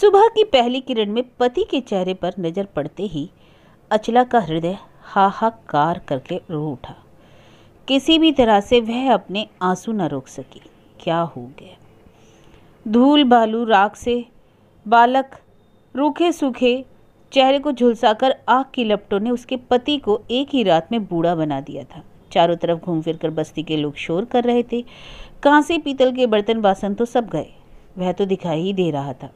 सुबह की पहली किरण में पति के चेहरे पर नज़र पड़ते ही अचला का हृदय हाहाकार करके रो उठा किसी भी तरह से वह अपने आंसू न रोक सकी क्या हो गया धूल बालू राख से बालक रूखे सूखे चेहरे को झुलसाकर आग की लपटों ने उसके पति को एक ही रात में बूढ़ा बना दिया था चारों तरफ घूम फिर कर बस्ती के लोग शोर कर रहे थे कांसे पीतल के बर्तन बासन तो सब गए वह तो दिखाई ही दे रहा था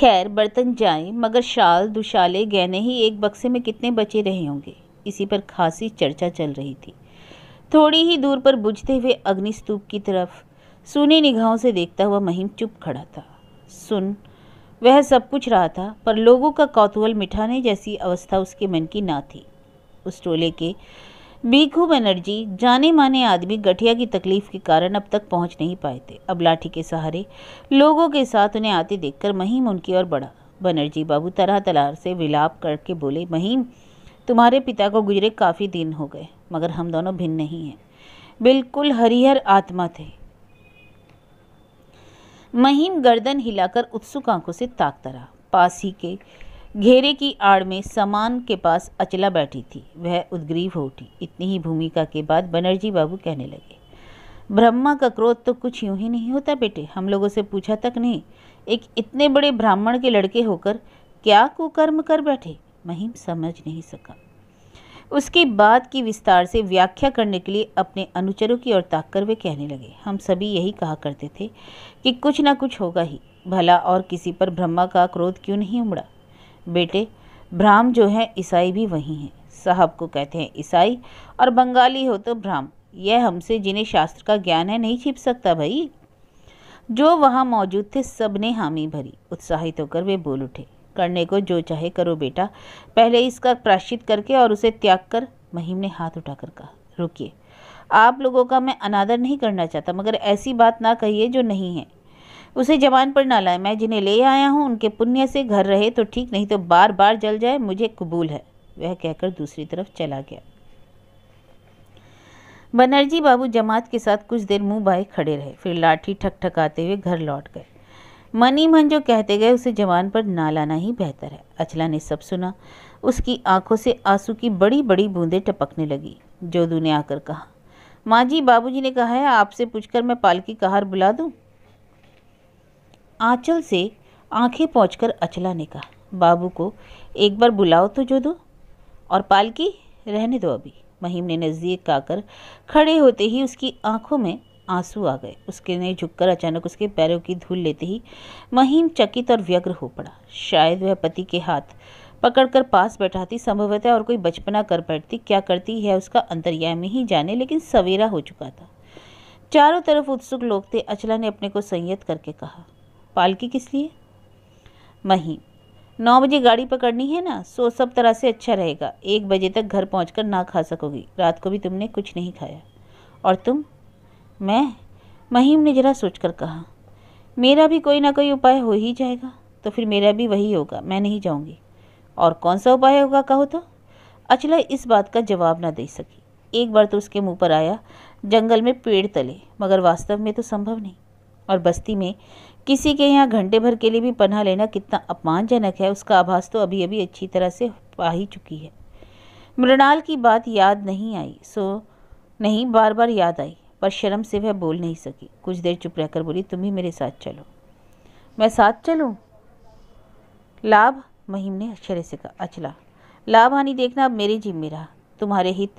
खैर बर्तन जाएं मगर शाल दुशाले गहने ही एक बक्से में कितने बचे रहे होंगे इसी पर खासी चर्चा चल रही थी थोड़ी ही दूर पर बुझते हुए अग्निस्तूप की तरफ सुनी निगाहों से देखता हुआ महिम चुप खड़ा था सुन वह सब कुछ रहा था पर लोगों का कौतूहल मिठाने जैसी अवस्था उसके मन की ना थी उस टोले के बीघू बनर्जी जाने माने आदमी गठिया की तकलीफ के कारण अब तक पहुंच नहीं पाए थे अब लाठी के सहारे लोगों के साथ उन्हें आते देखकर महीम उनकी ओर बढ़ा बनर्जी बाबू तरह तलार से विलाप करके बोले महीम तुम्हारे पिता को गुजरे काफ़ी दिन हो गए मगर हम दोनों भिन्न नहीं हैं बिल्कुल हरिहर आत्मा थे महीम गर्दन हिलाकर उत्सुक आंखों से ताकता रहा पास ही के घेरे की आड़ में समान के पास अचला बैठी थी वह उद्ग्रीव हो उठी इतनी ही भूमिका के बाद बनर्जी बाबू कहने लगे ब्रह्मा का क्रोध तो कुछ यूं ही नहीं होता बेटे हम लोगों से पूछा तक नहीं एक इतने बड़े ब्राह्मण के लड़के होकर क्या कुकर्म कर बैठे महिम समझ नहीं सका उसके बाद की विस्तार से व्याख्या करने के लिए अपने अनुचरों की ओर ताक कर वे कहने लगे हम सभी यही कहा करते थे कि कुछ ना कुछ होगा ही भला और किसी पर ब्रह्मा का क्रोध क्यों नहीं उमड़ा बेटे ब्राह्म जो है ईसाई भी वही हैं साहब को कहते हैं ईसाई और बंगाली हो तो ब्राह्म यह हमसे जिन्हें शास्त्र का ज्ञान है नहीं छिप सकता भाई जो वहाँ मौजूद थे सब ने हामी भरी उत्साहित होकर वे बोल उठे करने को जो चाहे करो बेटा पहले इसका प्राश्चित करके और उसे त्याग कर महिम ने हाथ उठाकर कहा रुकिए आप लोगों का मैं अनादर नहीं करना चाहता मगर ऐसी बात ना कहिए जो नहीं है उसे जवान पर ना लाए मैं जिन्हें ले आया हूँ उनके पुण्य से घर रहे तो ठीक नहीं तो बार बार जल जाए मुझे कबूल है वह कहकर दूसरी तरफ चला गया बनर्जी बाबू जमात के साथ कुछ देर मुंह बाहे खड़े रहे फिर लाठी ठकठकाते हुए घर लौट गए मनी मन जो कहते गए उसे जवान पर ना लाना ही बेहतर है अचला ने सब सुना उसकी आंखों से आंसू की बड़ी बड़ी बूंदें टपकने लगी जोदू ने आकर कहा माँ जी बाबू ने कहा है आपसे पूछकर मैं पालकी का हार बुला दूँ आंचल से आंखें पहुँच अचला ने कहा बाबू को एक बार बुलाओ तो जो दो और पालकी रहने दो अभी महीम ने नज़दीक आकर खड़े होते ही उसकी आंखों में आंसू आ गए उसके ने झुककर अचानक उसके पैरों की धूल लेते ही महिम चकित और व्यग्र हो पड़ा शायद वह पति के हाथ पकड़कर पास बैठाती संभवतः और कोई बचपना कर बैठती क्या करती है उसका अंतर्यामी ही जाने लेकिन सवेरा हो चुका था चारों तरफ उत्सुक लोग थे अचला ने अपने को संयत करके कहा पालकी किस लिए मही नौ बजे गाड़ी पकड़नी है ना सो सब तरह से अच्छा रहेगा एक बजे तक घर पहुँच कर ना खा सकोगी रात को भी तुमने कुछ नहीं खाया और तुम मैं महीम ने ज़रा सोच कर कहा मेरा भी कोई ना कोई उपाय हो ही जाएगा तो फिर मेरा भी वही होगा मैं नहीं जाऊंगी और कौन सा उपाय होगा कहो तो अचला इस बात का जवाब ना दे सकी एक बार तो उसके मुंह पर आया जंगल में पेड़ तले मगर वास्तव में तो संभव नहीं और बस्ती में किसी के यहाँ घंटे भर के लिए भी पन्ना लेना कितना अपमानजनक है उसका आभास तो अभी अभी अच्छी तरह से पा ही चुकी है मृणाल की बात याद नहीं आई सो नहीं बार बार याद आई पर शर्म से वह बोल नहीं सकी कुछ देर चुप रहकर बोली तुम ही मेरे साथ चलो मैं साथ चलूं लाभ महिम ने आश्चर्य से कहा अचला लाभ हानि देखना अब मेरे जिम्मे रहा तुम्हारे हित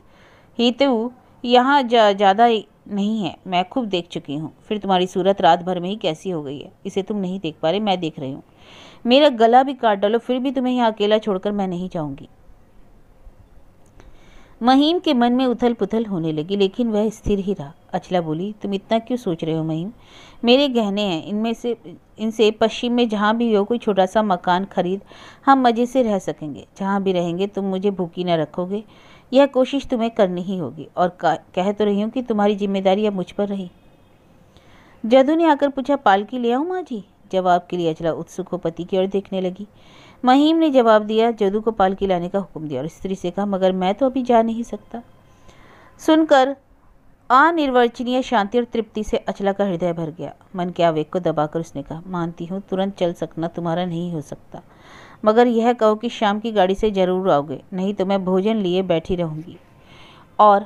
हितु यहाँ ज़्यादा जा, नहीं है मैं खूब देख चुकी हूँ फिर तुम्हारी सूरत रात भर में ही कैसी हो गई है इसे तुम नहीं देख पा रहे मैं देख रही हूँ मेरा गला भी काट डालो फिर भी तुम्हें यहाँ अकेला छोड़कर मैं नहीं जाऊँगी महीम के मन में उथल पुथल होने लगी लेकिन वह स्थिर ही रहा अचला बोली तुम इतना क्यों सोच रहे हो महीम मेरे गहने हैं इनमें से इनसे पश्चिम में जहाँ भी हो कोई छोटा सा मकान खरीद हम मज़े से रह सकेंगे जहाँ भी रहेंगे तुम मुझे भूखी न रखोगे यह कोशिश तुम्हें करनी ही होगी और कह तो रही हूँ कि तुम्हारी जिम्मेदारी अब मुझ पर रही जदू ने आकर पूछा पालकी ले आऊँ माँ जी जवाब के लिए अचला उत्सुक हो पति की ओर देखने लगी महीम ने जवाब दिया जदू को पालकी लाने का हुक्म दिया और स्त्री से कहा मगर मैं तो अभी जा नहीं सकता सुनकर अनिर्वचनीय शांति और तृप्ति से अचला का हृदय भर गया मन के आवेग को दबाकर उसने कहा मानती हूँ तुरंत चल सकना तुम्हारा नहीं हो सकता मगर यह कहो कि शाम की गाड़ी से ज़रूर आओगे नहीं तो मैं भोजन लिए बैठी रहूँगी और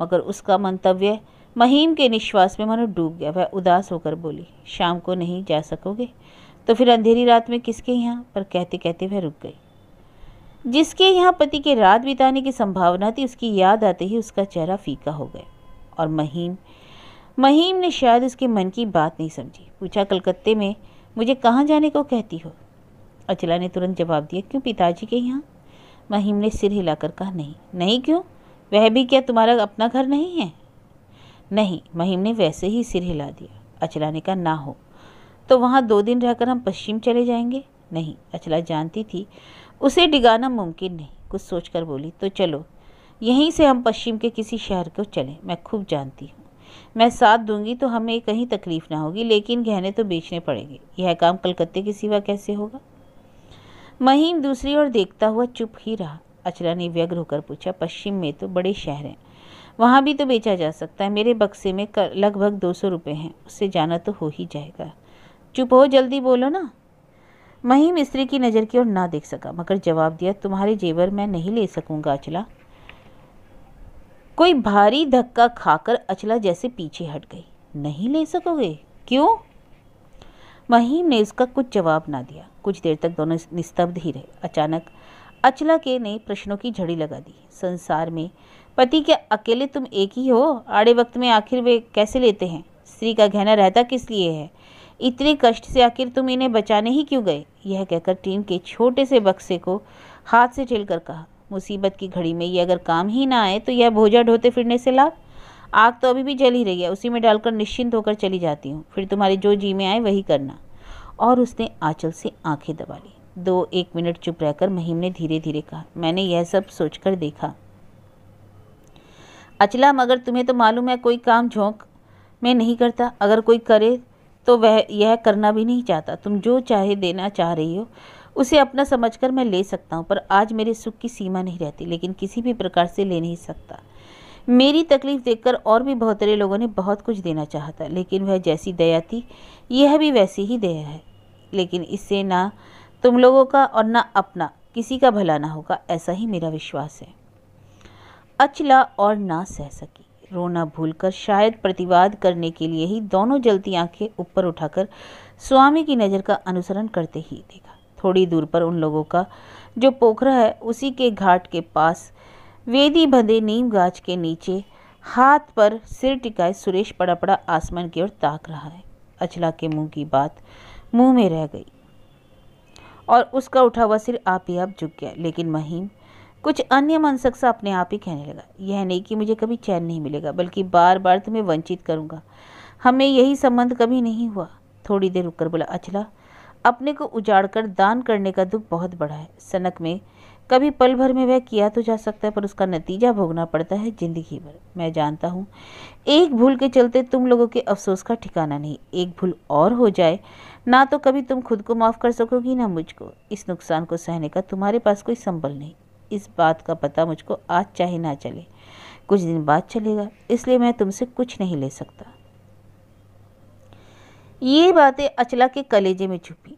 मगर उसका मंतव्य महीम के निश्वास में मानो डूब गया वह उदास होकर बोली शाम को नहीं जा सकोगे तो फिर अंधेरी रात में किसके यहाँ पर कहते कहते वह रुक गई जिसके यहाँ पति के रात बिताने की संभावना थी उसकी याद आते ही उसका चेहरा फीका हो गया और महीम महीम ने शायद उसके मन की बात नहीं समझी पूछा कलकत्ते में मुझे कहाँ जाने को कहती हो अचला ने तुरंत जवाब दिया क्यों पिताजी के यहाँ महीम ने सिर हिलाकर कहा नहीं नहीं क्यों वह भी क्या तुम्हारा अपना घर नहीं है नहीं महीम ने वैसे ही सिर हिला दिया अचला ने कहा ना हो तो वहाँ दो दिन रहकर हम पश्चिम चले जाएंगे नहीं अचला जानती थी उसे डिगाना मुमकिन नहीं कुछ सोचकर बोली तो चलो यहीं से हम पश्चिम के किसी शहर को चलें मैं खूब जानती हूँ मैं साथ दूंगी तो हमें कहीं तकलीफ ना होगी लेकिन गहने तो बेचने पड़ेंगे यह काम कलकत्ते के सिवा कैसे होगा महीम दूसरी ओर देखता हुआ चुप ही रहा अचला ने व्यग्र होकर पूछा पश्चिम में तो बड़े शहर हैं वहाँ भी तो बेचा जा सकता है मेरे बक्से में लगभग दो सौ रुपये हैं उससे जाना तो हो ही जाएगा चुप हो जल्दी बोलो ना महीम स्त्री की नज़र की ओर ना देख सका मगर जवाब दिया तुम्हारे जेवर मैं नहीं ले सकूंगा अचला कोई भारी धक्का खाकर अचला जैसे पीछे हट गई नहीं ले सकोगे क्यों महीम ने उसका कुछ जवाब ना दिया कुछ देर तक दोनों निस्तब्ध ही रहे अचानक अचला के ने प्रश्नों की झड़ी लगा दी संसार में पति क्या अकेले तुम एक ही हो आड़े वक्त में आखिर वे कैसे लेते हैं स्त्री का गहना रहता किस लिए है इतने कष्ट से आखिर तुम इन्हें बचाने ही क्यों गए यह कहकर टीम के छोटे से बक्से को हाथ से ठेल कर कहा मुसीबत की घड़ी में ये अगर काम ही ना आए तो यह भोजा ढोते फिरने से लाभ आग तो अभी भी जल ही रही है उसी में डालकर निश्चिंत होकर चली जाती हूँ फिर तुम्हारे जो जी में आए वही करना और उसने आंचल से आंखें दबा ली दो एक मिनट चुप रहकर महीम ने धीरे धीरे कहा मैंने यह सब सोचकर देखा अचला मगर तुम्हें तो मालूम है कोई काम झोंक में नहीं करता अगर कोई करे तो वह यह करना भी नहीं चाहता तुम जो चाहे देना चाह रही हो उसे अपना समझकर मैं ले सकता हूँ पर आज मेरे सुख की सीमा नहीं रहती लेकिन किसी भी प्रकार से ले नहीं सकता मेरी तकलीफ़ देखकर और भी बहुत सारे लोगों ने बहुत कुछ देना चाहता लेकिन वह जैसी दया थी यह भी वैसी ही दया है लेकिन इससे ना तुम लोगों का और ना अपना किसी का भला ना होगा ऐसा ही मेरा विश्वास है अचला और ना सह सकी रोना भूलकर शायद प्रतिवाद करने के लिए ही दोनों जलती आंखें ऊपर उठाकर स्वामी की नज़र का अनुसरण करते ही देखा थोड़ी दूर पर उन लोगों का जो पोखरा है उसी के घाट के पास वेदी बंधे नीम गाछ के नीचे हाथ पर सिर टिकाए सुरेश पड़ा पड़ा आसमान की ओर ताक रहा है अचला के मुंह की बात मुंह में रह गई और उसका उठा हुआ सिर आप ही आप झुक गया लेकिन महीम कुछ अन्य मनसक सा अपने आप ही कहने लगा यह नहीं कि मुझे कभी चैन नहीं मिलेगा बल्कि बार बार तुम्हें वंचित करूंगा हमें यही संबंध कभी नहीं हुआ थोड़ी देर रुककर बोला अचला अपने को उजाड़ कर दान करने का दुख बहुत बड़ा है सनक में कभी पल भर में वह किया तो जा सकता है पर उसका नतीजा भोगना पड़ता है ज़िंदगी भर मैं जानता हूँ एक भूल के चलते तुम लोगों के अफसोस का ठिकाना नहीं एक भूल और हो जाए ना तो कभी तुम खुद को माफ़ कर सकोगी ना मुझको इस नुकसान को सहने का तुम्हारे पास कोई संबल नहीं इस बात का पता मुझको आज चाहे ना चले कुछ दिन बाद चलेगा इसलिए मैं तुमसे कुछ नहीं ले सकता ये बातें अचला के कलेजे में छुपी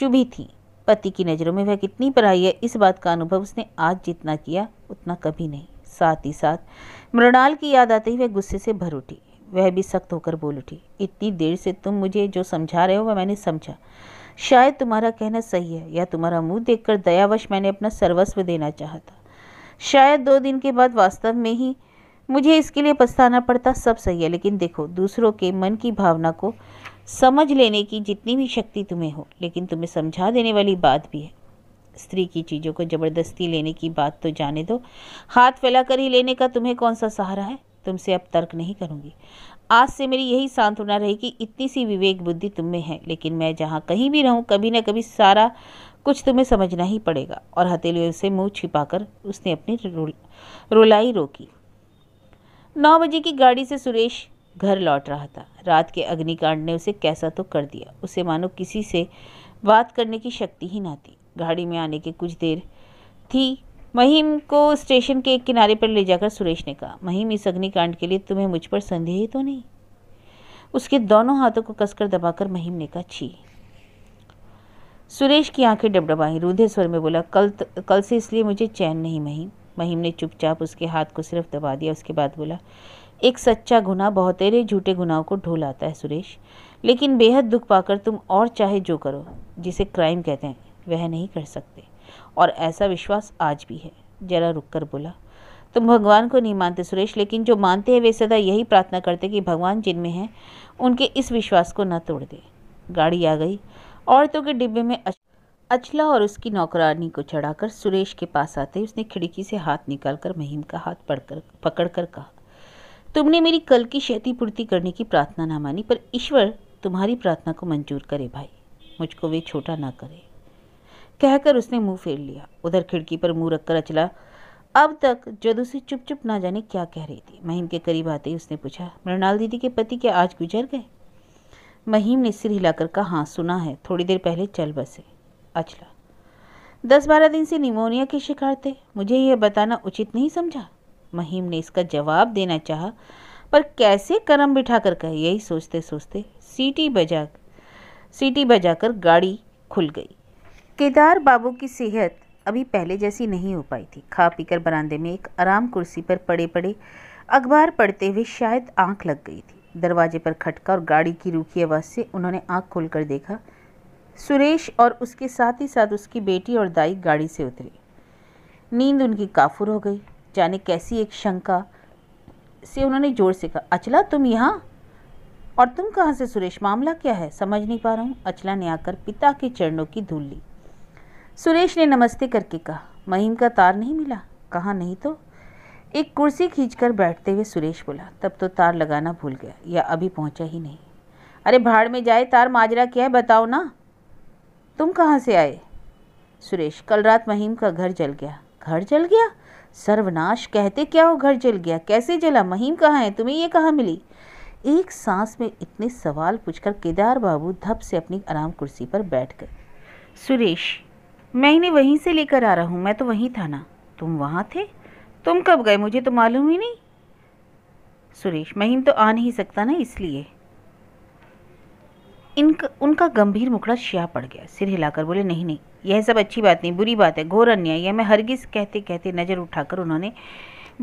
चुभी थी पति की नज़रों में वह कितनी पराई है इस बात का अनुभव उसने आज जितना किया उतना कभी नहीं साथ ही साथ मृणाल की याद आते ही वह गुस्से से भर उठी वह भी सख्त होकर बोल उठी इतनी देर से तुम मुझे जो समझा रहे हो वह मैंने समझा शायद तुम्हारा कहना सही है या तुम्हारा मुंह देखकर दयावश मैंने अपना सर्वस्व देना चाहा था शायद दो दिन के बाद वास्तव में ही मुझे इसके लिए पछताना पड़ता सब सही है लेकिन देखो दूसरों के मन की भावना को समझ लेने की जितनी भी शक्ति तुम्हें हो लेकिन तुम्हें समझा देने वाली बात भी है स्त्री की चीज़ों को ज़बरदस्ती लेने की बात तो जाने दो हाथ फैला कर ही लेने का तुम्हें कौन सा सहारा है तुमसे अब तर्क नहीं करूंगी आज से मेरी यही सांत्वना रही कि इतनी सी विवेक बुद्धि तुम में है लेकिन मैं जहाँ कहीं भी रहूँ कभी ना कभी सारा कुछ तुम्हें समझना ही पड़ेगा और हथेलियों से मुंह छिपाकर उसने अपनी रुल, रुलाई रोकी नौ बजे की गाड़ी से सुरेश घर लौट रहा था रात के अग्निकांड ने उसे कैसा तो कर दिया उसे मानो किसी से बात करने की शक्ति ही ना थी गाड़ी में आने के कुछ देर थी महिम को स्टेशन के एक किनारे पर ले जाकर सुरेश ने कहा महिम इस अग्निकांड के लिए तुम्हें मुझ पर संदेह तो नहीं उसके दोनों हाथों को कसकर दबाकर महिम ने कहा छी सुरेश की आंखें डबडबाई रूधे स्वर में बोला कल त, कल से इसलिए मुझे चैन नहीं महिम महिम ने चुपचाप उसके हाथ को सिर्फ दबा दिया उसके बाद बोला एक सच्चा गुना बहुतेरे झूठे गुनाहों को ढो लाता है सुरेश लेकिन बेहद दुख पाकर तुम और चाहे जो करो जिसे क्राइम कहते हैं वह नहीं कर सकते और ऐसा विश्वास आज भी है जरा रुक कर बोला तुम भगवान को नहीं मानते सुरेश लेकिन जो मानते हैं वे सदा यही प्रार्थना करते कि भगवान जिनमें हैं उनके इस विश्वास को न तोड़ दे गाड़ी आ गई औरतों के डिब्बे में अचला और उसकी नौकरानी को चढ़ाकर सुरेश के पास आते उसने खिड़की से हाथ निकालकर महीम का हाथ पड़कर पकड़ कर कहा तुमने मेरी कल की क्षतिपूर्ति करने की प्रार्थना ना मानी पर ईश्वर तुम्हारी प्रार्थना को मंजूर करे भाई मुझको वे छोटा ना करे कहकर उसने मुंह फेर लिया उधर खिड़की पर मुंह रखकर अचला अब तक जद उसे चुप चुप ना जाने क्या कह रही थी महीम के करीब आते ही उसने पूछा मृणाल दीदी के पति क्या आज गुजर गए महीम ने सिर हिलाकर कहा हाँ सुना है थोड़ी देर पहले चल बसे अचला दस बारह दिन से निमोनिया के शिकार थे मुझे यह बताना उचित नहीं समझा महीम ने इसका जवाब देना चाहा पर कैसे कर्म बिठा कर कहे यही सोचते सोचते सीटी बजा सीटी बजाकर गाड़ी खुल गई केदार बाबू की सेहत अभी पहले जैसी नहीं हो पाई थी खा पीकर बरामदे में एक आराम कुर्सी पर पड़े पड़े अखबार पढ़ते हुए शायद आंख लग गई थी दरवाजे पर खटका और गाड़ी की रूखी आवाज़ से उन्होंने आंख खोलकर देखा सुरेश और उसके साथ ही साथ उसकी बेटी और दाई गाड़ी से उतरे नींद उनकी काफुर हो गई जाने कैसी एक शंका से उन्होंने जोर से कहा अचला तुम यहाँ और तुम कहाँ से सुरेश मामला क्या है समझ नहीं पा रहा हूँ अचला ने आकर पिता के चरणों की धूल ली सुरेश ने नमस्ते करके कहा महीम का तार नहीं मिला कहा नहीं तो एक कुर्सी खींचकर बैठते हुए सुरेश बोला तब तो तार लगाना भूल गया या अभी पहुंचा ही नहीं अरे भाड़ में जाए तार माजरा क्या है बताओ ना तुम कहाँ से आए सुरेश कल रात महीम का घर जल गया घर जल गया सर्वनाश कहते क्या हो घर जल गया कैसे जला महीम कहाँ है तुम्हें ये कहाँ मिली एक सांस में इतने सवाल पूछकर केदार बाबू धप से अपनी आराम कुर्सी पर बैठ गए सुरेश मैं इन्हें वहीं से लेकर आ रहा हूँ मैं तो वहीं था ना तुम वहाँ थे तुम कब गए मुझे तो मालूम ही नहीं सुरेश महीम तो आ नहीं सकता ना इसलिए इनका उनका गंभीर मुखड़ा श्या पड़ गया सिर हिलाकर बोले नहीं नहीं यह सब अच्छी बात नहीं बुरी बात है घोर अन्याय यह मैं हरगिज कहते कहते नज़र उठाकर उन्होंने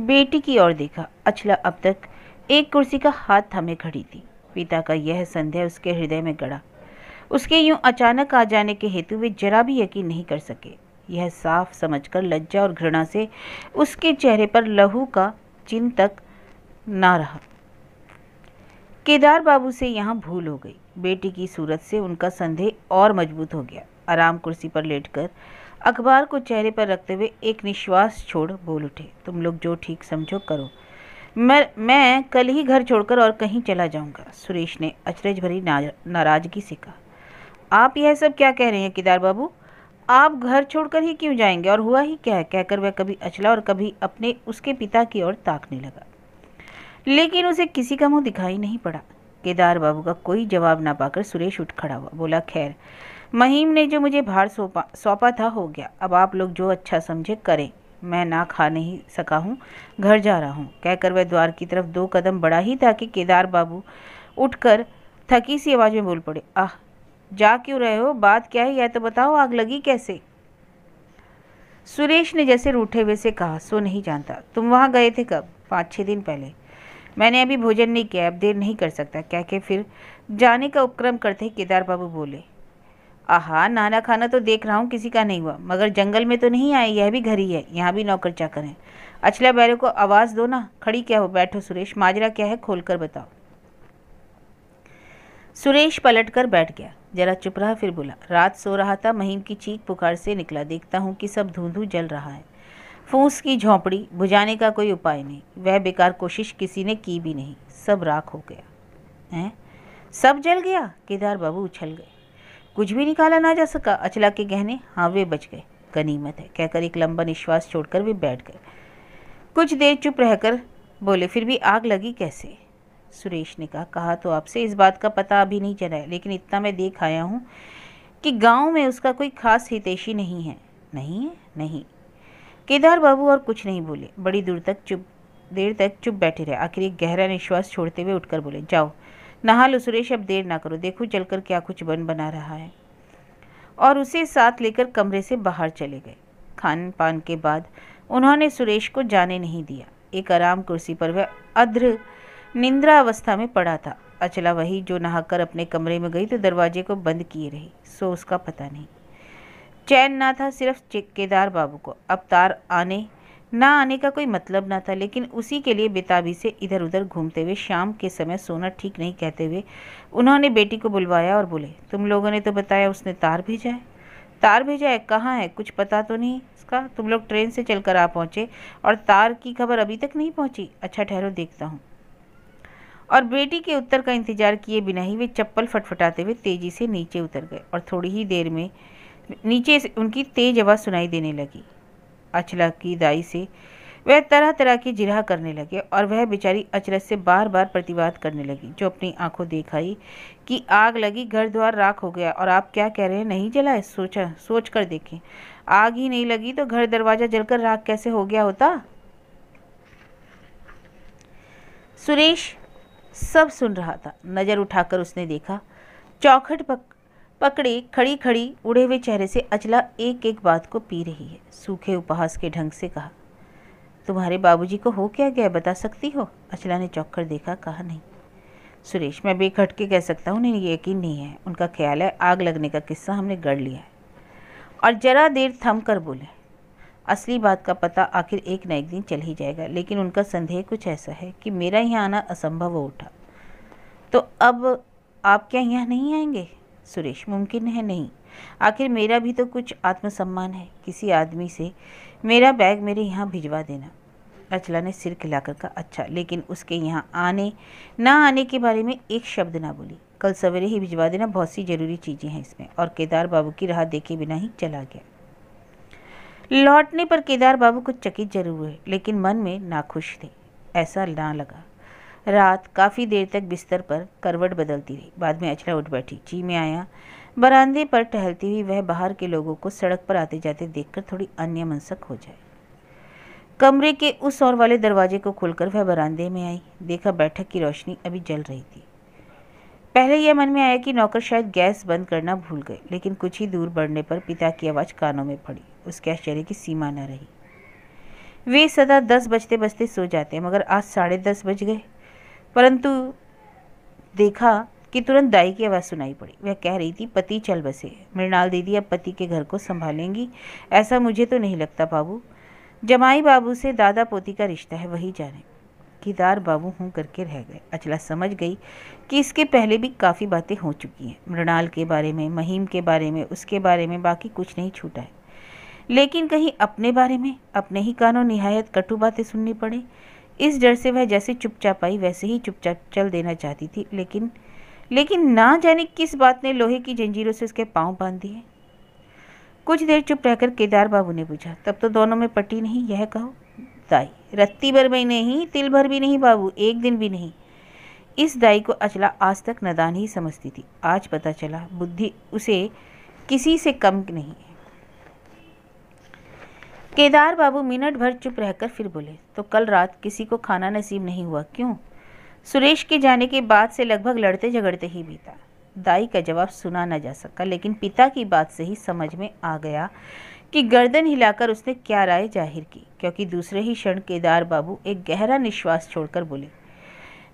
बेटी की ओर देखा अचला अब तक एक कुर्सी का हाथ थामे खड़ी थी पिता का यह संदेह उसके हृदय में गड़ा उसके यूं अचानक आ जाने के हेतु वे जरा भी यकीन नहीं कर सके यह साफ समझकर लज्जा और घृणा से उसके चेहरे पर लहू का चिन्ह तक ना रहा केदार बाबू से यहाँ भूल हो गई बेटी की सूरत से उनका संदेह और मजबूत हो गया आराम कुर्सी पर लेटकर अखबार को चेहरे पर रखते हुए एक निश्वास छोड़ बोल उठे तुम लोग जो ठीक समझो करो मैं मैं कल ही घर छोड़कर और कहीं चला जाऊंगा सुरेश ने अचरज भरी नाराजगी से कहा आप यह सब क्या कह रहे हैं किदार बाबू आप घर छोड़कर ही क्यों जाएंगे और हुआ ही क्या है कहकर वह कभी अचला और कभी अपने उसके पिता की ओर ताकने लगा लेकिन उसे किसी का मुंह दिखाई नहीं पड़ा केदार बाबू का कोई जवाब ना पाकर सुरेश उठ खड़ा हुआ बोला खैर महीम ने जो मुझे भार सौंपा सौंपा था हो गया अब आप लोग जो अच्छा समझे करें मैं ना खा नहीं सका हूँ घर जा रहा हूँ कहकर वह द्वार की तरफ दो कदम बढ़ा ही था कि केदार बाबू उठकर थकी सी आवाज़ में बोल पड़े आह जा क्यों रहे हो बात क्या है यह तो बताओ आग लगी कैसे सुरेश ने जैसे रूठे हुए से कहा सो नहीं जानता तुम वहाँ गए थे कब पाँच छः दिन पहले मैंने अभी भोजन नहीं किया अब देर नहीं कर सकता कह के फिर जाने का उपक्रम करते केदार बाबू बोले आहा नाना खाना तो देख रहा हूँ किसी का नहीं हुआ मगर जंगल में तो नहीं आए यह भी घर ही है यहाँ भी नौकर चाकर हैं अचला बैरों को आवाज़ दो ना खड़ी क्या हो बैठो सुरेश माजरा क्या है खोलकर बताओ सुरेश कर बैठ गया जरा चुप रहा फिर बोला रात सो रहा था महीम की चीख पुकार से निकला देखता हूँ कि सब धुंधू जल रहा है फूस की झोंपड़ी बुझाने का कोई उपाय नहीं वह बेकार कोशिश किसी ने की भी नहीं सब राख हो गया हैं सब जल गया केदार बाबू उछल गए कुछ भी निकाला ना जा सका अचला के गहने हाँ वे बच गए गनीमत है कहकर एक लंबा निश्वास छोड़कर वे बैठ गए कुछ देर चुप रहकर बोले फिर भी आग लगी कैसे सुरेश ने कहा कहा तो आपसे इस बात का पता अभी नहीं चला है लेकिन इतना मैं देख आया हूँ कि गांव में उसका कोई खास हितेशी नहीं है नहीं है नहीं केदार बाबू और कुछ नहीं बोले बड़ी दूर तक चुप देर तक चुप बैठे रहे आखिर एक गहरा निश्वास छोड़ते हुए उठकर बोले जाओ नहा लो सुरेश अब देर ना करो देखो चलकर क्या कुछ बन बना रहा है और उसे साथ लेकर कमरे से बाहर चले गए खान पान के बाद उन्होंने सुरेश को जाने नहीं दिया एक आराम कुर्सी पर वह अध्र निंद्रा अवस्था में पड़ा था अचला वही जो नहाकर अपने कमरे में गई तो दरवाजे को बंद किए रही सो उसका पता नहीं चैन ना था सिर्फ केदार बाबू को अब तार आने ना आने का कोई मतलब ना था लेकिन उसी के लिए बेताबी से इधर उधर घूमते हुए शाम के समय सोना ठीक नहीं कहते हुए उन्होंने बेटी को बुलवाया और बोले तुम लोगों ने तो बताया उसने तार भेजा है तार भेजा है कहाँ है कुछ पता तो नहीं इसका तुम लोग ट्रेन से चलकर आ पहुँचे और तार की खबर अभी तक नहीं पहुँची अच्छा ठहरो देखता हूँ और बेटी के उत्तर का इंतजार किए बिना ही वे चप्पल फटफटाते हुए तेजी से नीचे उतर गए और थोड़ी ही देर में नीचे उनकी तेज आवाज़ सुनाई देने लगी अचला की दाई से वह तरह तरह की जिरा करने लगे और वह बेचारी अचरज से बार बार प्रतिवाद करने लगी जो अपनी आंखों देखाई कि आग लगी घर द्वार राख हो गया और आप क्या कह रहे हैं नहीं जला है सोचा सोच कर देखें आग ही नहीं लगी तो घर दरवाजा जलकर राख कैसे हो गया होता सुरेश सब सुन रहा था नज़र उठाकर उसने देखा चौखट पक, पकड़े खड़ी खड़ी उड़े हुए चेहरे से अचला एक एक बात को पी रही है सूखे उपहास के ढंग से कहा तुम्हारे बाबूजी को हो क्या गया बता सकती हो अचला ने कर देखा कहा नहीं सुरेश मैं बेखट के कह सकता हूँ उन्हें यकीन नहीं है उनका ख्याल है आग लगने का किस्सा हमने गढ़ लिया है और ज़रा देर थम कर बोले असली बात का पता आखिर एक ना एक दिन चल ही जाएगा लेकिन उनका संदेह कुछ ऐसा है कि मेरा यहाँ आना असंभव हो उठा तो अब आप क्या यहाँ नहीं आएंगे सुरेश मुमकिन है नहीं आखिर मेरा भी तो कुछ आत्मसम्मान है किसी आदमी से मेरा बैग मेरे यहाँ भिजवा देना अचला ने सिर खिलाकर कहा अच्छा लेकिन उसके यहाँ आने ना आने के बारे में एक शब्द ना बोली कल सवेरे ही भिजवा देना बहुत सी ज़रूरी चीज़ें हैं इसमें और केदार बाबू की राह देखे बिना ही चला गया लौटने पर केदार बाबू को चकित जरूर हुए लेकिन मन में नाखुश थे ऐसा ना लगा रात काफ़ी देर तक बिस्तर पर करवट बदलती रही बाद में अचला उठ बैठी जी में आया बरामदे पर टहलती हुई वह बाहर के लोगों को सड़क पर आते जाते देखकर थोड़ी अन्य मनसक हो जाए कमरे के उस और वाले दरवाजे को खोलकर वह बरामदे में आई देखा बैठक की रोशनी अभी जल रही थी पहले यह मन में आया कि नौकर शायद गैस बंद करना भूल गए लेकिन कुछ ही दूर बढ़ने पर पिता की आवाज़ कानों में पड़ी उसके आश्चर्य की सीमा न रही वे सदा दस बजते बजते सो जाते मगर आज साढ़े दस बज गए परंतु देखा कि तुरंत दाई की आवाज़ सुनाई पड़ी वह कह रही थी पति चल बसे मृणाल दीदी अब पति के घर को संभालेंगी ऐसा मुझे तो नहीं लगता बाबू जमाई बाबू से दादा पोती का रिश्ता है वही जाने किदार बाबू हूँ करके रह गए अचला समझ गई कि इसके पहले भी काफ़ी बातें हो चुकी हैं मृणाल के बारे में महीम के बारे में उसके बारे में बाकी कुछ नहीं छूटा है लेकिन कहीं अपने बारे में अपने ही कानों निहायत कटु बातें सुननी पड़े इस डर से वह जैसे चुपचाप आई वैसे ही चुपचाप चल देना चाहती थी लेकिन लेकिन ना जाने किस बात ने लोहे की जंजीरों से उसके पाँव बांध दिए कुछ देर चुप रहकर केदार बाबू ने पूछा तब तो दोनों में पट्टी नहीं यह कहो दाई रत्ती भर में नहीं तिल भर भी नहीं बाबू एक दिन भी नहीं इस दाई को अचला आज तक नदान ही समझती थी आज पता चला बुद्धि उसे किसी से कम नहीं केदार बाबू मिनट भर चुप रहकर फिर बोले तो कल रात किसी को खाना नसीब नहीं हुआ क्यों सुरेश के जाने के बाद से लगभग लड़ते झगड़ते ही बीता दाई का जवाब सुना न जा सका लेकिन पिता की बात से ही समझ में आ गया कि गर्दन हिलाकर उसने क्या राय जाहिर की क्योंकि दूसरे ही क्षण केदार बाबू एक गहरा निश्वास छोड़कर बोले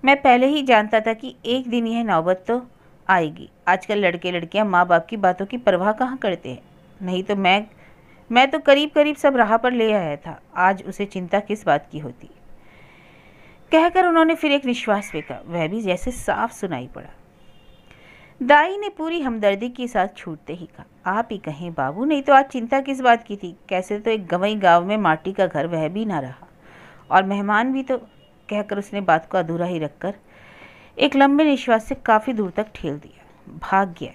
मैं पहले ही जानता था कि एक दिन यह नौबत तो आएगी आजकल लड़के लड़कियां माँ बाप की बातों की परवाह कहाँ करते हैं नहीं तो मैं मैं तो करीब करीब सब राह पर ले आया था आज उसे चिंता किस बात की होती कहकर उन्होंने फिर एक निश्वास फेंका वह भी जैसे साफ सुनाई पड़ा दाई ने पूरी हमदर्दी के साथ छूटते ही कहा आप ही कहें बाबू नहीं तो आज चिंता किस बात की थी कैसे तो एक गवई गांव में माटी का घर वह भी ना रहा और मेहमान भी तो कहकर उसने बात को अधूरा ही रखकर एक लंबे निश्वास से काफ़ी दूर तक ठेल दिया भाग्य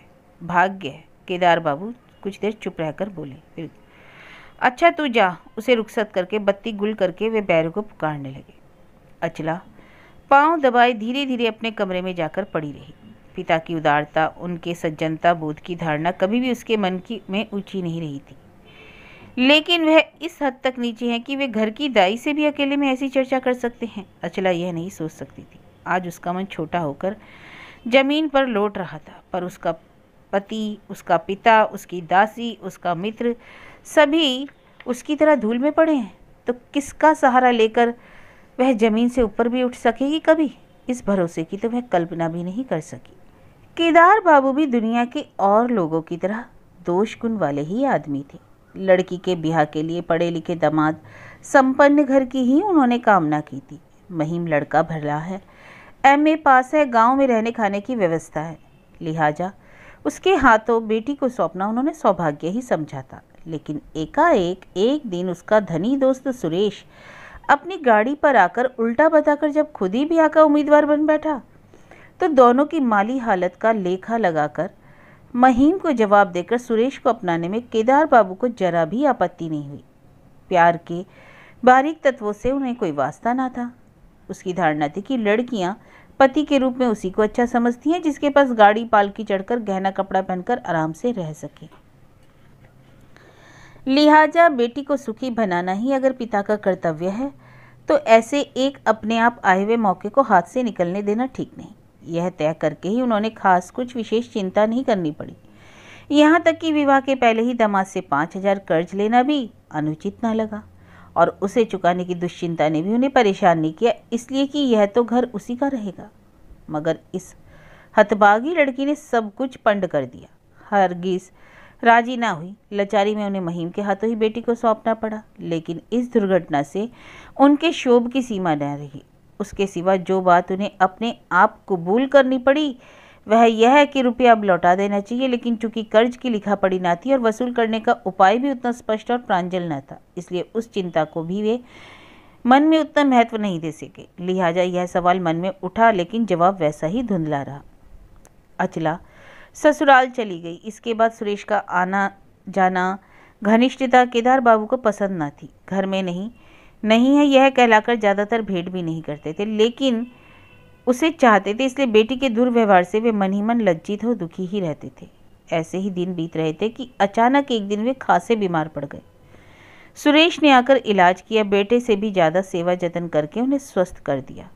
भाग्य केदार बाबू कुछ देर चुप रहकर बोले फिर अच्छा तू जा उसे रुखसत करके बत्ती गुल करके वे बैरों को पुकारने लगे अचला पांव दबाए धीरे धीरे अपने कमरे में जाकर पड़ी रही पिता की उदारता उनके सज्जनता बोध की धारणा कभी भी उसके मन की में ऊंची नहीं रही थी लेकिन वह इस हद तक नीचे हैं कि वे घर की दाई से भी अकेले में ऐसी चर्चा कर सकते हैं अचला यह नहीं सोच सकती थी आज उसका मन छोटा होकर जमीन पर लौट रहा था पर उसका पति उसका पिता उसकी दासी उसका मित्र सभी उसकी तरह धूल में पड़े हैं तो किसका सहारा लेकर वह जमीन से ऊपर भी उठ सकेगी कभी इस भरोसे की तो वह कल्पना भी नहीं कर सकी केदार बाबू भी दुनिया के और लोगों की तरह दोष गुण वाले ही आदमी थे लड़की के ब्याह के लिए पढ़े लिखे दामाद संपन्न घर की ही उन्होंने कामना की थी महीम लड़का भरला है एम ए पास है गांव में रहने खाने की व्यवस्था है लिहाजा उसके हाथों बेटी को सौंपना उन्होंने सौभाग्य ही समझा था लेकिन एकाएक एक दिन उसका धनी दोस्त सुरेश अपनी गाड़ी पर आकर उल्टा बताकर जब खुद ही बिहार का उम्मीदवार बन बैठा तो दोनों की माली हालत का लेखा लगाकर महीम को जवाब देकर सुरेश को अपनाने में केदार बाबू को जरा भी आपत्ति नहीं हुई प्यार के बारीक तत्वों से उन्हें कोई वास्ता ना था उसकी धारणा थी कि लड़कियां पति के रूप में उसी को अच्छा समझती हैं जिसके पास गाड़ी पालकी चढ़कर गहना कपड़ा पहनकर आराम से रह सके लिहाजा बेटी को सुखी बनाना ही अगर पिता का कर्तव्य है तो ऐसे एक अपने आप आए हुए मौके को हाथ से निकलने देना ठीक नहीं यह तय करके ही उन्होंने खास कुछ विशेष चिंता नहीं करनी पड़ी यहाँ तक कि विवाह के पहले ही दामाद से पाँच हजार कर्ज लेना भी अनुचित ना लगा और उसे चुकाने की दुश्चिंता ने भी उन्हें परेशान नहीं किया इसलिए कि यह तो घर उसी का रहेगा मगर इस हतबागी लड़की ने सब कुछ पंड कर दिया हरगिज़ राजी ना हुई लाचारी में उन्हें महीम के हाथों ही बेटी को सौंपना पड़ा लेकिन इस दुर्घटना से उनके शोभ की सीमा न रही उसके सिवा जो बात उन्हें अपने आप कबूल करनी पड़ी वह यह है कि रुपया अब लौटा देना चाहिए लेकिन चूंकि कर्ज की लिखा पड़ी ना थी और वसूल करने का उपाय भी उतना स्पष्ट और प्रांजल न था इसलिए उस चिंता को भी वे मन में उतना महत्व नहीं दे सके लिहाजा यह सवाल मन में उठा लेकिन जवाब वैसा ही धुंधला रहा अचला ससुराल चली गई इसके बाद सुरेश का आना जाना घनिष्ठता केदार बाबू को पसंद ना थी घर में नहीं नहीं है यह कहलाकर ज़्यादातर भेंट भी नहीं करते थे लेकिन उसे चाहते थे इसलिए बेटी के दुर्व्यवहार से वे मन ही मन लज्जित हो दुखी ही रहते थे ऐसे ही दिन बीत रहे थे कि अचानक एक दिन वे खासे बीमार पड़ गए सुरेश ने आकर इलाज किया बेटे से भी ज़्यादा सेवा जतन करके उन्हें स्वस्थ कर दिया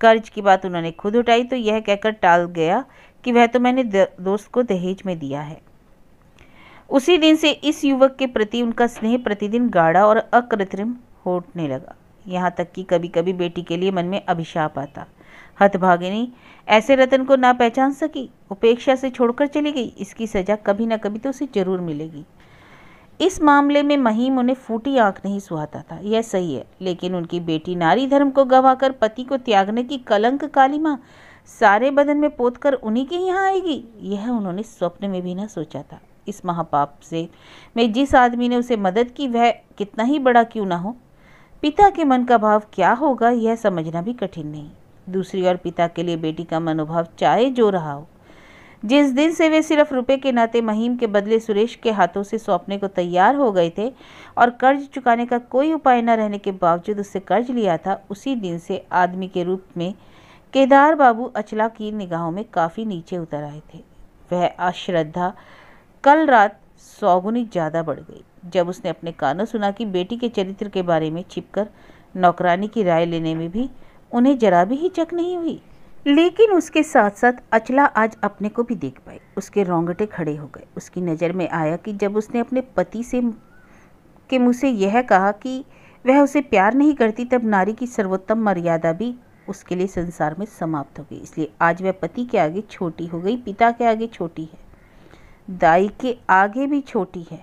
कर्ज की बात उन्होंने खुद उठाई तो यह कहकर टाल गया कि वह तो मैंने दोस्त को दहेज में दिया है उसी दिन से इस युवक के प्रति उनका स्नेह प्रतिदिन गाढ़ा और अकृत्रिम होटने लगा यहाँ तक कि कभी कभी बेटी के लिए मन में अभिशाप आता हतभागिनी ऐसे रतन को ना पहचान सकी उपेक्षा से छोड़कर चली गई इसकी सजा कभी ना कभी तो उसे जरूर मिलेगी इस मामले में महीम उन्हें फूटी आंख नहीं सुहाता था यह सही है लेकिन उनकी बेटी नारी धर्म को गवाकर पति को त्यागने की कलंक काली माँ सारे बदन में पोत कर उन्हीं के यहाँ आएगी यह उन्होंने स्वप्न में भी ना सोचा था इस महापाप से मैं जिस आदमी ने उसे मदद की वह कितना ही बड़ा क्यों ना हो पिता के मन का भाव क्या होगा यह समझना भी कठिन नहीं दूसरी ओर पिता के लिए बेटी का मनोभाव चाहे जो रहा हो जिस दिन से वे सिर्फ रुपए के नाते महीम के बदले सुरेश के हाथों से सौंपने को तैयार हो गए थे और कर्ज चुकाने का कोई उपाय न रहने के बावजूद उससे कर्ज लिया था उसी दिन से आदमी के रूप में केदार बाबू अचला की निगाहों में काफ़ी नीचे उतर आए थे वह अश्रद्धा कल रात सौगुनी ज़्यादा बढ़ गई जब उसने अपने कानों सुना कि बेटी के चरित्र के बारे में छिपकर नौकरानी की राय लेने में भी उन्हें जरा भी हिचक नहीं हुई लेकिन उसके साथ साथ अचला आज अपने को भी देख पाई उसके रोंगटे खड़े हो गए उसकी नज़र में आया कि जब उसने अपने पति से के मुँह से यह कहा कि वह उसे प्यार नहीं करती तब नारी की सर्वोत्तम मर्यादा भी उसके लिए संसार में समाप्त हो गई इसलिए आज वह पति के आगे छोटी हो गई पिता के आगे छोटी है दाई के आगे भी छोटी है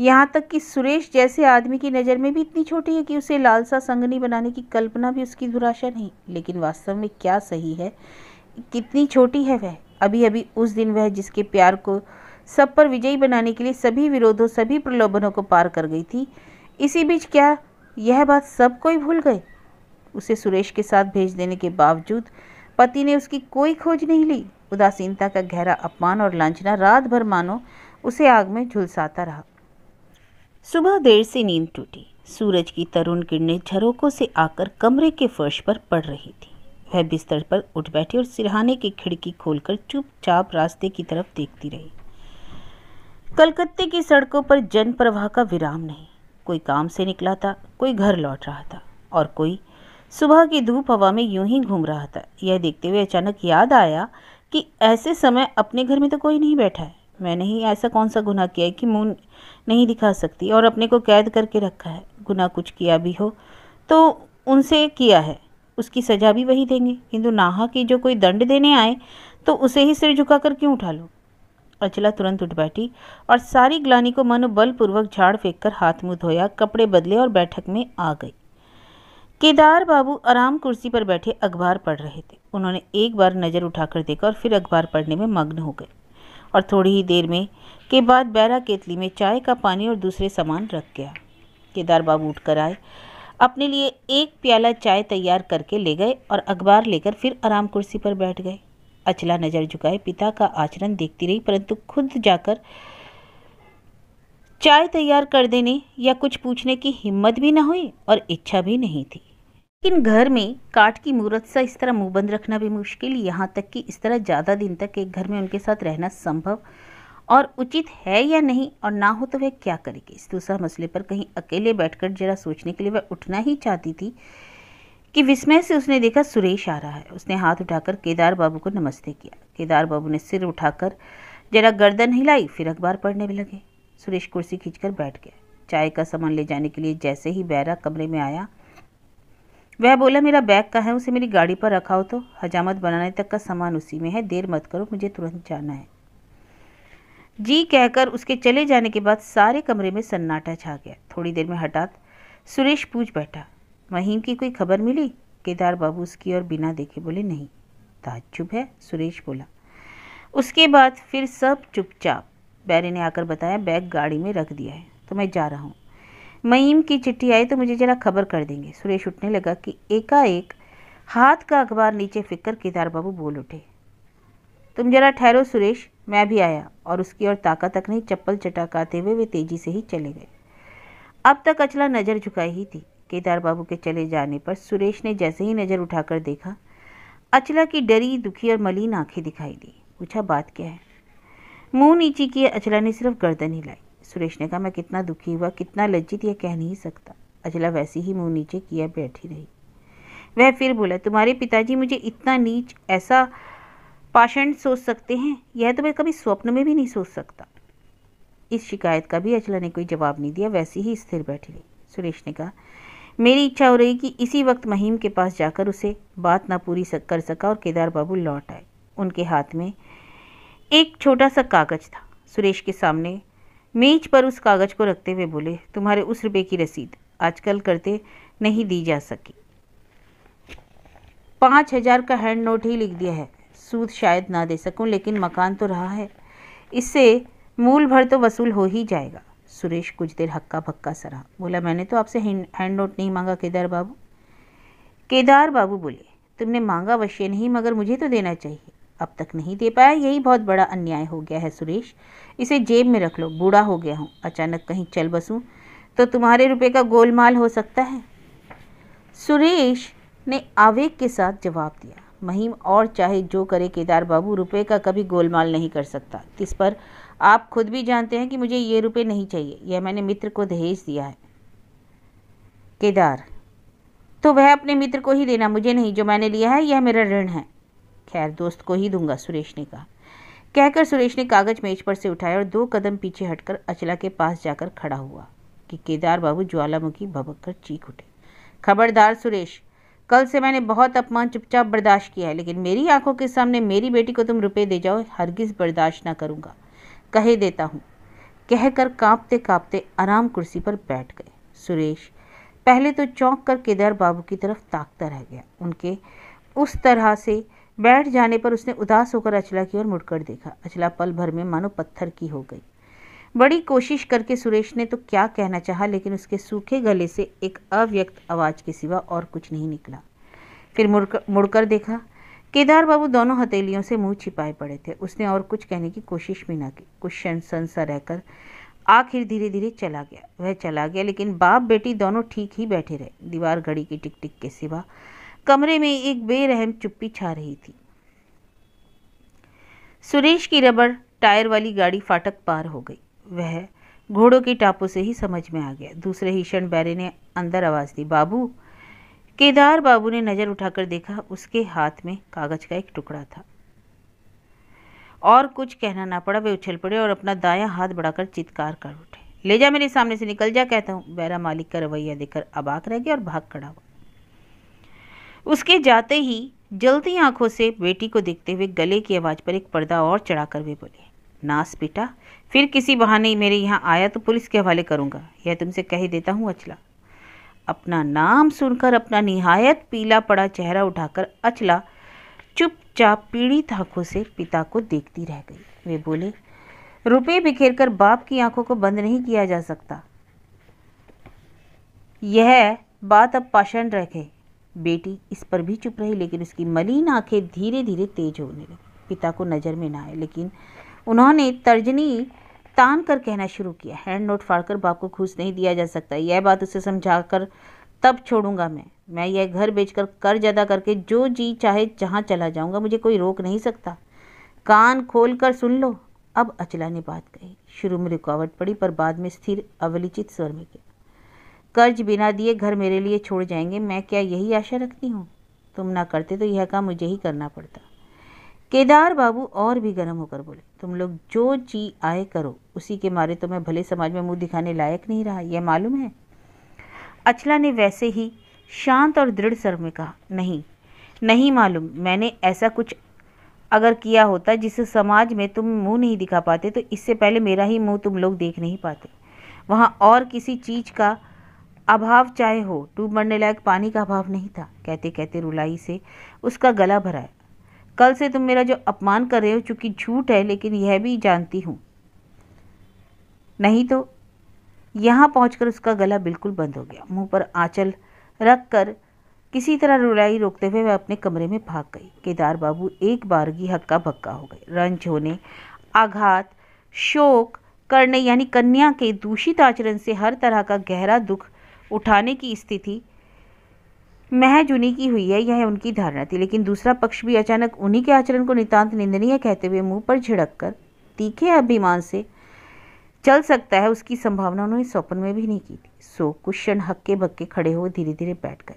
यहाँ तक कि सुरेश जैसे आदमी की नज़र में भी इतनी छोटी है कि उसे लालसा संगनी बनाने की कल्पना भी उसकी दुराशा नहीं लेकिन वास्तव में क्या सही है कितनी छोटी है वह अभी अभी उस दिन वह जिसके प्यार को सब पर विजयी बनाने के लिए सभी विरोधों सभी प्रलोभनों को पार कर गई थी इसी बीच क्या यह बात सब कोई भूल गए उसे सुरेश के साथ भेज देने के बावजूद पति ने उसकी कोई खोज नहीं ली उदासीनता का गहरा अपमान और लांछना रात भर मानो उसे आग में झुलसाता रहा सुबह देर से नींद टूटी सूरज की तरुण किरणें झरोकों से आकर कमरे के फर्श पर पड़ रही थी वह बिस्तर पर उठ बैठी और सिरहाने की खिड़की खोलकर चुपचाप रास्ते की तरफ देखती रही कलकत्ते की सड़कों पर जन प्रवाह का विराम नहीं कोई काम से निकला था कोई घर लौट रहा था और कोई सुबह की धूप हवा में यूं ही घूम रहा था यह देखते हुए अचानक याद आया कि ऐसे समय अपने घर में तो कोई नहीं बैठा है मैंने ही ऐसा कौन सा गुनाह किया है कि मुंह नहीं दिखा सकती और अपने को कैद करके रखा है गुनाह कुछ किया भी हो तो उनसे किया है उसकी सज़ा भी वही देंगे किंतु नाहा की जो कोई दंड देने आए तो उसे ही सिर झुकाकर क्यों उठा लो अचला तुरंत उठ बैठी और सारी ग्लानी को मनोबलपूर्वक झाड़ फेंक कर हाथ मुँह धोया कपड़े बदले और बैठक में आ गई केदार बाबू आराम कुर्सी पर बैठे अखबार पढ़ रहे थे उन्होंने एक बार नज़र उठाकर देखा और फिर अखबार पढ़ने में मग्न हो गए और थोड़ी ही देर में के बाद बैरा केतली में चाय का पानी और दूसरे सामान रख गया केदार बाबू उठ कर आए अपने लिए एक प्याला चाय तैयार करके ले गए और अखबार लेकर फिर आराम कुर्सी पर बैठ गए अचला नज़र झुकाए पिता का आचरण देखती रही परंतु खुद जाकर चाय तैयार कर देने या कुछ पूछने की हिम्मत भी न हुई और इच्छा भी नहीं थी लेकिन घर में काट की मूर्त सा इस तरह मुंह बंद रखना भी मुश्किल यहाँ तक कि इस तरह ज़्यादा दिन तक एक घर में उनके साथ रहना संभव और उचित है या नहीं और ना हो तो वह क्या करेंगे इस दूसरा मसले पर कहीं अकेले बैठकर जरा सोचने के लिए वह उठना ही चाहती थी कि विस्मय से उसने देखा सुरेश आ रहा है उसने हाथ उठाकर केदार बाबू को नमस्ते किया केदार बाबू ने सिर उठाकर जरा गर्दन हिलाई फिर अखबार पढ़ने में लगे सुरेश कुर्सी खींचकर बैठ गया चाय का सामान ले जाने के लिए जैसे ही बैरा कमरे में आया वह बोला मेरा बैग कहाँ है उसे मेरी गाड़ी पर रखा हो तो हजामत बनाने तक का सामान उसी में है देर मत करो मुझे तुरंत जाना है जी कहकर उसके चले जाने के बाद सारे कमरे में सन्नाटा छा गया थोड़ी देर में हटात सुरेश पूछ बैठा महीम की कोई खबर मिली केदार बाबू उसकी और बिना देखे बोले नहीं ताज्जुब है सुरेश बोला उसके बाद फिर सब चुपचाप बैरी ने आकर बताया बैग गाड़ी में रख दिया है तो मैं जा रहा हूँ मईम की चिट्ठी आई तो मुझे जरा खबर कर देंगे सुरेश उठने लगा कि एकाएक हाथ का अखबार नीचे फिक केदार बाबू बोल उठे तुम जरा ठहरो सुरेश मैं भी आया और उसकी ओर ताका तक नहीं चप्पल चटाकाते हुए वे तेजी से ही चले गए अब तक अचला नज़र झुकाई ही थी केदार बाबू के चले जाने पर सुरेश ने जैसे ही नज़र उठाकर देखा अचला की डरी दुखी और मलिन आंखें दिखाई दी पूछा बात क्या है मुंह नीचे किए अचला ने सिर्फ गर्दन ही लाई सुरेश ने कहा मैं कितना दुखी हुआ कितना लज्जित यह कह नहीं सकता अचला वैसी ही मुंह नीचे किया बैठी रही वह फिर बोला तुम्हारे पिताजी मुझे इतना नीच ऐसा पाषण सोच सकते हैं यह तो मैं कभी स्वप्न में भी नहीं सोच सकता इस शिकायत का भी अचला ने कोई जवाब नहीं दिया वैसी ही स्थिर बैठी रही सुरेश ने कहा मेरी इच्छा हो रही कि इसी वक्त महीम के पास जाकर उसे बात ना पूरी सक, कर सका और केदार बाबू लौट आए उनके हाथ में एक छोटा सा कागज था सुरेश के सामने मेज पर उस कागज को रखते हुए बोले तुम्हारे उस रुपये की रसीद आजकल करते नहीं दी जा सकी पाँच हजार का हैंड नोट ही लिख दिया है सूद शायद ना दे सकूं लेकिन मकान तो रहा है इससे मूल भर तो वसूल हो ही जाएगा सुरेश कुछ देर हक्का भक्का सरा बोला मैंने तो आपसे हैंड नोट नहीं मांगा केदार बाबू केदार बाबू बोले तुमने मांगा अवश्य नहीं मगर मुझे तो देना चाहिए अब तक नहीं दे पाया यही बहुत बड़ा अन्याय हो गया है सुरेश इसे जेब में रख लो बूढ़ा हो गया हूँ अचानक कहीं चल बसूँ तो तुम्हारे रुपये का गोलमाल हो सकता है सुरेश ने आवेग के साथ जवाब दिया महीम और चाहे जो करे केदार बाबू रुपए का कभी गोलमाल नहीं कर सकता इस पर आप खुद भी जानते हैं कि मुझे ये रुपए नहीं चाहिए यह मैंने मित्र को दहेज दिया है केदार तो वह अपने मित्र को ही देना मुझे नहीं जो मैंने लिया है यह मेरा ऋण है खैर दोस्त को ही दूंगा सुरेश ने कहा कहकर सुरेश ने कागज मेज पर से उठाया और दो कदम पीछे हटकर अचला के पास जाकर खड़ा हुआ कि केदार बाबू ज्वालामुखी भबक कर चीख उठे खबरदार सुरेश कल से मैंने बहुत अपमान चुपचाप बर्दाश्त किया है लेकिन मेरी आंखों के सामने मेरी बेटी को तुम रुपये दे जाओ हरगिज बर्दाश्त ना करूँगा कहे देता हूँ कहकर कांपते कांपते आराम कुर्सी पर बैठ गए सुरेश पहले तो चौंक कर केदार बाबू की तरफ ताकता रह गया उनके उस तरह से बैठ जाने पर उसने उदास होकर अचला की ओर मुड़कर देखा अचला पल भर में मानो पत्थर की हो गई बड़ी कोशिश करके सुरेश ने तो क्या कहना चाहा लेकिन उसके सूखे गले से एक अव्यक्त आवाज़ के सिवा और कुछ नहीं निकला फिर मुड़कर मुड़कर देखा केदार बाबू दोनों हथेलियों से मुंह छिपाए पड़े थे उसने और कुछ कहने की कोशिश भी ना की कुछ क्षण संसा रहकर आखिर धीरे धीरे चला गया वह चला गया लेकिन बाप बेटी दोनों ठीक ही बैठे रहे दीवार घड़ी की टिक टिक के सिवा कमरे में एक बेरहम चुप्पी छा रही थी सुरेश की रबड़ टायर वाली गाड़ी फाटक पार हो गई वह घोड़ों की टापों से ही समझ में आ गया दूसरे ही क्षण बैरे ने अंदर आवाज़ दी बाबू केदार बाबू ने नज़र उठाकर देखा उसके हाथ में कागज का एक टुकड़ा था और कुछ कहना ना पड़ा वे उछल पड़े और अपना दायां हाथ बढ़ाकर चित्कार कर उठे ले जा मेरे सामने से निकल जा कहता हूँ बैरा मालिक का रवैया देकर अबाक रह गया और भाग खड़ा हुआ उसके जाते ही जल्दी आंखों से बेटी को देखते हुए गले की आवाज़ पर एक पर्दा और चढ़ाकर वे बोले नास बेटा फिर किसी बहाने मेरे यहाँ आया तो पुलिस के हवाले करूँगा यह तुमसे कह देता हूँ अचला अपना नाम सुनकर अपना निहायत पीला पड़ा चेहरा उठाकर अचला चुपचाप पीड़ित आंखों से पिता को देखती रह गई वे बोले रुपये बिखेर कर बाप की आंखों को बंद नहीं किया जा सकता यह बात अब पाषण रखे बेटी इस पर भी चुप रही लेकिन उसकी मलिन आंखें धीरे धीरे तेज होने लगी पिता को नज़र में ना आए लेकिन उन्होंने तर्जनी तान कर कहना शुरू किया हैंड नोट फाड़कर बाप को घूस नहीं दिया जा सकता यह बात उसे समझा कर तब छोड़ूंगा मैं मैं यह घर बेचकर कर्ज अदा करके जो जी चाहे जहाँ चला जाऊँगा मुझे कोई रोक नहीं सकता कान खोल कर सुन लो अब अचला ने बात कही शुरू में रुकावट पड़ी पर बाद में स्थिर अवलिचित स्वर में कही कर्ज बिना दिए घर मेरे लिए छोड़ जाएंगे मैं क्या यही आशा रखती हूँ तुम ना करते तो यह काम मुझे ही करना पड़ता केदार बाबू और भी गर्म होकर बोले तुम लोग जो जी आए करो उसी के मारे तो मैं भले समाज में मुंह दिखाने लायक नहीं रहा यह मालूम है अचला ने वैसे ही शांत और दृढ़ स्वर में कहा नहीं नहीं मालूम मैंने ऐसा कुछ अगर किया होता जिसे समाज में तुम मुंह नहीं दिखा पाते तो इससे पहले मेरा ही मुंह तुम लोग देख नहीं पाते वहाँ और किसी चीज़ का अभाव चाहे हो डूब मरने लायक पानी का अभाव नहीं था कहते कहते रुलाई से उसका गला भराया कल से तुम मेरा जो अपमान कर रहे हो चूंकि झूठ है लेकिन यह भी जानती हूँ नहीं तो यहाँ पहुँचकर उसका गला बिल्कुल बंद हो गया मुंह पर आंचल रख कर किसी तरह रुलाई रोकते हुए वह अपने कमरे में भाग गई केदार बाबू एक बारगी हक्का भक्का हो गए रंज होने आघात शोक करने यानी कन्या के दूषित आचरण से हर तरह का गहरा दुख उठाने की स्थिति महज उन्हीं की हुई है यह उनकी धारणा थी लेकिन दूसरा पक्ष भी अचानक उन्हीं के आचरण को नितांत निंदनीय कहते हुए मुंह पर झिड़क कर तीखे अभिमान से चल सकता है उसकी संभावना उन्होंने स्वप्न में भी नहीं की थी सो कुछ क्षण हक्के बक्के खड़े हुए धीरे धीरे बैठ गए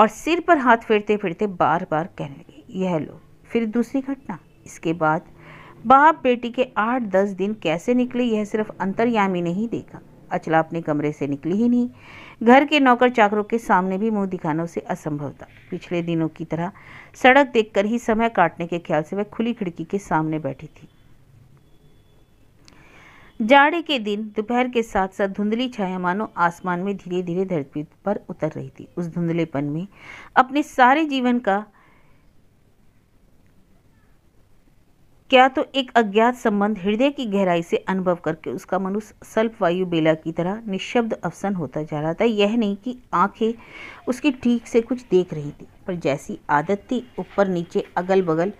और सिर पर हाथ फेरते फेरते बार बार कहने लगे यह लो फिर दूसरी घटना इसके बाद बाप बेटी के आठ दस दिन कैसे निकले यह सिर्फ अंतर्यामी ने ही देखा अचला अपने कमरे से निकली ही नहीं घर के नौकर चाकरों के सामने भी मुंह दिखाने से असंभव था पिछले दिनों की तरह सड़क देखकर ही समय काटने के ख्याल से वह खुली खिड़की के सामने बैठी थी जाड़े के दिन दोपहर के साथ साथ धुंधली छाया मानो आसमान में धीरे धीरे धरती पर उतर रही थी उस धुंधलेपन में अपने सारे जीवन का क्या तो एक अज्ञात संबंध हृदय की गहराई से अनुभव करके उसका मनुष्य सल्प वायु बेला की तरह निशब्द अवसन होता जा रहा था यह नहीं कि आंखें उसकी ठीक से कुछ देख रही थी पर जैसी आदत थी ऊपर नीचे अगल बगल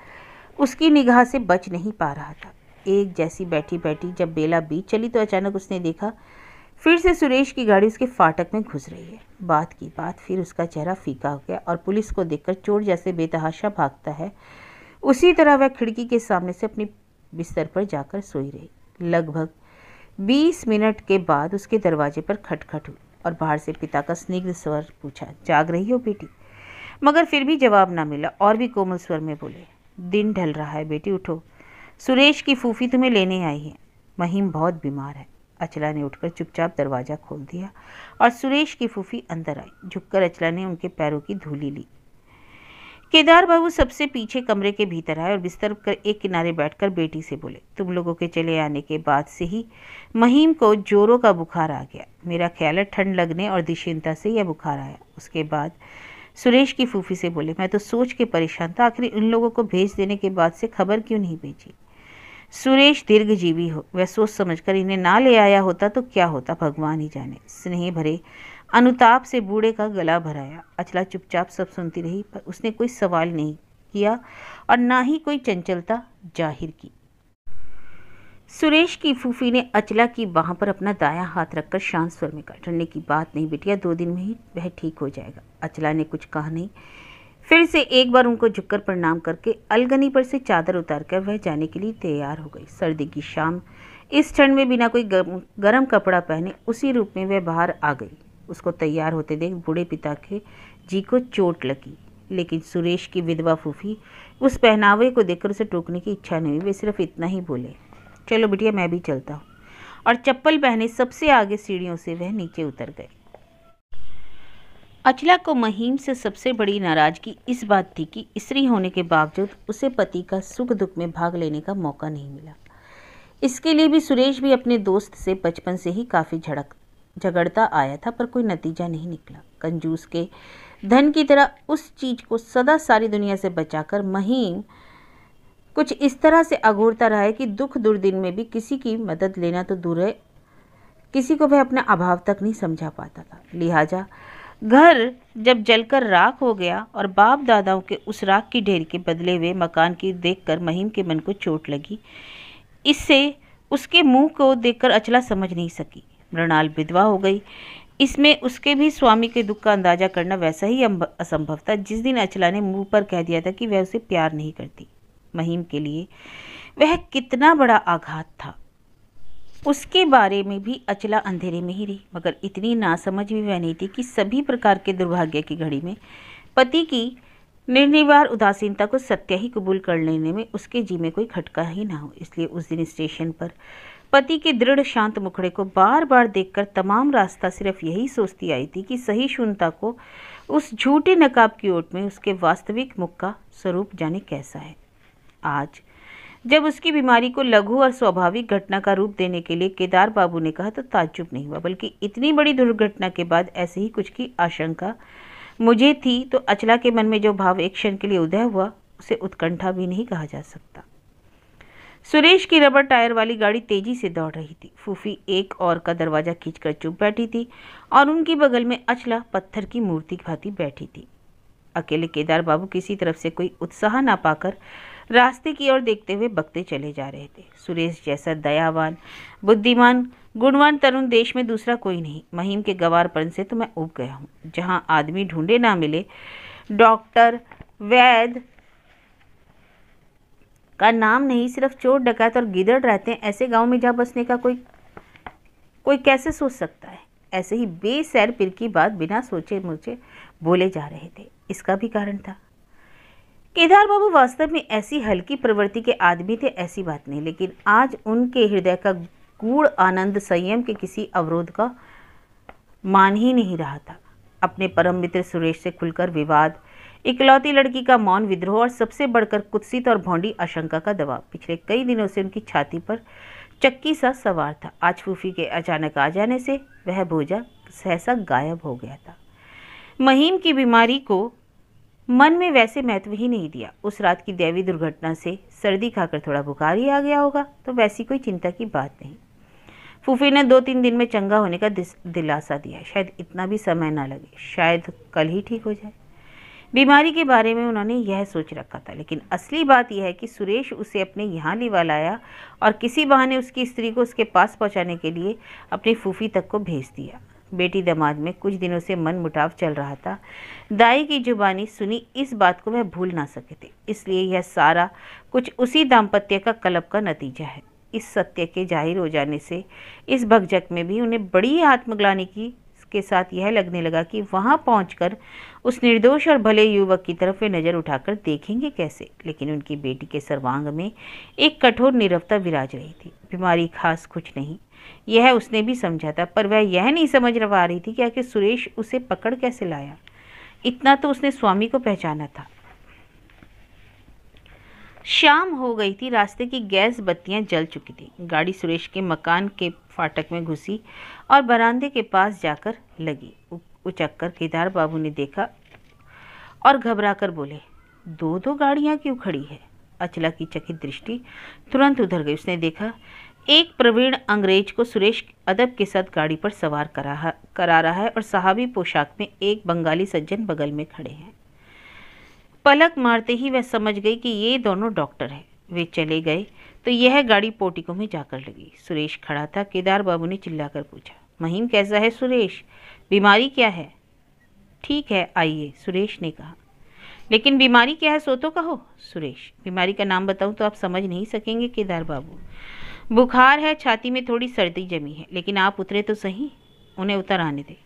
उसकी निगाह से बच नहीं पा रहा था एक जैसी बैठी बैठी जब बेला बीच चली तो अचानक उसने देखा फिर से सुरेश की गाड़ी उसके फाटक में घुस रही है बात की बात फिर उसका चेहरा फीका हो गया और पुलिस को देखकर चोर जैसे बेतहाशा भागता है उसी तरह वह खिड़की के सामने से अपनी बिस्तर पर जाकर सोई रही लगभग बीस मिनट के बाद उसके दरवाजे पर खटखट हुई और बाहर से पिता का स्निग्ध स्वर पूछा जाग रही हो बेटी मगर फिर भी जवाब ना मिला और भी कोमल स्वर में बोले दिन ढल रहा है बेटी उठो सुरेश की फूफी तुम्हें लेने आई है महिम बहुत बीमार है अचला ने उठकर चुपचाप दरवाज़ा खोल दिया और सुरेश की फूफी अंदर आई झुककर अचला ने उनके पैरों की धूली ली केदार बाबू सबसे पीछे कमरे के भीतर आए और बिस्तर कर एक किनारे बैठकर बेटी से बोले तुम लोगों के चले आने के बाद से ही महीम को जोरों का बुखार आ गया मेरा ख्याल है ठंड लगने और दिशीनता से यह बुखार आया उसके बाद सुरेश की फूफी से बोले मैं तो सोच के परेशान था आखिर इन लोगों को भेज देने के बाद से खबर क्यों नहीं भेजी सुरेश दीर्घजीवी हो वह सोच समझ इन्हें ना ले आया होता तो क्या होता भगवान ही जाने स्नेह भरे अनुताप से बूढ़े का गला भराया अचला चुपचाप सब सुनती रही पर उसने कोई सवाल नहीं किया और ना ही कोई चंचलता जाहिर की सुरेश की फूफी ने अचला की बाह पर अपना दायां हाथ रखकर शांत स्वर में कहा डरने की बात नहीं बिटिया दो दिन में ही वह ठीक हो जाएगा अचला ने कुछ कहा नहीं फिर से एक बार उनको झुककर प्रणाम करके अलगनी पर से चादर उतारकर वह जाने के लिए तैयार हो गई सर्दी की शाम इस ठंड में बिना कोई गर्म कपड़ा पहने उसी रूप में वह बाहर आ गई उसको तैयार होते देख बूढ़े पिता के जी को चोट लगी लेकिन सुरेश की विधवा फूफी उस पहनावे को देखकर उसे टोकने की इच्छा नहीं हुई वे सिर्फ इतना ही बोले चलो बिटिया मैं भी चलता हूँ और चप्पल पहने सबसे आगे सीढ़ियों से वह नीचे उतर गए अचला को महीम से सबसे बड़ी नाराजगी इस बात थी कि स्त्री होने के बावजूद उसे पति का सुख दुख में भाग लेने का मौका नहीं मिला इसके लिए भी सुरेश भी अपने दोस्त से बचपन से ही काफ़ी झड़क झगड़ता आया था पर कोई नतीजा नहीं निकला कंजूस के धन की तरह उस चीज को सदा सारी दुनिया से बचाकर महीम कुछ इस तरह से अघोरता रहा है कि दुख दुर्दिन में भी किसी की मदद लेना तो दूर है किसी को वह अपना अभाव तक नहीं समझा पाता था लिहाजा घर जब जलकर राख हो गया और बाप दादाओं के उस राख की ढेर के बदले हुए मकान की देखकर महीम के मन को चोट लगी इससे उसके मुंह को देखकर अचला समझ नहीं सकी मृणाल विधवा हो गई इसमें उसके भी स्वामी के दुख का अंदाजा करना वैसा ही असंभव था जिस दिन अचला ने मुंह पर कह दिया था कि वह उसे प्यार नहीं करती महीम के लिए वह कितना बड़ा आघात था उसके बारे में भी अचला अंधेरे में ही रही मगर इतनी नासमझ भी वह नहीं थी कि सभी प्रकार के दुर्भाग्य की घड़ी में पति की निर्निवार उदासीनता को सत्य ही कबूल कर लेने में उसके जी में कोई खटका ही ना हो इसलिए उस दिन स्टेशन पर पति के दृढ़ शांत मुखड़े को बार बार देखकर तमाम रास्ता सिर्फ यही सोचती आई थी कि सही शून्यता को उस झूठे नकाब की ओट में उसके वास्तविक मुख का स्वरूप जाने कैसा है आज जब उसकी बीमारी को लघु और स्वाभाविक घटना का रूप देने के लिए केदार बाबू ने कहा तो ताज्जुब नहीं हुआ बल्कि इतनी बड़ी दुर्घटना के बाद ऐसे ही कुछ की आशंका मुझे थी तो अचला के मन में जो भाव एक क्षण के लिए उदय हुआ उसे उत्कंठा भी नहीं कहा जा सकता सुरेश की रबर टायर वाली गाड़ी तेजी से दौड़ रही थी फूफी एक और का दरवाजा खींचकर चुप बैठी थी और उनकी बगल में अचला पत्थर की मूर्ति भांति बैठी थी अकेले केदार बाबू किसी तरफ से कोई उत्साह ना पाकर रास्ते की ओर देखते हुए बकते चले जा रहे थे सुरेश जैसा दयावान बुद्धिमान गुणवान तरुण देश में दूसरा कोई नहीं महीम के गवारपन से तो मैं उब गया हूँ जहाँ आदमी ढूंढे ना मिले डॉक्टर वैद का नाम नहीं सिर्फ चोर डकैत और गिदड़ रहते हैं ऐसे गांव में जा बसने का कोई कोई कैसे सोच सकता है ऐसे ही बेसैर पिर की बात बिना सोचे मुझे बोले जा रहे थे इसका भी कारण था केदार बाबू वास्तव में ऐसी हल्की प्रवृत्ति के आदमी थे ऐसी बात नहीं लेकिन आज उनके हृदय का गूढ़ आनंद संयम के किसी अवरोध का मान ही नहीं रहा था अपने परम मित्र सुरेश से खुलकर विवाद इकलौती लड़की का मौन विद्रोह और सबसे बढ़कर कुत्सित और भौंडी आशंका का दबाव पिछले कई दिनों से उनकी छाती पर चक्की सा सवार था आज फूफी के अचानक आ जाने से वह भोजा सहसा गायब हो गया था महीम की बीमारी को मन में वैसे महत्व ही नहीं दिया उस रात की दैवी दुर्घटना से सर्दी खाकर थोड़ा बुखार ही आ गया होगा तो वैसी कोई चिंता की बात नहीं फूफी ने दो तीन दिन में चंगा होने का दिलासा दिया शायद इतना भी समय ना लगे शायद कल ही ठीक हो जाए बीमारी के बारे में उन्होंने यह सोच रखा था लेकिन असली बात यह है कि सुरेश उसे अपने यहाँ लिवा लाया और किसी बहाने उसकी स्त्री को उसके पास पहुँचाने के लिए अपनी फूफी तक को भेज दिया बेटी दमाद में कुछ दिनों से मन मुटाव चल रहा था दाई की जुबानी सुनी इस बात को वह भूल ना सके थे इसलिए यह सारा कुछ उसी दाम्पत्य का कलप का नतीजा है इस सत्य के जाहिर हो जाने से इस भगजक में भी उन्हें बड़ी आत्मग्लानी की के साथ यह लगने लगा कि वहां पहुंचकर उस निर्दोष और भले युवक की तरफ वे नज़र उठाकर देखेंगे कैसे लेकिन उनकी बेटी के सर्वांग में एक कठोर निरवता विराज रही थी बीमारी खास कुछ नहीं यह उसने भी समझा था पर वह यह नहीं समझ पा रही थी कि आखिर सुरेश उसे पकड़ कैसे लाया इतना तो उसने स्वामी को पहचाना था शाम हो गई थी रास्ते की गैस बत्तियां जल चुकी थी गाड़ी सुरेश के मकान के फाटक में घुसी और बरामदे के पास जाकर लगी उचक्कर केदार बाबू ने देखा और घबराकर बोले दो दो गाड़ियाँ क्यों खड़ी है अचला की चकित दृष्टि तुरंत उधर गई उसने देखा एक प्रवीण अंग्रेज को सुरेश अदब के साथ गाड़ी पर सवार करा करा रहा है और साहबी पोशाक में एक बंगाली सज्जन बगल में खड़े हैं पलक मारते ही वह समझ गई कि ये दोनों डॉक्टर हैं वे चले गए तो यह गाड़ी पोटिको में जाकर लगी सुरेश खड़ा था केदार बाबू ने चिल्लाकर पूछा महीम कैसा है सुरेश बीमारी क्या है ठीक है आइए सुरेश ने कहा लेकिन बीमारी क्या है सो तो कहो सुरेश बीमारी का नाम बताऊं तो आप समझ नहीं सकेंगे केदार बाबू बुखार है छाती में थोड़ी सर्दी जमी है लेकिन आप उतरे तो सही उन्हें उतर आने दे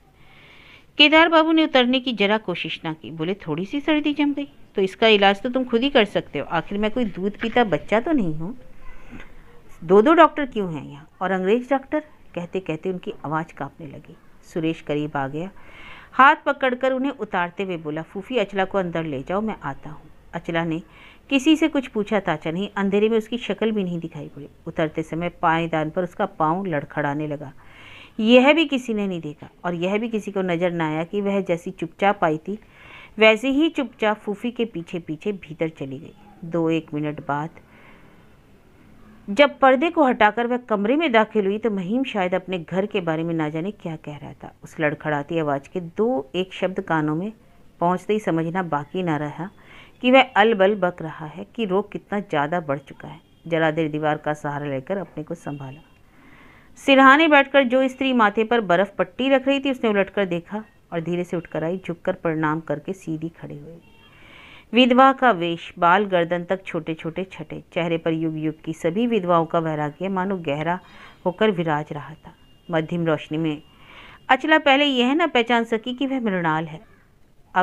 केदार बाबू ने उतरने की जरा कोशिश ना की बोले थोड़ी सी सर्दी जम गई तो इसका इलाज तो तुम खुद ही कर सकते हो आखिर मैं कोई दूध पीता बच्चा तो नहीं हूँ दो दो डॉक्टर क्यों हैं यहाँ और अंग्रेज डॉक्टर कहते कहते उनकी आवाज़ कांपने लगी सुरेश करीब आ गया हाथ पकड़कर उन्हें उतारते हुए बोला फूफी अचला को अंदर ले जाओ मैं आता हूँ अचला ने किसी से कुछ पूछा ताचा नहीं अंधेरे में उसकी शक्ल भी नहीं दिखाई पड़ी उतरते समय पाएदान पर उसका पाँव लड़खड़ाने लगा यह भी किसी ने नहीं देखा और यह भी किसी को नज़र न आया कि वह जैसी चुपचाप आई थी वैसे ही चुपचाप फूफी के पीछे पीछे भीतर चली गई दो एक मिनट बाद जब पर्दे को हटाकर वह कमरे में दाखिल हुई तो महीम शायद अपने घर के बारे में ना जाने क्या कह रहा था उस लड़खड़ाती आवाज़ के दो एक शब्द कानों में पहुंचते ही समझना बाकी ना रहा कि वह अलबल बक रहा है कि रोग कितना ज़्यादा बढ़ चुका है देर दीवार का सहारा लेकर अपने को संभाला सिरहाने बैठकर जो स्त्री माथे पर बर्फ़ पट्टी रख रही थी उसने उलटकर देखा और धीरे से उठकर आई झुककर प्रणाम करके सीधी खड़ी हुई विधवा का वेश बाल गर्दन तक छोटे छोटे छटे चेहरे पर युग युग की सभी विधवाओं का वैराग्य मानो गहरा होकर विराज रहा था मध्यम रोशनी में अचला पहले यह ना पहचान सकी कि वह मृणाल है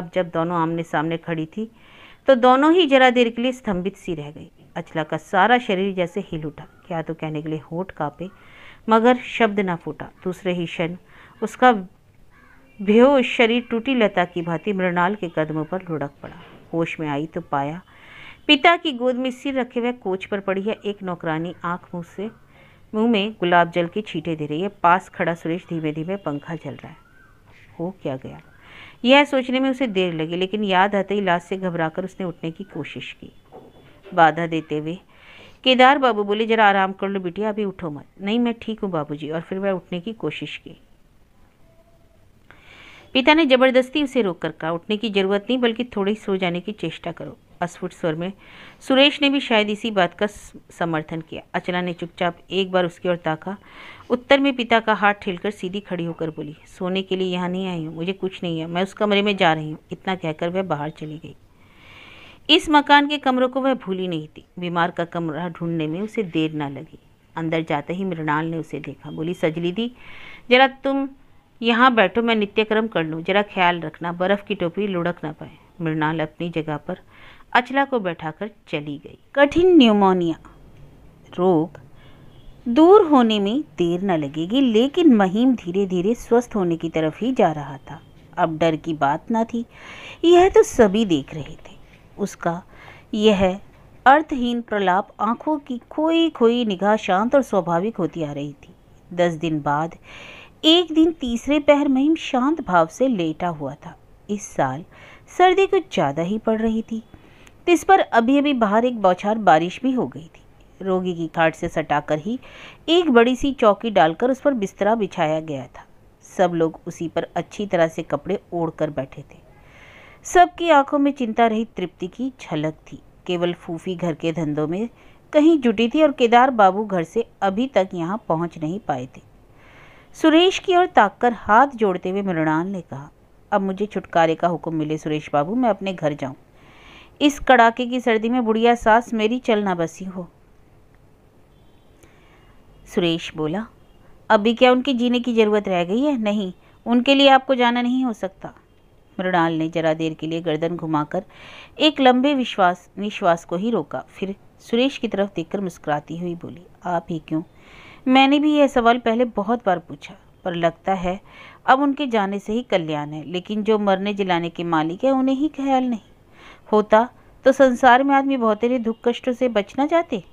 अब जब दोनों आमने सामने खड़ी थी तो दोनों ही जरा देर के लिए स्तंभित सी रह गई अचला का सारा शरीर जैसे हिल उठा क्या तो कहने के लिए होठ कांपे मगर शब्द ना फूटा दूसरे ही क्षण उसका बेहोश शरीर टूटी लता की भांति मृणाल के कदमों पर लुढ़क पड़ा होश में आई तो पाया पिता की गोद में सिर रखे हुए कोच पर पड़ी है एक नौकरानी आंख मुँह से मुंह में गुलाब जल के छींटे दे रही है पास खड़ा सुरेश धीमे धीमे पंखा चल रहा है हो क्या गया यह सोचने में उसे देर लगी लेकिन याद आते ही लाश से घबराकर उसने उठने की कोशिश की बाधा देते हुए केदार बाबू बोले जरा आराम कर लो बिटिया अभी उठो मत नहीं मैं ठीक हूँ बाबूजी और फिर वह उठने की कोशिश की पिता ने जबरदस्ती उसे रोक कर कहा उठने की जरूरत नहीं बल्कि थोड़ी सो जाने की चेष्टा करो अस्फुट स्वर में सुरेश ने भी शायद इसी बात का समर्थन किया अचला ने चुपचाप एक बार उसकी ओर ताका उत्तर में पिता का हाथ ठेलकर सीधी खड़ी होकर बोली सोने के लिए यहाँ नहीं आई हूँ मुझे कुछ नहीं है मैं उस कमरे में जा रही हूँ इतना कहकर वह बाहर चली गई इस मकान के कमरों को वह भूली नहीं थी बीमार का कमरा ढूंढने में उसे देर ना लगी अंदर जाते ही मृणाल ने उसे देखा बोली सजली दी जरा तुम यहाँ बैठो मैं नित्यक्रम कर लूँ जरा ख्याल रखना बर्फ़ की टोपी लुढ़क ना पाए मृणाल अपनी जगह पर अचला को बैठाकर चली गई कठिन न्यूमोनिया रोग दूर होने में देर न लगेगी लेकिन महीम धीरे धीरे स्वस्थ होने की तरफ ही जा रहा था अब डर की बात ना थी यह तो सभी देख रहे थे उसका यह अर्थहीन प्रलाप आंखों की खोई खोई निगाह शांत और स्वाभाविक होती आ रही थी दस दिन बाद एक दिन तीसरे पहर महिम शांत भाव से लेटा हुआ था इस साल सर्दी कुछ ज़्यादा ही पड़ रही थी इस पर अभी अभी बाहर एक बौछार बारिश भी हो गई थी रोगी की खाट से सटाकर ही एक बड़ी सी चौकी डालकर उस पर बिस्तरा बिछाया गया था सब लोग उसी पर अच्छी तरह से कपड़े ओढ़ कर बैठे थे सबकी आंखों में चिंता रही तृप्ति की झलक थी केवल फूफी घर के धंधों में कहीं जुटी थी और केदार बाबू घर से अभी तक यहाँ पहुँच नहीं पाए थे सुरेश की ओर ताक कर हाथ जोड़ते हुए मृणाल ने कहा अब मुझे छुटकारे का हुक्म मिले सुरेश बाबू मैं अपने घर जाऊं इस कड़ाके की सर्दी में बुढ़िया सास मेरी चलना बसी हो सुरेश बोला अभी क्या उनके जीने की ज़रूरत रह गई है नहीं उनके लिए आपको जाना नहीं हो सकता मृणाल ने जरा देर के लिए गर्दन घुमाकर एक लंबे विश्वास निश्वास को ही रोका फिर सुरेश की तरफ देखकर मुस्कुराती हुई बोली आप ही क्यों मैंने भी यह सवाल पहले बहुत बार पूछा पर लगता है अब उनके जाने से ही कल्याण है लेकिन जो मरने जलाने के मालिक है उन्हें ही ख्याल नहीं होता तो संसार में आदमी ही दुख कष्टों से बचना चाहते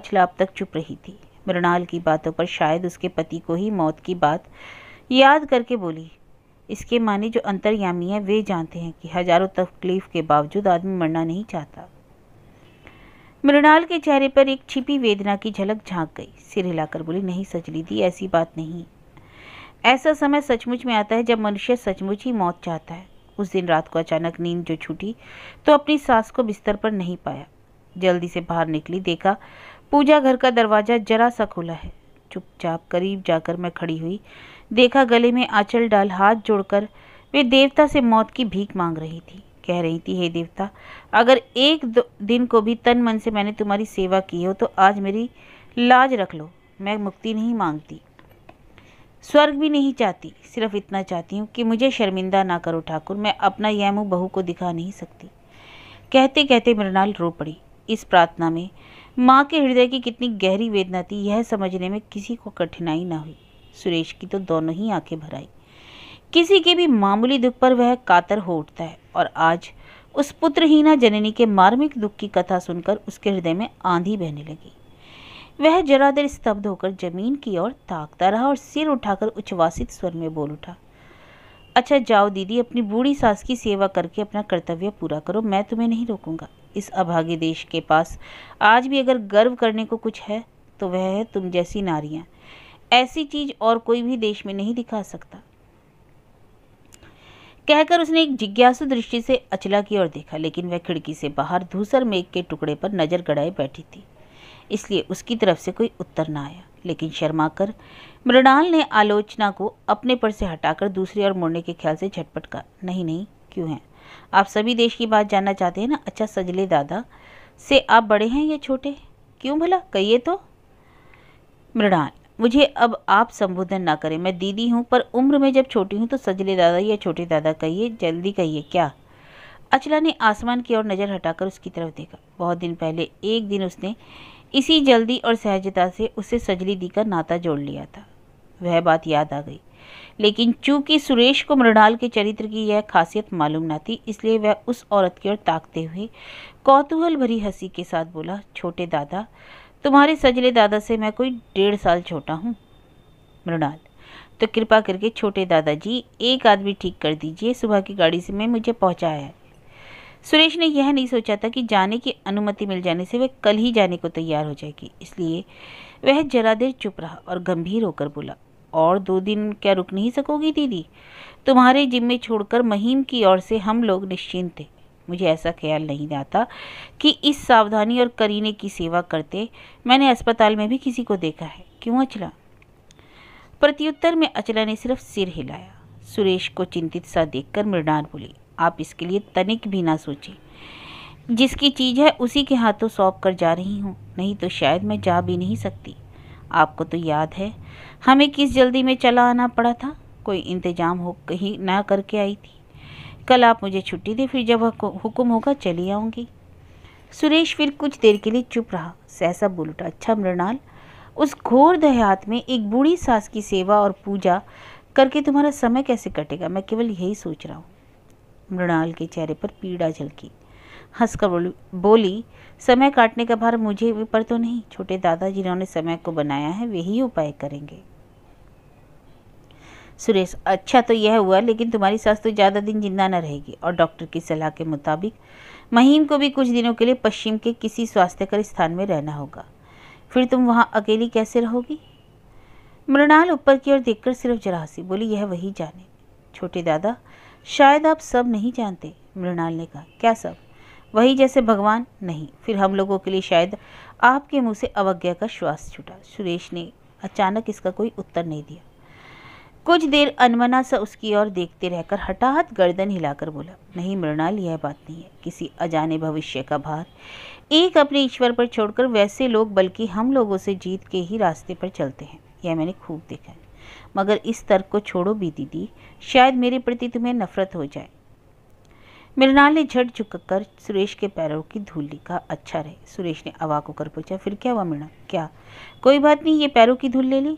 अचला अब तक चुप रही थी मृणाल की बातों पर शायद उसके पति को ही मौत की बात याद करके बोली इसके माने जो अंतर्यामी है वे जानते हैं कि हजारों तकलीफ के बावजूद आदमी मरना नहीं चाहता मृणाल के चेहरे पर एक छिपी वेदना की झलक झांक गई सिर हिलाकर बोली नहीं सजली दी ऐसी बात नहीं ऐसा समय सचमुच में आता है जब मनुष्य सचमुच ही मौत चाहता है उस दिन रात को अचानक नींद जो छूटी तो अपनी सास को बिस्तर पर नहीं पाया जल्दी से बाहर निकली देखा पूजा घर का दरवाज़ा जरा सा खुला है चुपचाप करीब जाकर मैं खड़ी हुई देखा गले में आंचल डाल हाथ जोड़कर वे देवता से मौत की भीख मांग रही थी कह रही थी हे देवता अगर एक दिन को भी तन मन से मैंने तुम्हारी सेवा की हो तो आज मेरी लाज रख लो मैं मुक्ति नहीं मांगती स्वर्ग भी नहीं चाहती सिर्फ इतना चाहती हूँ कि मुझे शर्मिंदा ना करो ठाकुर मैं अपना यह मुँह बहू को दिखा नहीं सकती कहते कहते मृणाल रो पड़ी इस प्रार्थना में माँ के हृदय की कितनी गहरी वेदना थी यह समझने में किसी को कठिनाई ना हुई सुरेश की तो दोनों ही आंखें भर आई किसी के भी मामूली दुख पर वह कातर हो उठता है और आज उस पुत्रहीना जननी के मार्मिक दुख की कथा सुनकर उसके हृदय में आंधी बहने लगी वह जरा देर स्तब्ध होकर जमीन की ओर ताकता रहा और सिर उठाकर उच्छ्वासित स्वर में बोल उठा अच्छा जाओ दीदी अपनी बूढ़ी सास की सेवा करके अपना कर्तव्य पूरा करो मैं तुम्हें नहीं रोकूंगा इस अभागे देश के पास आज भी अगर गर्व करने को कुछ है तो वह है तुम जैसी नारियां ऐसी चीज़ और कोई भी देश में नहीं दिखा सकता कहकर उसने एक जिज्ञासु दृष्टि से अचला की ओर देखा लेकिन वह खिड़की से बाहर धूसर मेघ के टुकड़े पर नज़र गड़ाए बैठी थी इसलिए उसकी तरफ से कोई उत्तर ना आया लेकिन शर्मा कर मृणाल ने आलोचना को अपने पर से हटाकर दूसरी ओर मुड़ने के ख्याल से झटपट कहा नहीं नहीं क्यों हैं आप सभी देश की बात जानना चाहते हैं ना अच्छा सजले दादा से आप बड़े हैं या छोटे क्यों भला कहिए तो मृणाल मुझे अब आप संबोधन ना करें मैं दीदी हूँ पर उम्र में जब छोटी हूँ तो सजले दादा या छोटे दादा कहिए जल्दी कहिए क्या अचला ने आसमान की ओर नज़र हटाकर उसकी तरफ देखा बहुत दिन पहले एक दिन उसने इसी जल्दी और सहजता से उसे सजली दी का नाता जोड़ लिया था वह बात याद आ गई लेकिन चूंकि सुरेश को मृणाल के चरित्र की यह खासियत मालूम ना थी इसलिए वह उस औरत की ओर ताकते हुए कौतूहल भरी हंसी के साथ बोला छोटे दादा तुम्हारे सजले दादा से मैं कोई डेढ़ साल छोटा हूँ मृणाल तो कृपा करके छोटे दादाजी एक आदमी ठीक कर दीजिए सुबह की गाड़ी से मैं मुझे पहुँचाया है सुरेश ने यह नहीं सोचा था कि जाने की अनुमति मिल जाने से वह कल ही जाने को तैयार हो जाएगी इसलिए वह जरा देर चुप रहा और गंभीर होकर बोला और दो दिन क्या रुक नहीं सकोगी दीदी तुम्हारे जिम्मे छोड़कर महीम की ओर से हम लोग निश्चिंत थे मुझे ऐसा ख्याल नहीं आता कि इस सावधानी और करीने की सेवा करते मैंने अस्पताल में भी किसी को देखा है क्यों अचला प्रत्युत्तर में अचला ने सिर्फ सिर हिलाया सुरेश को चिंतित सा देखकर मृणाल बोली आप इसके लिए तनिक भी ना सोचें जिसकी चीज़ है उसी के हाथों सौंप कर जा रही हूँ नहीं तो शायद मैं जा भी नहीं सकती आपको तो याद है हमें किस जल्दी में चला आना पड़ा था कोई इंतजाम हो कहीं ना करके आई थी कल आप मुझे छुट्टी दें फिर जब हुक्म होगा चली आऊँगी सुरेश फिर कुछ देर के लिए चुप रहा सहसा बोल उठा अच्छा मृणाल उस घोर देहात में एक बूढ़ी सास की सेवा और पूजा करके तुम्हारा समय कैसे कटेगा मैं केवल यही सोच रहा हूँ मृणाल के चेहरे पर पीड़ा झलकी हंसकर बोली बोली समय काटने का भार मुझे पर तो नहीं छोटे दादा जिन्होंने समय को बनाया है वही उपाय करेंगे सुरेश अच्छा तो यह हुआ लेकिन तुम्हारी सास तो ज़्यादा दिन जिंदा न रहेगी और डॉक्टर की सलाह के मुताबिक महीम को भी कुछ दिनों के लिए पश्चिम के किसी स्वास्थ्यकर स्थान में रहना होगा फिर तुम वहाँ अकेली कैसे रहोगी मृणाल ऊपर की ओर देखकर सिर्फ जरा हंसी बोली यह वही जाने छोटे दादा शायद आप सब नहीं जानते मृणाल ने कहा क्या सब वही जैसे भगवान नहीं फिर हम लोगों के लिए शायद आपके मुंह से अवज्ञा का श्वास छूटा सुरेश ने अचानक इसका कोई उत्तर नहीं दिया कुछ देर अनमना सा उसकी ओर देखते रहकर हटाहत गर्दन हिलाकर बोला नहीं मृणाल यह बात नहीं है किसी अजाने भविष्य का भार एक अपने ईश्वर पर छोड़कर वैसे लोग बल्कि हम लोगों से जीत के ही रास्ते पर चलते हैं यह मैंने खूब देखा है मगर इस तर्क को छोड़ो भी दीदी शायद मेरे प्रति तुम्हें नफरत हो जाए मृणाल ने झट झुक कर सुरेश के पैरों की धूल ली कहा अच्छा रहे सुरेश ने अवाक होकर पूछा फिर क्या हुआ मृणाल क्या कोई बात नहीं ये पैरों की धूल ले ली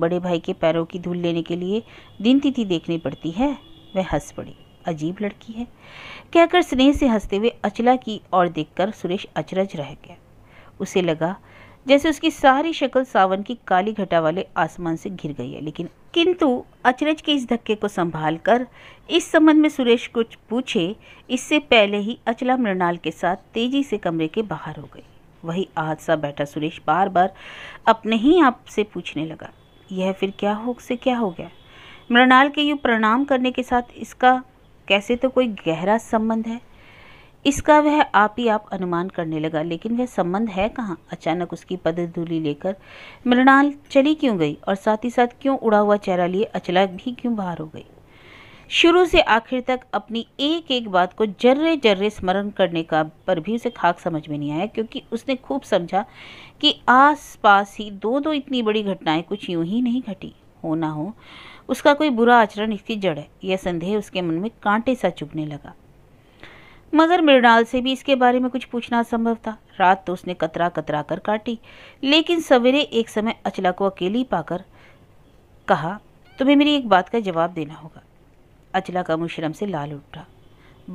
बड़े भाई के पैरों की धूल लेने के लिए दिन तिथि देखनी पड़ती है वह हंस पड़ी अजीब लड़की है कहकर स्नेह से हंसते हुए अचला की ओर देखकर सुरेश अचरज रह गया उसे लगा जैसे उसकी सारी शक्ल सावन की काली घटा वाले आसमान से घिर गई है लेकिन किंतु अचरज के इस धक्के को संभाल कर इस संबंध में सुरेश कुछ पूछे इससे पहले ही अचला मृणाल के साथ तेजी से कमरे के बाहर हो गई वही आहत सा बैठा सुरेश बार बार अपने ही आप से पूछने लगा यह फिर क्या हो से क्या हो गया मृणाल के यूँ प्रणाम करने के साथ इसका कैसे तो कोई गहरा संबंध है इसका वह आप ही आप अनुमान करने लगा लेकिन वह संबंध है कहाँ अचानक उसकी पद धूली लेकर मृणाल चली क्यों गई और साथ ही साथ क्यों उड़ा हुआ चेहरा लिए अचला भी क्यों बाहर हो गई शुरू से आखिर तक अपनी एक एक बात को जर्रे जर्रे स्मरण करने का पर भी उसे खाक समझ में नहीं आया क्योंकि उसने खूब समझा कि आस पास ही दो दो इतनी बड़ी घटनाएं कुछ यूं ही नहीं घटी हो ना हो उसका कोई बुरा आचरण इसकी जड़ है यह संदेह उसके मन में कांटे सा चुभने लगा मगर मृणाल से भी इसके बारे में कुछ पूछना असंभव था रात तो उसने कतरा कतरा कर काटी लेकिन सवेरे एक समय अचला को अकेली पाकर कहा तुम्हें मेरी एक बात का जवाब देना होगा अचला का मुशरम से लाल उठा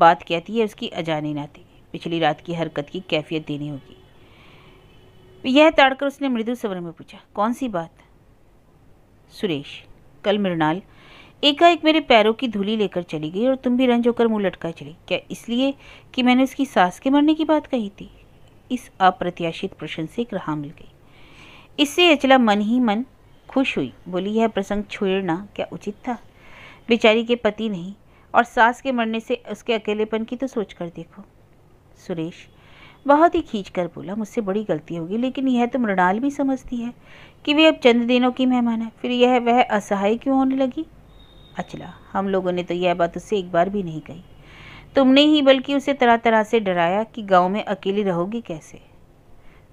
बात कहती है उसकी अजानी नाती पिछली रात की हरकत की कैफियत देनी होगी यह ताड़कर उसने मृदु सवर में पूछा कौन सी बात सुरेश कल मृणाल एकाएक मेरे पैरों की धूली लेकर चली गई और तुम भी रंज होकर मुँह लटका चली क्या इसलिए कि मैंने उसकी सास के मरने की बात कही थी इस अप्रत्याशित प्रश्न से एक राह मिल गई इससे अचला मन ही मन खुश हुई बोली यह प्रसंग छोड़ना क्या उचित था बेचारी के पति नहीं और सास के मरने से उसके अकेलेपन की तो सोच कर देखो सुरेश बहुत ही खींच कर बोला मुझसे बड़ी गलती होगी लेकिन यह तो मृणाल भी समझती है कि वे अब चंद दिनों की मेहमान है फिर यह वह असहाय क्यों होने लगी अचला हम लोगों ने तो यह बात उससे एक बार भी नहीं कही तुमने ही बल्कि उसे तरह तरह से डराया कि गांव में अकेली रहोगी कैसे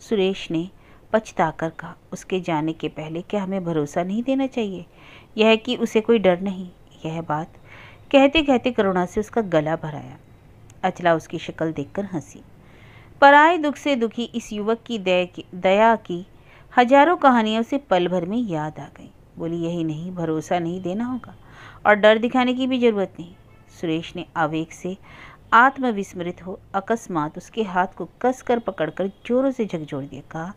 सुरेश ने पछता कर कहा उसके जाने के पहले क्या हमें भरोसा नहीं देना चाहिए यह कि उसे कोई डर नहीं यह बात कहते कहते करुणा से उसका गला भराया अचला उसकी शक्ल देखकर हंसी पराए दुख से दुखी इस युवक की दया की हजारों कहानियों से पल भर में याद आ गई बोली यही नहीं भरोसा नहीं देना होगा और डर दिखाने की भी जरूरत नहीं सुरेश ने आवेग से आत्मविस्मृत हो अकस्मात उसके हाथ को कसकर पकड़कर जोरों से झकझोर दिया कहा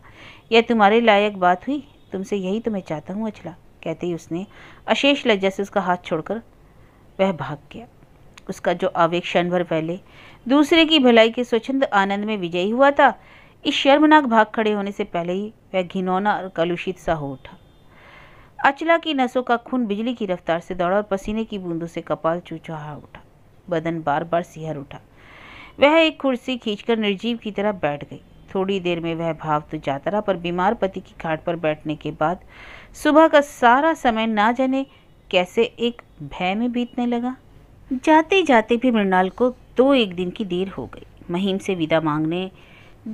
यह तुम्हारे लायक बात हुई तुमसे यही तो मैं चाहता हूँ अचला कहते ही उसने अशेष लज्जा से उसका हाथ छोड़कर वह भाग गया उसका जो आवेग क्षण भर पहले दूसरे की भलाई के स्वच्छंद आनंद में विजयी हुआ था इस शर्मनाक भाग खड़े होने से पहले ही वह घिनौना और कलुषित सा हो उठा अचला की नसों का खून बिजली की रफ्तार से दौड़ा और पसीने की बूंदों से कपाल चूचहा उठा बदन बार बार सिहर उठा वह एक कुर्सी खींचकर निर्जीव की तरह बैठ गई थोड़ी देर में वह भाव तो जाता रहा पर बीमार पति की खाट पर बैठने के बाद सुबह का सारा समय ना जाने कैसे एक भय में बीतने लगा जाते जाते भी मृणाल को दो एक दिन की देर हो गई महीम से विदा मांगने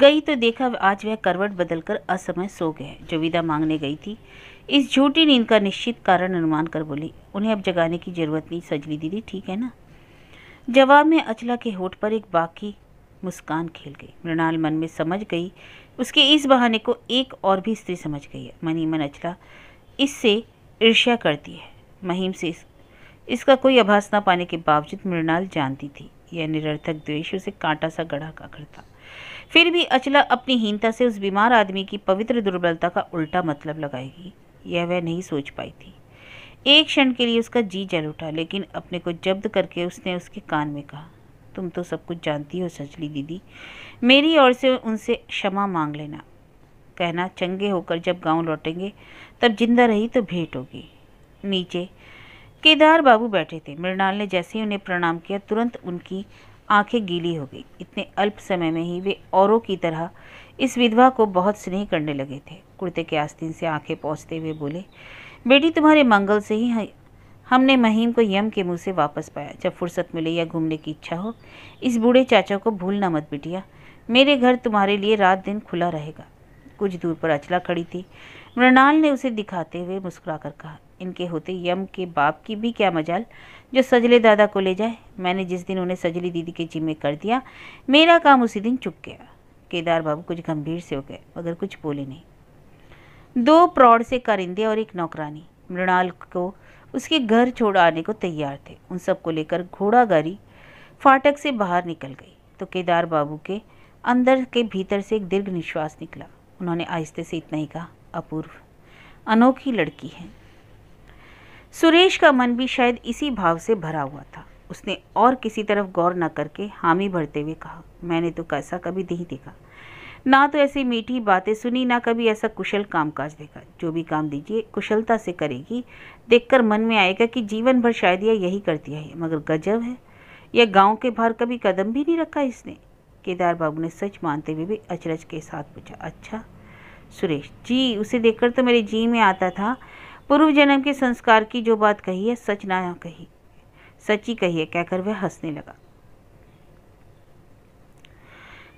गई तो देखा आज वह करवट बदलकर असमय सो गए जो विदा मांगने गई थी इस झूठी नींद का निश्चित कारण अनुमान कर बोली उन्हें अब जगाने की जरूरत नहीं सजली दीदी ठीक है ना जवाब में अचला के होठ पर एक बाकी मुस्कान खेल गई मृणाल मन में समझ गई उसके इस बहाने को एक और भी स्त्री समझ गई है मनी मन अचला इससे ईर्ष्या करती है महीम से इस, इसका कोई आभास ना पाने के बावजूद मृणाल जानती थी यह निरर्थक द्वेष उसे कांटा सा गढ़ा का करता फिर भी अचला अपनी हीनता से उस बीमार आदमी की पवित्र दुर्बलता का उल्टा मतलब लगाएगी यह वह नहीं सोच पाई थी एक क्षण के लिए उसका जी जल उठा लेकिन अपने को जब्त करके उसने उसके कान में कहा तुम तो सब कुछ जानती हो सजली दीदी मेरी ओर से उनसे क्षमा मांग लेना कहना चंगे होकर जब गांव लौटेंगे तब जिंदा रही तो भेंट होगी नीचे केदार बाबू बैठे थे मृणाल ने जैसे ही उन्हें प्रणाम किया तुरंत उनकी आंखें गीली हो गई इतने अल्प समय में ही वे औरों की तरह इस विधवा को बहुत स्नेह करने लगे थे कुर्ते के आस्तीन से आंखें पहुँचते हुए बोले बेटी तुम्हारे मंगल से ही हमने महीम को यम के मुंह से वापस पाया जब फुर्सत मिले या घूमने की इच्छा हो इस बूढ़े चाचा को भूलना मत बिटिया मेरे घर तुम्हारे लिए रात दिन खुला रहेगा कुछ दूर पर अचला खड़ी थी मृणाल ने उसे दिखाते हुए मुस्कुराकर कहा इनके होते यम के बाप की भी क्या मजाल जो सजले दादा को ले जाए मैंने जिस दिन उन्हें सजली दीदी के जिम्मे कर दिया मेरा काम उसी दिन चुक गया केदार बाबू कुछ गंभीर से हो गए मगर कुछ बोले नहीं दो प्रौढ़ से करिंदे और एक नौकरानी मृणाल को उसके घर छोड़ आने को तैयार थे उन सबको लेकर घोड़ा गाड़ी फाटक से बाहर निकल गई तो केदार बाबू के अंदर के भीतर से एक दीर्घ निश्वास निकला उन्होंने आहिस्ते से इतना ही कहा अपूर्व अनोखी लड़की है सुरेश का मन भी शायद इसी भाव से भरा हुआ था उसने और किसी तरफ गौर न करके हामी भरते हुए कहा मैंने तो कैसा कभी नहीं देखा ना तो ऐसी मीठी बातें सुनी ना कभी ऐसा कुशल कामकाज देखा जो भी काम दीजिए कुशलता से करेगी देखकर मन में आएगा कि जीवन भर शायद यह यही करती है मगर गजब है यह गांव के बाहर कभी कदम भी नहीं रखा इसने केदार बाबू ने सच मानते हुए भी अचरज के साथ पूछा अच्छा सुरेश जी उसे देखकर तो मेरे जी में आता था पूर्व जन्म के संस्कार की जो बात कही है सच ना कही ही कही है कहकर वह हंसने लगा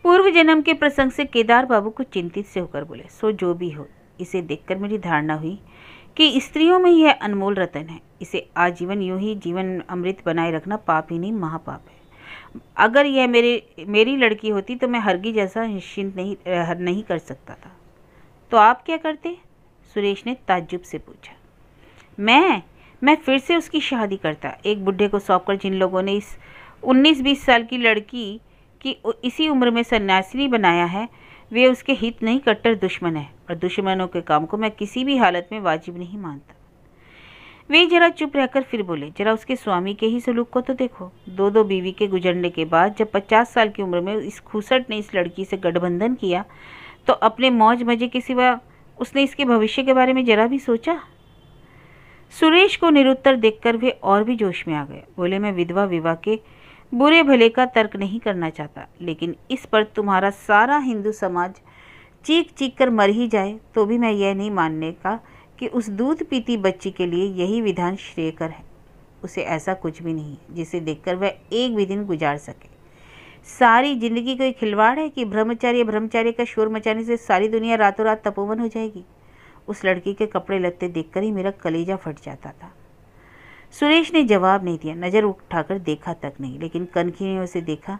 पूर्व जन्म के प्रसंग से केदार बाबू को चिंतित से होकर बोले सो जो भी हो इसे देखकर मेरी धारणा हुई कि स्त्रियों में यह अनमोल रतन है इसे आजीवन यूं ही जीवन अमृत बनाए रखना पाप ही नहीं महापाप है अगर यह मेरी मेरी लड़की होती तो मैं हरगी जैसा निश्चिंत नहीं नहीं कर सकता था तो आप क्या करते सुरेश ने ताज्जुब से पूछा मैं मैं फिर से उसकी शादी करता एक बुढ़े को सौंप जिन लोगों ने इस उन्नीस बीस साल की लड़की की इसी उम्र में सन्यासिनी बनाया है वे उसके हित नहीं कट्टर दुश्मन है और दुश्मनों के काम को मैं किसी भी हालत में वाजिब नहीं मानता वे जरा चुप रहकर फिर बोले जरा उसके स्वामी के ही सलूक को तो देखो दो दो बीवी के गुजरने के बाद जब पचास साल की उम्र में इस खूसट ने इस लड़की से गठबंधन किया तो अपने मौज मजे के सिवा उसने इसके भविष्य के बारे में जरा भी सोचा सुरेश को निरुत्तर देखकर वे और भी जोश में आ गए बोले मैं विधवा विवाह के बुरे भले का तर्क नहीं करना चाहता लेकिन इस पर तुम्हारा सारा हिंदू समाज चीख चीख कर मर ही जाए तो भी मैं यह नहीं मानने का कि उस दूध पीती बच्ची के लिए यही विधान श्रेयकर है उसे ऐसा कुछ भी नहीं जिसे देखकर वह एक भी दिन गुजार सके सारी जिंदगी कोई खिलवाड़ है कि ब्रह्मचार्य ब्रह्मचार्य का शोर मचाने से सारी दुनिया रातों रात तपोवन हो जाएगी उस लड़की के कपड़े लगते देखकर ही मेरा कलेजा फट जाता था सुरेश ने जवाब नहीं दिया नज़र उठाकर देखा तक नहीं लेकिन कनखी ने उसे देखा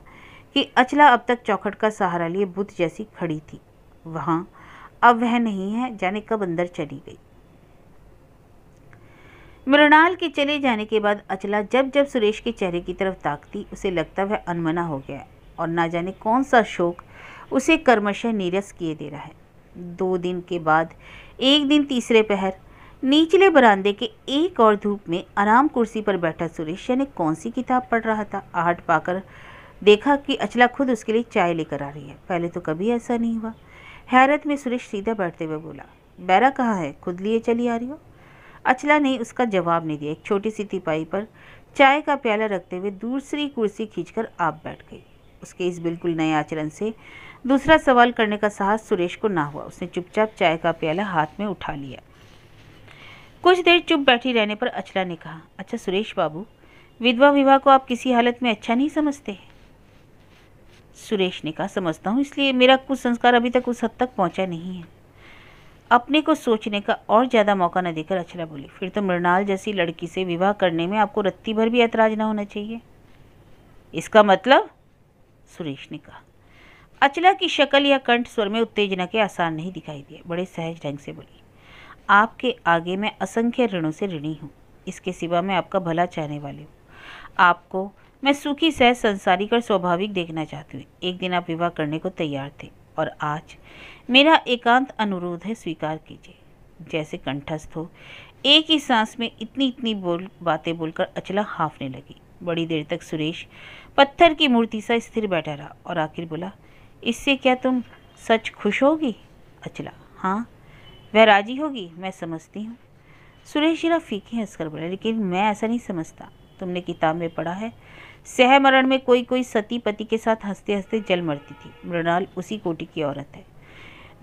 कि अचला अब तक चौखट का सहारा लिए बुध जैसी खड़ी थी वहाँ अब वह नहीं है जाने कब अंदर चली गई मृणाल के चले जाने के बाद अचला जब जब सुरेश के चेहरे की तरफ ताकती उसे लगता वह अनमना हो गया और ना जाने कौन सा शोक उसे कर्मशः नीरस किए दे रहा है दो दिन के बाद एक दिन तीसरे पहर निचले बरामदे के एक और धूप में आराम कुर्सी पर बैठा सुरेश यानी कौन सी किताब पढ़ रहा था आहट पाकर देखा कि अचला खुद उसके लिए चाय लेकर आ रही है पहले तो कभी ऐसा नहीं हुआ हैरत में सुरेश सीधा बैठते हुए बोला बैरा कहाँ है खुद लिए चली आ रही हो अचला ने उसका जवाब नहीं दिया एक छोटी सी तिपाही पर चाय का प्याला रखते हुए दूसरी कुर्सी खींचकर आप बैठ गई उसके इस बिल्कुल नए आचरण से दूसरा सवाल करने का साहस सुरेश को ना हुआ उसने चुपचाप चाय का प्याला हाथ में उठा लिया कुछ देर चुप बैठी रहने पर अचला ने कहा अच्छा सुरेश बाबू विधवा विवाह को आप किसी हालत में अच्छा नहीं समझते सुरेश ने कहा समझता हूँ इसलिए मेरा कुछ संस्कार अभी तक उस हद तक पहुँचा नहीं है अपने को सोचने का और ज़्यादा मौका न देकर अचरा बोली फिर तो मृणाल जैसी लड़की से विवाह करने में आपको रत्ती भर भी ऐतराज ना होना चाहिए इसका मतलब सुरेश ने कहा अचला की शक्ल या कंठ स्वर में उत्तेजना के आसार नहीं दिखाई दिए बड़े सहज ढंग से बोली आपके आगे मैं असंख्य ऋणों से ऋणी हूँ इसके सिवा मैं आपका भला चाहने वाली हूँ आपको मैं सुखी सहज संसारिक और स्वाभाविक देखना चाहती हूँ एक दिन आप विवाह करने को तैयार थे और आज मेरा एकांत अनुरोध है स्वीकार कीजिए जैसे कंठस्थ हो एक ही सांस में इतनी इतनी बोल बातें बोलकर अचला हाँफने लगी बड़ी देर तक सुरेश पत्थर की मूर्ति सा स्थिर बैठा रहा और आखिर बोला इससे क्या तुम सच खुश होगी अचला हाँ वह राजी होगी मैं समझती हूँ सुरेश जरा फीके हंसकर बोला लेकिन मैं ऐसा नहीं समझता तुमने किताब में पढ़ा है सहमरण में कोई कोई सती पति के साथ हंसते हंसते जल मरती थी मृणाल उसी कोटि की औरत है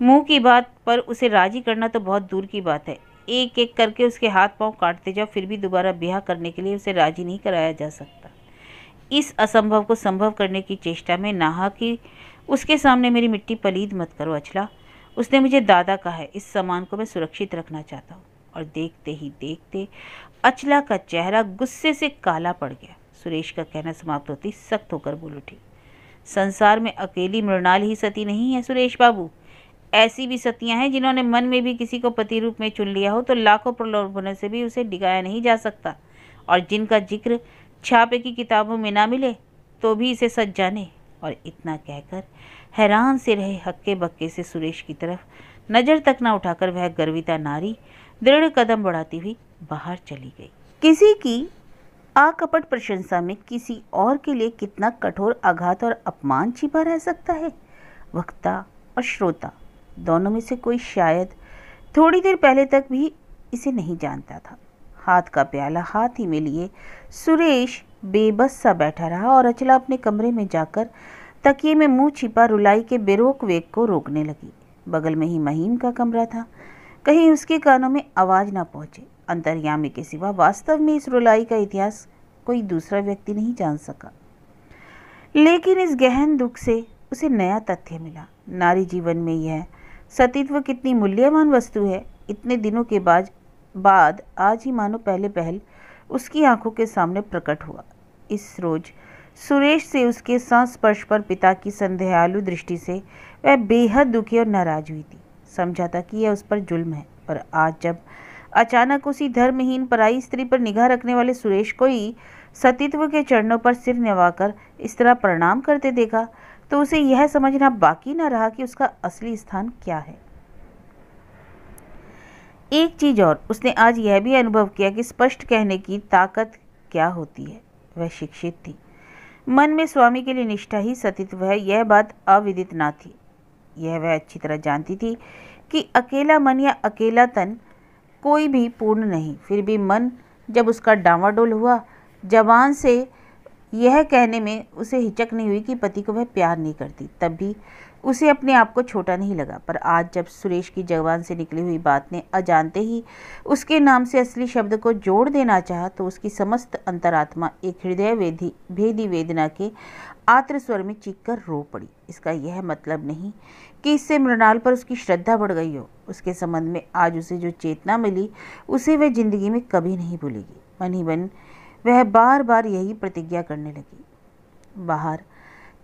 मुंह की बात पर उसे राजी करना तो बहुत दूर की बात है एक एक करके उसके हाथ पांव काटते जाओ फिर भी दोबारा ब्याह करने के लिए उसे राजी नहीं कराया जा सकता इस असंभव को संभव करने की चेष्टा में नाहा कि उसके सामने मेरी मिट्टी पलीद मत करो अछला उसने मुझे दादा कहा है इस सामान को मैं सुरक्षित रखना चाहता हूँ और देखते ही देखते अचला का चेहरा गुस्से से काला पड़ गया सुरेश का कहना समाप्त होती सख्त होकर बोल उठी संसार में अकेली मृणाल ही सती नहीं है सुरेश बाबू ऐसी भी सतियां हैं जिन्होंने मन में भी किसी को पति रूप में चुन लिया हो तो लाखों प्रलोभनों से भी उसे डिगाया नहीं जा सकता और जिनका जिक्र छापे की किताबों में ना मिले तो भी इसे सच जाने और इतना कहकर हैरान से रहे हक्के बक्के से सुरेश की तरफ नज़र तक ना उठाकर वह गर्विता नारी दृढ़ कदम बढ़ाती हुई बाहर चली गई किसी की आकपट प्रशंसा में किसी और के लिए कितना कठोर आघात और अपमान छिपा रह सकता है वक्ता और श्रोता दोनों में से कोई शायद थोड़ी देर पहले तक भी इसे नहीं जानता था हाथ का प्याला हाथ ही में लिए सुरेश बेबस सा बैठा रहा और अचला अपने कमरे में जाकर तकिए में मुंह छिपा रुलाई के बेरोक वेग को रोकने लगी बगल में ही महीम का कमरा था कहीं उसके कानों में आवाज़ ना पहुंचे अंतर्यामी के सिवा वास्तव में इस रुलाई का इतिहास कोई दूसरा व्यक्ति नहीं जान सका लेकिन इस गहन दुख से उसे नया तथ्य मिला नारी जीवन में यह सतीत्व कितनी मूल्यवान वस्तु है इतने दिनों के बाद बाद आज ही मानो पहले पहल उसकी आंखों के सामने प्रकट हुआ इस रोज सुरेश से उसके संस्पर्श पर पिता की संदेहालु दृष्टि से वह बेहद दुखी और नाराज हुई थी समझा था कि यह उस पर जुल्म है पर आज जब अचानक उसी धर्महीन पराई स्त्री पर निगाह रखने वाले सुरेश को ही सतीत्व के चरणों पर सिर नवाकर इस तरह प्रणाम करते देखा तो उसे यह समझना बाकी ना रहा कि उसका असली स्थान क्या है एक चीज और उसने आज यह भी अनुभव किया कि स्पष्ट कहने की ताकत क्या होती है वह शिक्षित थी मन में स्वामी के लिए निष्ठा ही सतीत है यह बात अविदित ना थी यह वह अच्छी तरह जानती थी कि अकेला मन या अकेला तन कोई भी पूर्ण नहीं फिर भी मन जब उसका डावाडोल हुआ जवान से यह कहने में उसे हिचक नहीं हुई कि पति को वह प्यार नहीं करती तब भी उसे अपने आप को छोटा नहीं लगा पर आज जब सुरेश की जवान से निकली हुई बात ने अजानते ही उसके नाम से असली शब्द को जोड़ देना चाहा तो उसकी समस्त अंतरात्मा एक हृदय वेदी भेदी वेदना के आत्र स्वर में चीख कर रो पड़ी इसका यह मतलब नहीं कि इससे मृणाल पर उसकी श्रद्धा बढ़ गई हो उसके संबंध में आज उसे जो चेतना मिली उसे वह जिंदगी में कभी नहीं भूलेगी मन ही मन बन वह बार बार यही प्रतिज्ञा करने लगी बाहर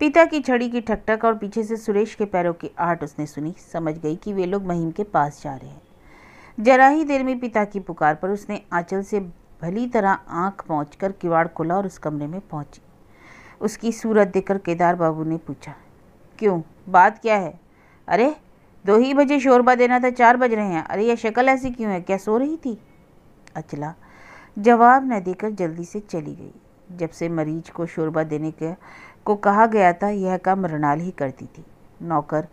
पिता की छड़ी की ठकठक और पीछे से सुरेश के पैरों की आहट उसने सुनी समझ गई कि वे लोग महीम के पास जा रहे हैं जरा ही देर में पिता की पुकार पर उसने आंचल से भली तरह आंख पहुँच कर किवाड़ खोला और उस कमरे में पहुंची उसकी सूरत देखकर केदार बाबू ने पूछा क्यों बात क्या है अरे दो ही बजे शोरबा देना था चार बज रहे हैं अरे यह शक्ल ऐसी क्यों है क्या सो रही थी अचला जवाब न देकर जल्दी से चली गई जब से मरीज को शोरबा देने के को कहा गया था यह काम मृणाल ही करती थी नौकर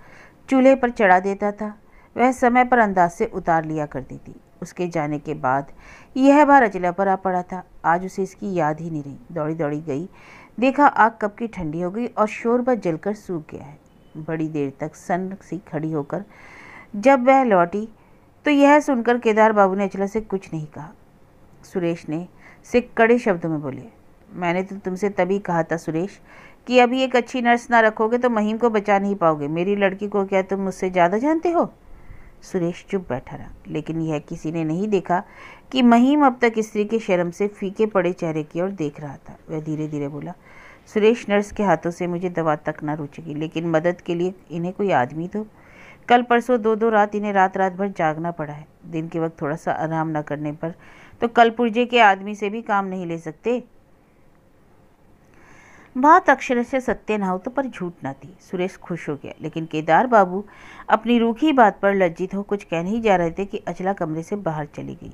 चूल्हे पर चढ़ा देता था वह समय पर अंदाज से उतार लिया करती थी उसके जाने के बाद यह बार अचला पर आ पड़ा था आज उसे इसकी याद ही नहीं रही दौड़ी दौड़ी गई देखा आग कब की ठंडी हो गई और शोरबा जलकर सूख गया है बड़ी देर तक सन सी खड़ी होकर जब वह लौटी तो यह सुनकर केदार बाबू ने अचला से कुछ नहीं कहा सुरेश ने से कड़े शब्दों में बोले मैंने तो तुमसे तभी कहा था सुरेश कि अभी एक अच्छी नर्स ना रखोगे तो महीम को बचा नहीं पाओगे मेरी लड़की को क्या तुम मुझसे ज़्यादा जानते हो सुरेश चुप बैठा रहा लेकिन यह किसी ने नहीं देखा कि महीम अब तक स्त्री के शर्म से फीके पड़े चेहरे की ओर देख रहा था वह धीरे धीरे बोला सुरेश नर्स के हाथों से मुझे दवा तक ना रुचेगी लेकिन मदद के लिए इन्हें कोई आदमी दो कल परसों दो दो रात इन्हें रात रात भर जागना पड़ा है दिन के वक्त थोड़ा सा आराम न करने पर तो कल पुर्जे के आदमी से भी काम नहीं ले सकते बात अक्षर से सत्य ना हो तो पर झूठ ना थी सुरेश खुश हो गया लेकिन केदार बाबू अपनी रूखी बात पर लज्जित हो कुछ कहने ही जा रहे थे कि अचला कमरे से बाहर चली गई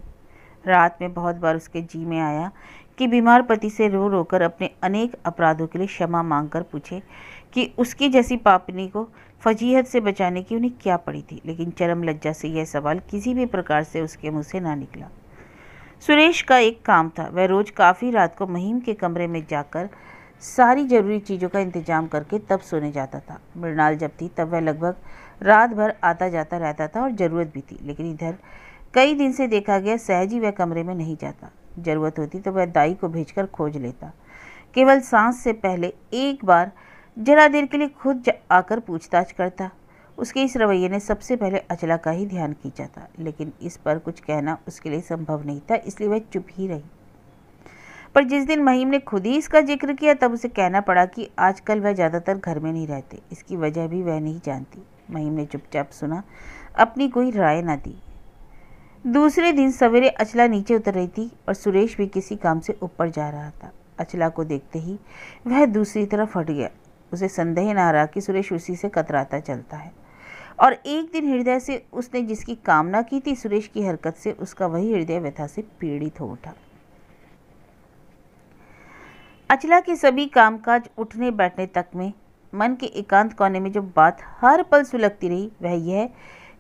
रात में बहुत बार उसके जी में आया कि बीमार पति से रो रोकर अपने अनेक अपराधों के लिए क्षमा मांग कर पूछे कि उसकी जैसी पापनी को फजीहत से बचाने की उन्हें क्या पड़ी थी लेकिन चरम लज्जा से यह सवाल किसी भी प्रकार से उसके मुंह से ना निकला सुरेश का एक काम था वह रोज़ काफ़ी रात को महीम के कमरे में जाकर सारी जरूरी चीज़ों का इंतजाम करके तब सोने जाता था मृणाल जब थी तब वह लगभग रात भर आता जाता रहता था और ज़रूरत भी थी लेकिन इधर कई दिन से देखा गया सहज ही वह कमरे में नहीं जाता ज़रूरत होती तो वह दाई को भेज खोज लेता केवल सांस से पहले एक बार जरा देर के लिए खुद आकर पूछताछ करता उसके इस रवैये ने सबसे पहले अचला का ही ध्यान खींचा था लेकिन इस पर कुछ कहना उसके लिए संभव नहीं था इसलिए वह चुप ही रही पर जिस दिन महीम ने खुद ही इसका जिक्र किया तब उसे कहना पड़ा कि आजकल वह ज़्यादातर घर में नहीं रहते इसकी वजह भी वह नहीं जानती महीम ने चुपचाप सुना अपनी कोई राय ना दी दूसरे दिन सवेरे अचला नीचे उतर रही थी और सुरेश भी किसी काम से ऊपर जा रहा था अचला को देखते ही वह दूसरी तरफ हट गया उसे संदेह ना रहा कि सुरेश उसी से कतराता चलता है और एक दिन हृदय से उसने जिसकी कामना की थी सुरेश की हरकत से उसका वही हृदय व्यथा से पीड़ित हो उठा अचला के सभी कामकाज उठने बैठने तक में मन के एकांत कोने में जो बात हर पल सुलगती रही वह यह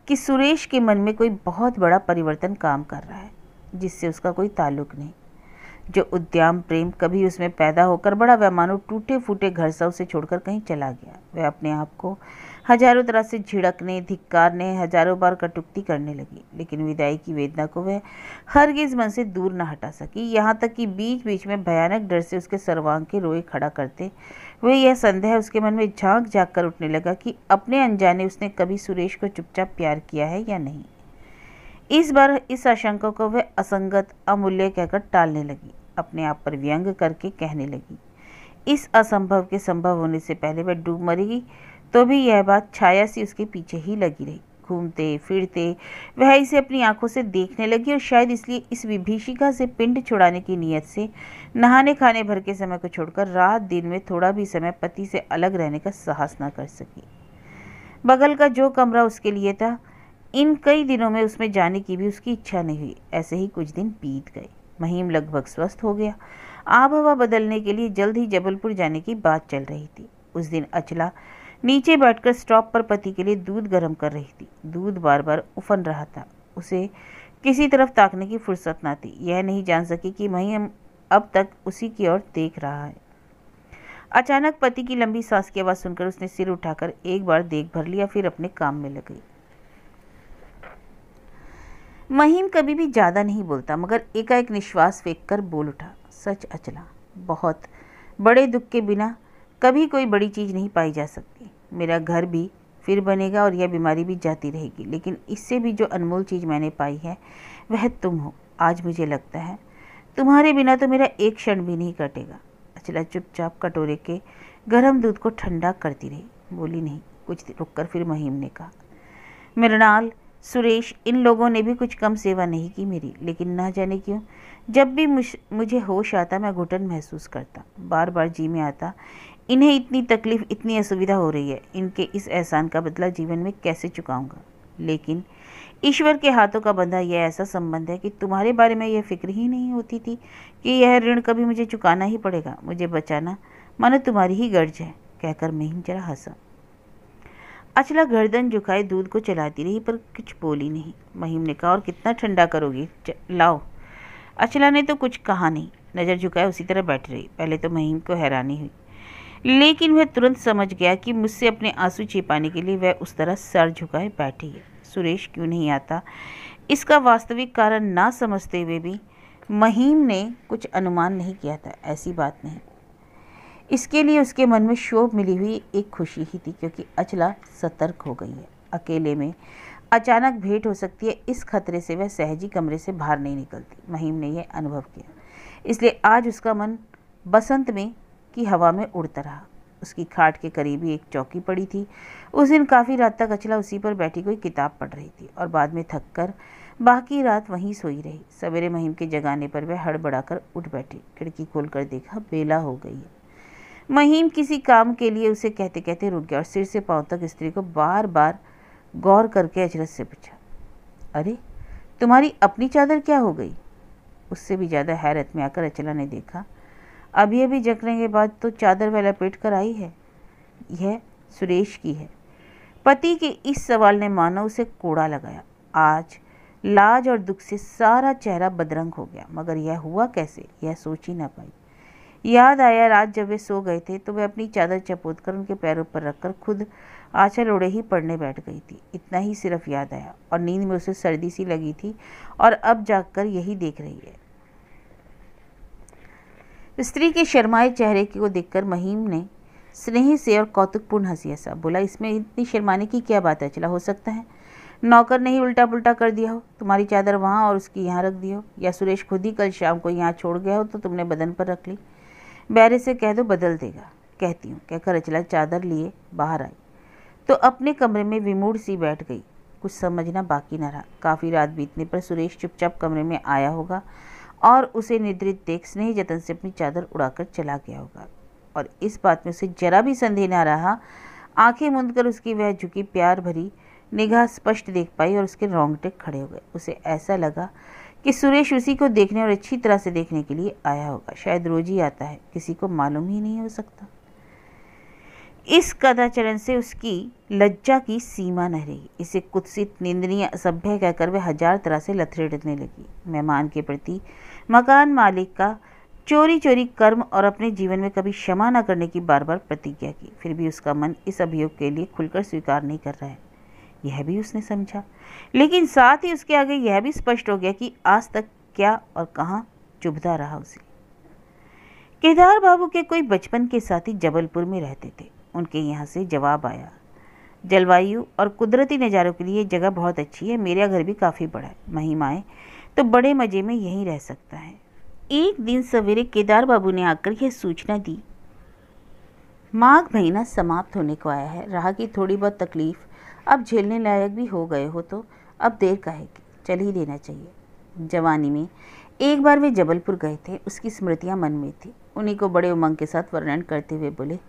कि सुरेश के मन में कोई बहुत बड़ा परिवर्तन काम कर रहा है जिससे उसका कोई ताल्लुक नहीं जो उद्याम प्रेम कभी उसमें पैदा होकर बड़ा वह मानो टूटे फूटे घर सा उसे छोड़कर कहीं चला गया वह अपने आप को हजारों तरह से झिड़कने धिक्कारने हजारों बार कटुक्ति करने लगी लेकिन विदाई की वेदना को वह हरगिज मन से दूर न हटा सकी यहाँ तक कि बीच बीच में भयानक डर से उसके सर्वांग के रोए खड़ा करते वह यह संदेह उसके मन में झांक झाँक कर उठने लगा कि अपने अनजाने उसने कभी सुरेश को चुपचाप प्यार किया है या नहीं इस बार इस आशंका को वह असंगत अमूल्य कहकर टालने लगी अपने आप पर व्यंग करके कहने लगी इस असंभव के संभव होने से पहले वह डूब मरेगी तो भी यह बात छाया सी उसके पीछे ही लगी रही घूमते फिरते वह इसे अपनी आंखों से देखने लगी और शायद इसलिए इस विभीषिका से पिंड छुड़ाने की नीयत से नहाने खाने भर के समय को छोड़कर रात दिन में थोड़ा भी समय पति से अलग रहने का साहस ना कर सकी बगल का जो कमरा उसके लिए था इन कई दिनों में उसमें जाने की भी उसकी इच्छा नहीं हुई ऐसे ही कुछ दिन बीत गए महीम लगभग स्वस्थ हो गया आब हवा बदलने के लिए जल्द ही जबलपुर जाने की बात चल रही थी उस दिन अचला नीचे बैठकर स्टॉप पर पति के लिए दूध गर्म कर रही थी दूध बार बार उफन रहा था उसे किसी तरफ ताकने की फुर्सत ना थी यह नहीं जान सकी कि मही अब तक उसी की ओर देख रहा है अचानक पति की लंबी सांस की आवाज़ सुनकर उसने सिर उठाकर एक बार देख भर लिया फिर अपने काम में लग गई महीम कभी भी ज़्यादा नहीं बोलता मगर एकाएक निश्वास फेंक कर बोल उठा सच अचला बहुत बड़े दुख के बिना कभी कोई बड़ी चीज़ नहीं पाई जा सकती मेरा घर भी फिर बनेगा और यह बीमारी भी जाती रहेगी लेकिन इससे भी जो अनमोल चीज़ मैंने पाई है वह तुम हो आज मुझे लगता है तुम्हारे बिना तो मेरा एक क्षण भी नहीं कटेगा अचला चुपचाप कटोरे के गर्म दूध को ठंडा करती रही बोली नहीं कुछ रुक कर फिर महीम ने कहा मृणाल सुरेश इन लोगों ने भी कुछ कम सेवा नहीं की मेरी लेकिन ना जाने क्यों जब भी मुझे होश आता मैं घुटन महसूस करता बार बार जी में आता इन्हें इतनी तकलीफ इतनी असुविधा हो रही है इनके इस एहसान का बदला जीवन में कैसे चुकाऊंगा लेकिन ईश्वर के हाथों का बंधा यह ऐसा संबंध है कि तुम्हारे बारे में यह फिक्र ही नहीं होती थी कि यह ऋण कभी मुझे चुकाना ही पड़ेगा मुझे बचाना मानो तुम्हारी ही गर्ज है कहकर ही जरा हंसा अचला गर्दन झुकाए दूध को चलाती रही पर कुछ बोली नहीं महिम ने कहा और कितना ठंडा करोगी लाओ अचला ने तो कुछ कहा नहीं नज़र झुकाए उसी तरह बैठ रही पहले तो महिम को हैरानी हुई लेकिन वह तुरंत समझ गया कि मुझसे अपने आंसू छिपाने के लिए वह उस तरह सर झुकाए बैठी है सुरेश क्यों नहीं आता इसका वास्तविक कारण ना समझते हुए भी महीम ने कुछ अनुमान नहीं किया था ऐसी बात नहीं इसके लिए उसके मन में शोभ मिली हुई एक खुशी ही थी क्योंकि अचला सतर्क हो गई है अकेले में अचानक भेंट हो सकती है इस खतरे से वह सहजी कमरे से बाहर नहीं निकलती महीम ने यह अनुभव किया इसलिए आज उसका मन बसंत में कि हवा में उड़ता रहा उसकी खाट के करीब ही एक चौकी पड़ी थी उस दिन काफ़ी रात तक अचला उसी पर बैठी कोई किताब पढ़ रही थी और बाद में थक कर बाकी रात वहीं सोई रही सवेरे महिम के जगाने पर वह हड़बड़ाकर उठ बैठी खिड़की खोलकर देखा बेला हो गई है महीम किसी काम के लिए उसे कहते कहते रुक गया और सिर से पाँव तक स्त्री को बार बार गौर करके अचरज से पूछा अरे तुम्हारी अपनी चादर क्या हो गई उससे भी ज़्यादा हैरत में आकर अचला ने देखा अभी अभी जकड़ने के बाद तो चादर वह लपेट कर आई है यह सुरेश की है पति के इस सवाल ने मानो उसे कोड़ा लगाया आज लाज और दुख से सारा चेहरा बदरंग हो गया मगर यह हुआ कैसे यह सोच ही ना पाई याद आया रात जब वे सो गए थे तो वह अपनी चादर चपोत कर उनके पैरों पर रखकर खुद आंचल ओढ़े ही पढ़ने बैठ गई थी इतना ही सिर्फ याद आया और नींद में उसे सर्दी सी लगी थी और अब जाकर यही देख रही है स्त्री के शर्माए चेहरे को देखकर महीम ने स्नेही से और कौतुकपूर्ण हंसी हंसा बोला इसमें इतनी शर्माने की क्या बात है चला हो सकता है नौकर ने ही उल्टा पुलटा कर दिया हो तुम्हारी चादर वहाँ और उसकी यहाँ रख दी हो या सुरेश खुद ही कल शाम को यहाँ छोड़ गया हो तो तुमने बदन पर रख ली बैरे से कह दो बदल देगा कहती हूँ कहकर अचला चादर लिए बाहर आई तो अपने कमरे में विमूढ़ सी बैठ गई कुछ समझना बाकी न रहा काफ़ी रात बीतने पर सुरेश चुपचाप कमरे में आया होगा और उसे निद्रित देख स्नेह जतन से अपनी चादर उड़ाकर चला गया होगा और इस बात में उसे जरा भी संदेह ना रहा आंखें मूंद कर उसकी वह झुकी प्यार भरी निगाह स्पष्ट देख पाई और उसके रोंगटे खड़े हो गए उसे ऐसा लगा कि सुरेश उसी को देखने और अच्छी तरह से देखने के लिए आया होगा शायद रोज ही आता है किसी को मालूम ही नहीं हो सकता इस कदाचरण से उसकी लज्जा की सीमा न रही इसे कुत्सित निंदनीय असभ्य कहकर वह हजार तरह से लथरेड़ने लगी मेहमान के प्रति मकान मालिक का चोरी चोरी कर्म और अपने जीवन में कभी क्षमा न करने की बार बार प्रतिज्ञा की फिर भी उसका मन इस अभियोग के लिए खुलकर स्वीकार नहीं कर रहा है यह भी उसने समझा लेकिन साथ ही उसके आगे यह भी स्पष्ट हो गया कि आज तक क्या और कहाँ चुभता रहा उसे केदार बाबू के कोई बचपन के साथी जबलपुर में रहते थे उनके यहाँ से जवाब आया जलवायु और कुदरती नज़ारों के लिए जगह बहुत अच्छी है मेरा घर भी काफ़ी बड़ा है महिमाएँ तो बड़े मज़े में यहीं रह सकता है एक दिन सवेरे केदार बाबू ने आकर यह सूचना दी माघ महीना समाप्त होने को आया है रहा कि थोड़ी बहुत तकलीफ़ अब झेलने लायक भी हो गए हो तो अब देर का है कि चल ही देना चाहिए जवानी में एक बार वे जबलपुर गए थे उसकी स्मृतियाँ मन में थी उन्हीं को बड़े उमंग के साथ वर्णन करते हुए बोले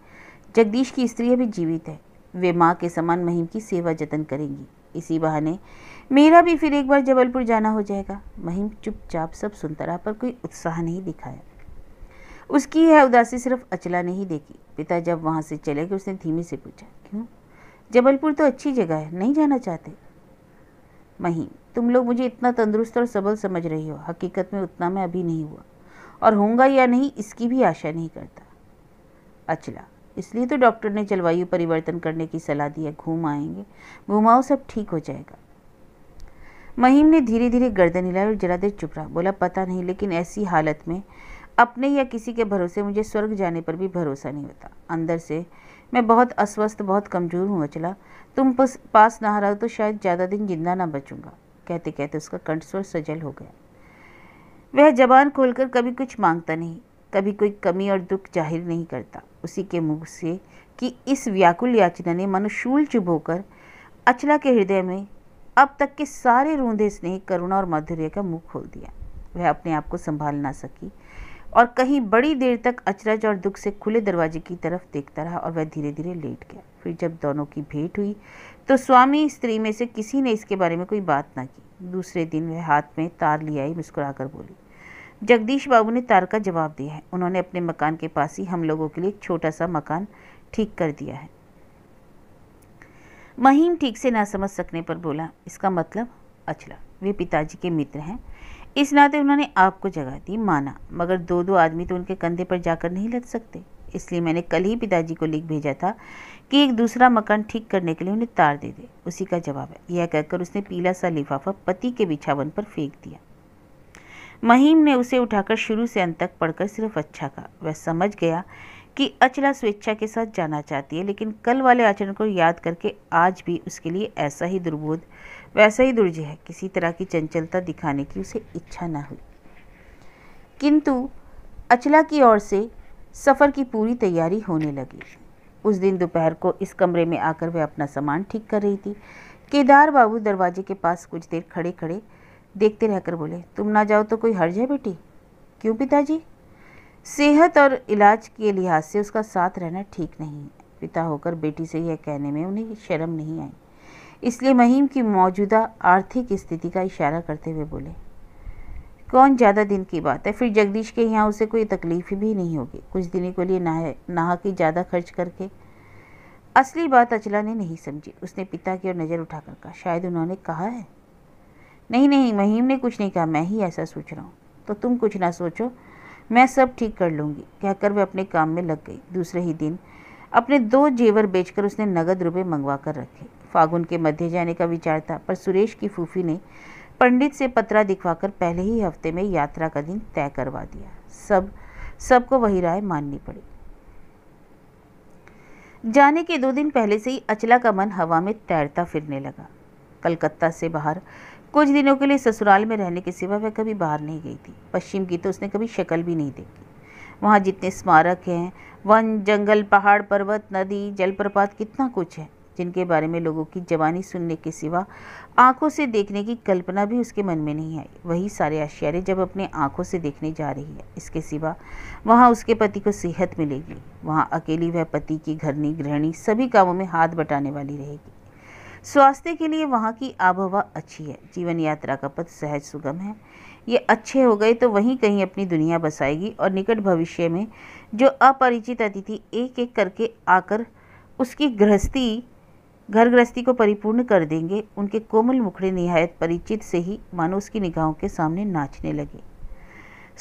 जगदीश की स्त्री अभी जीवित है वे माँ के समान महिम की सेवा जतन करेंगी इसी बहाने मेरा भी फिर एक बार जबलपुर जाना हो जाएगा महीम चुपचाप सब सुनता रहा पर कोई उत्साह नहीं दिखाया उसकी यह उदासी सिर्फ अचला नहीं देखी पिता जब वहाँ से चले गए उसने धीमे से पूछा क्यों जबलपुर तो अच्छी जगह है नहीं जाना चाहते महीम तुम लोग मुझे इतना तंदुरुस्त और सबल समझ रही हो हकीकत में उतना मैं अभी नहीं हुआ और होऊंगा या नहीं इसकी भी आशा नहीं करता अचला इसलिए तो डॉक्टर ने जलवायु परिवर्तन करने की सलाह दी है घूम आएंगे घुमाओ सब ठीक हो जाएगा महीम ने धीरे धीरे गर्दन हिलाई और जरा देर चुप रहा बोला पता नहीं लेकिन ऐसी हालत में अपने या किसी के भरोसे मुझे स्वर्ग जाने पर भी भरोसा नहीं होता अंदर से मैं बहुत अस्वस्थ बहुत कमज़ोर हूँ अचला तुम पास ना रहो तो शायद ज़्यादा दिन जिंदा ना बचूंगा कहते कहते उसका कंठस्वर सजल हो गया वह जबान खोलकर कभी कुछ मांगता नहीं कभी कोई कमी और दुख जाहिर नहीं करता उसी के मुंह से कि इस व्याकुल याचना ने मनुशूल चुभ होकर अचला के हृदय में अब तक के सारे रूंधे स्नेह करुणा और माधुर्य का मुंह खोल दिया वह अपने आप को संभाल ना सकी और कहीं बड़ी देर तक अचरज और दुख से खुले दरवाजे की तरफ देखता रहा और वह धीरे धीरे लेट गया फिर जब दोनों की भेंट हुई तो स्वामी स्त्री में से किसी ने इसके बारे में कोई बात ना की दूसरे दिन वह हाथ में तार ले आई मुस्कुराकर बोली जगदीश बाबू ने तार का जवाब दिया है उन्होंने अपने मकान के पास ही हम लोगों के लिए एक छोटा सा मकान ठीक कर दिया है महीम ठीक से ना समझ सकने पर बोला इसका मतलब अचला वे पिताजी के मित्र हैं इस नाते उन्होंने आपको जगह दी माना मगर दो दो आदमी तो उनके कंधे पर जाकर नहीं लग सकते इसलिए मैंने कल ही पिताजी को लिख भेजा था कि एक दूसरा मकान ठीक करने के लिए उन्हें तार दे दे उसी का जवाब है यह कहकर उसने पीला सा लिफाफा पति के बिछावन पर फेंक दिया महीम ने उसे उठाकर शुरू से अंत तक पढ़कर सिर्फ अच्छा कहा वह समझ गया कि अचला स्वेच्छा के साथ जाना चाहती है लेकिन कल वाले आचरण को याद करके आज भी उसके लिए ऐसा ही दुर्बोध वैसा ही दुर्जय है किसी तरह की चंचलता दिखाने की उसे इच्छा ना हुई किंतु अचला की ओर से सफ़र की पूरी तैयारी होने लगी उस दिन दोपहर को इस कमरे में आकर वह अपना सामान ठीक कर रही थी केदार बाबू दरवाजे के पास कुछ देर खड़े खड़े देखते रहकर बोले तुम ना जाओ तो कोई हर्ज है बेटी क्यों पिताजी सेहत और इलाज के लिहाज से उसका साथ रहना ठीक नहीं है पिता होकर बेटी से यह कहने में उन्हें शर्म नहीं आई इसलिए महीम की मौजूदा आर्थिक स्थिति का इशारा करते हुए बोले कौन ज़्यादा दिन की बात है फिर जगदीश के यहाँ उसे कोई तकलीफ भी नहीं होगी कुछ दिनों के लिए नहा नहा के ज़्यादा खर्च करके असली बात अचला ने नहीं समझी उसने पिता की ओर नज़र उठाकर कहा शायद उन्होंने कहा है नहीं नहीं महीम ने कुछ नहीं कहा मैं ही ऐसा सोच रहा हूँ तो तुम कुछ ना सोचो मैं सब ठीक कर लूँगी कहकर वह अपने काम में लग गई दूसरे ही दिन अपने दो जेवर बेचकर उसने नगद रुपए मंगवा कर रखे फागुन के मध्य जाने का विचार था पर सुरेश की फूफी ने पंडित से पत्रा दिखवाकर पहले ही हफ्ते में यात्रा का दिन तय करवा दिया सब सबको वही राय माननी पड़ी जाने के दो दिन पहले से ही अचला का मन हवा में तैरता फिरने लगा कलकत्ता से बाहर कुछ दिनों के लिए ससुराल में रहने के सिवा वह कभी बाहर नहीं गई थी पश्चिम की तो उसने कभी शक्ल भी नहीं देखी वहाँ जितने स्मारक हैं वन जंगल पहाड़ पर्वत नदी जलप्रपात कितना कुछ है जिनके बारे में लोगों की जवानी सुनने के सिवा आंखों से देखने की कल्पना भी उसके मन में नहीं आई वही सारे आश्चर्य जब अपने आंखों से देखने जा रही है इसके सिवा वहाँ उसके पति को सेहत मिलेगी वहाँ अकेली वह पति की घरनी गृहणी सभी कामों में हाथ बटाने वाली रहेगी स्वास्थ्य के लिए वहाँ की आबहवा अच्छी है जीवन यात्रा का पथ सहज सुगम है ये अच्छे हो गए तो वहीं कहीं अपनी दुनिया बसाएगी और निकट भविष्य में जो अपरिचित अतिथि एक एक करके आकर उसकी गृहस्थी घर गृहस्थी को परिपूर्ण कर देंगे उनके कोमल मुखड़े निहायत परिचित से ही मानो उसकी निगाहों के सामने नाचने लगे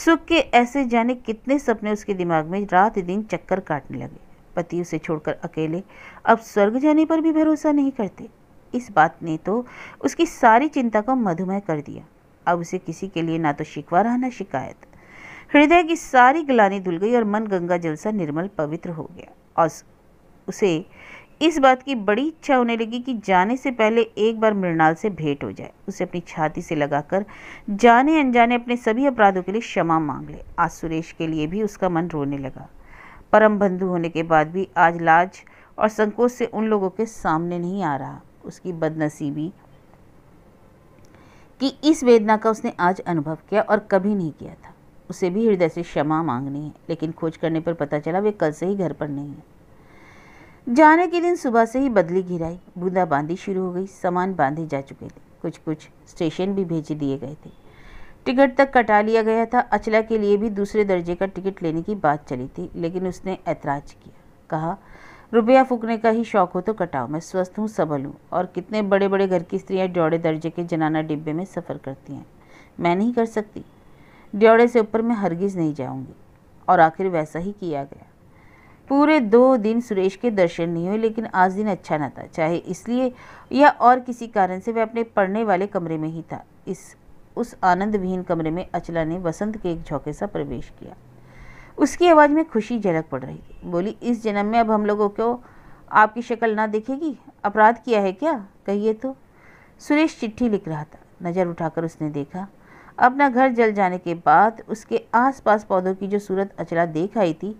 सुख के ऐसे जाने कितने सपने उसके दिमाग में रात दिन चक्कर काटने लगे पति उसे छोड़कर अकेले अब स्वर्ग जाने पर भी भरोसा नहीं करते इस बात ने तो उसकी सारी चिंता को मधुमेह कर दिया अब उसे किसी के लिए ना तो शिकवा रहा ना शिकायत हृदय की सारी गलानी धुल गई और मन गंगा जल सा निर्मल पवित्र हो गया और उसे इस बात की बड़ी इच्छा होने लगी कि जाने से पहले एक बार मृणाल से भेंट हो जाए उसे अपनी छाती से लगाकर जाने अनजाने अपने सभी अपराधों के लिए क्षमा मांग ले आज सुरेश के लिए भी उसका मन रोने लगा परम बंधु होने के बाद भी आज लाज और संकोच से उन लोगों के सामने नहीं आ रहा उसकी बदनसीबी कि इस वेदना का उसने आज अनुभव किया और कभी नहीं किया था उसे भी हृदय से क्षमा मांगनी है लेकिन खोज करने पर पता चला वे कल से ही घर पर नहीं है जाने के दिन सुबह से ही बदली घिराई बूंदा बांदी शुरू हो गई सामान बांधे जा चुके थे कुछ कुछ स्टेशन भी भेज दिए गए थे टिकट तक कटा लिया गया था अचला के लिए भी दूसरे दर्जे का टिकट लेने की बात चली थी लेकिन उसने ऐतराज़ किया कहा रुपया फूकने का ही शौक हो तो कटाओ मैं स्वस्थ हूँ सबल हूँ और कितने बड़े बड़े घर की स्त्रियाँ ड्योड़े दर्जे के जनाना डिब्बे में सफ़र करती हैं मैं नहीं कर सकती ड्योड़े से ऊपर मैं हरगिज़ नहीं जाऊँगी और आखिर वैसा ही किया गया पूरे दो दिन सुरेश के दर्शन नहीं हुए लेकिन आज दिन अच्छा न था चाहे इसलिए या और किसी कारण से वह अपने पढ़ने वाले कमरे में ही था इस उस आनंदविहीन कमरे में अचला ने वसंत के एक झोंके सा प्रवेश किया उसकी आवाज़ में खुशी झलक पड़ रही थी बोली इस जन्म में अब हम लोगों को आपकी शक्ल ना दिखेगी अपराध किया है क्या कहिए तो सुरेश चिट्ठी लिख रहा था नज़र उठाकर उसने देखा अपना घर जल जाने के बाद उसके आसपास पौधों की जो सूरत अचला देख आई थी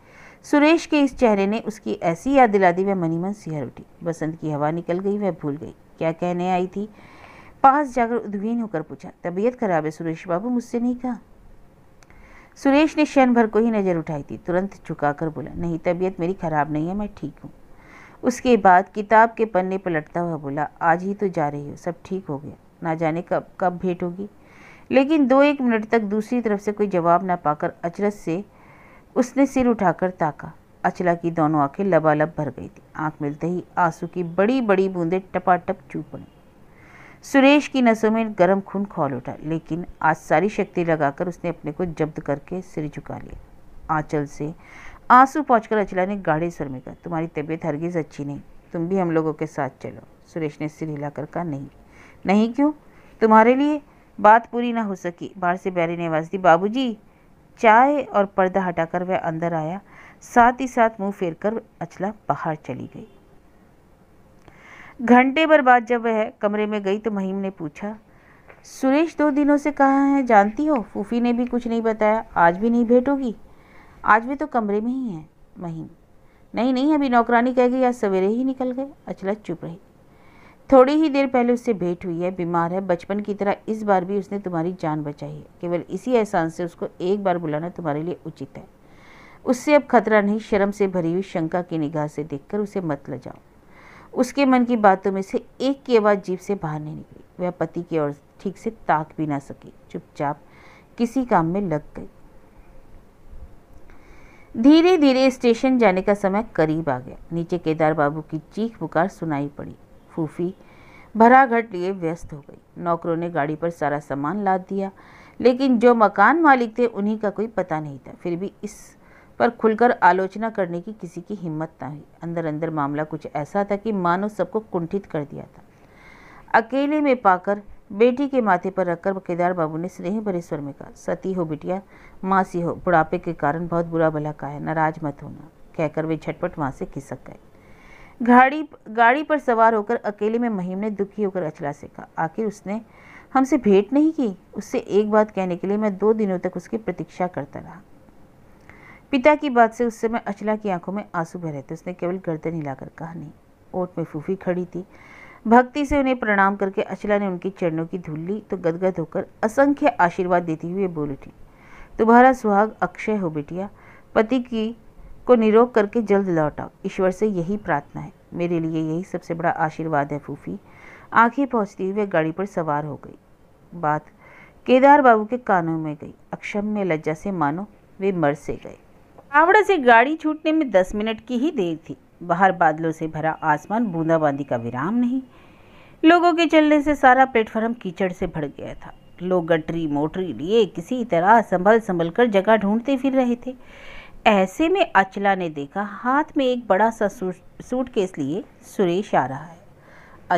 सुरेश के इस चेहरे ने उसकी ऐसी याद दिला दी वह मनीमन सिहर उठी बसंत की हवा निकल गई वह भूल गई क्या कहने आई थी पास जाकर उद्वीन होकर पूछा तबीयत खराब है सुरेश बाबू मुझसे नहीं कहा सुरेश ने क्षण भर को ही नज़र उठाई थी तुरंत झुकाकर बोला नहीं तबीयत मेरी ख़राब नहीं है मैं ठीक हूँ उसके बाद किताब के पन्ने पलटता हुआ बोला आज ही तो जा रही हो सब ठीक हो गया ना जाने कब कब भेंट होगी लेकिन दो एक मिनट तक दूसरी तरफ से कोई जवाब ना पाकर अचरज से उसने सिर उठाकर ताका अचला की दोनों आंखें लबालब भर गई थी आंख मिलते ही आंसू की बड़ी बड़ी बूंदें टपाटप चू पड़ी सुरेश की नसों में गर्म खून खोल उठा लेकिन आज सारी शक्ति लगाकर उसने अपने को जब्त करके सिर झुका लिया आंचल से आंसू पहुंचकर अचला ने गाढ़े सर में कहा तुम्हारी तबीयत हरगिज अच्छी नहीं तुम भी हम लोगों के साथ चलो सुरेश ने सिर हिलाकर कहा नहीं नहीं क्यों तुम्हारे लिए बात पूरी ना हो सकी बाहर से बैरी ने आवाज़ दी जी चाय और पर्दा हटाकर वह अंदर आया साथ ही साथ मुंह फेर कर अचला बाहर चली गई घंटे भर बाद जब वह कमरे में गई तो महीम ने पूछा सुरेश दो दिनों से कहाँ है जानती हो फूफी ने भी कुछ नहीं बताया आज भी नहीं भेटोगी आज भी तो कमरे में ही है महीम नहीं नहीं अभी नौकरानी कह गई आज सवेरे ही निकल गए अचलत चुप रही थोड़ी ही देर पहले उससे भेंट हुई है बीमार है बचपन की तरह इस बार भी उसने तुम्हारी जान बचाई है केवल इसी एहसान से उसको एक बार बुलाना तुम्हारे लिए उचित है उससे अब खतरा नहीं शर्म से भरी हुई शंका की निगाह से देखकर उसे मत लजाओ उसके मन की बातों में से एक की आवाज़ जीप से बाहर नहीं निकली वह पति की ओर ठीक से ताक भी ना सकी चुपचाप किसी काम में लग गई धीरे धीरे स्टेशन जाने का समय करीब आ गया नीचे केदार बाबू की चीख पुकार सुनाई पड़ी फूफी भराघट लिए व्यस्त हो गई नौकरों ने गाड़ी पर सारा सामान लाद दिया लेकिन जो मकान मालिक थे उन्हीं का कोई पता नहीं था फिर भी इस पर खुलकर आलोचना करने की किसी की हिम्मत ना हुई अंदर अंदर मामला कुछ ऐसा था कि मानो सबको कुंठित कर दिया था अकेले में पाकर बेटी के माथे पर रखकर केदार बाबू ने स्नेह भरे स्वर में कहा सती हो बिटिया मासी हो बुढ़ापे के कारण बहुत बुरा भला कहा है नाराज मत होना कहकर वे झटपट वहाँ से खिसक गए गाड़ी गाड़ी पर सवार होकर अकेले में महिम ने दुखी होकर अचला से कहा आखिर उसने हमसे भेंट नहीं की उससे एक बात कहने के लिए मैं दो दिनों तक उसकी प्रतीक्षा करता रहा पिता की बात से उस समय अचला की आंखों में आंसू भरे थे उसने केवल गर्दन हिलाकर कहा नहीं ओट में फूफी खड़ी थी भक्ति से उन्हें प्रणाम करके अचला ने उनके चरणों की धूल ली तो गदगद होकर असंख्य आशीर्वाद देती हुई बोल उठी तुम्हारा सुहाग अक्षय हो बेटिया पति की को निरोग करके जल्द लौटाओ ईश्वर से यही प्रार्थना है मेरे लिए यही सबसे बड़ा आशीर्वाद है फूफी आंखें पहुंचती हुई वह गाड़ी पर सवार हो गई बात केदार बाबू के कानों में गई अक्षम में लज्जा से मानो वे मर से गए हावड़ा से गाड़ी छूटने में दस मिनट की ही देर थी बाहर बादलों से भरा आसमान बूंदाबांदी का विराम नहीं लोगों के चलने से सारा प्लेटफार्म कीचड़ से भर गया था लोग गटरी मोटरी लिए किसी तरह संभल संभल कर जगह ढूंढते फिर रहे थे ऐसे में अचला ने देखा हाथ में एक बड़ा सा सूट केस लिए सुरेश आ रहा है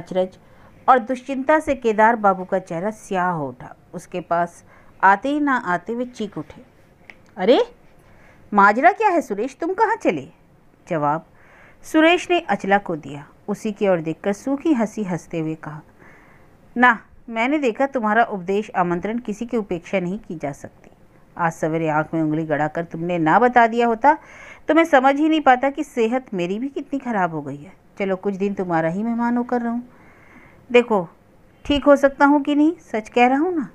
अचरज और दुश्चिंता से केदार बाबू का चेहरा स्याह हो उठा उसके पास आते ही ना आते वे चीख उठे अरे माजरा क्या है सुरेश तुम कहाँ चले जवाब सुरेश ने अचला को दिया उसी की ओर देखकर सूखी हंसी हंसते हुए कहा ना मैंने देखा तुम्हारा उपदेश आमंत्रण किसी की उपेक्षा नहीं की जा सकती आज सवेरे आंख में उंगली गड़ाकर तुमने ना बता दिया होता तो मैं समझ ही नहीं पाता कि सेहत मेरी भी कितनी ख़राब हो गई है चलो कुछ दिन तुम्हारा ही मेहमान होकर रहूँ देखो ठीक हो सकता हूँ कि नहीं सच कह रहा हूँ ना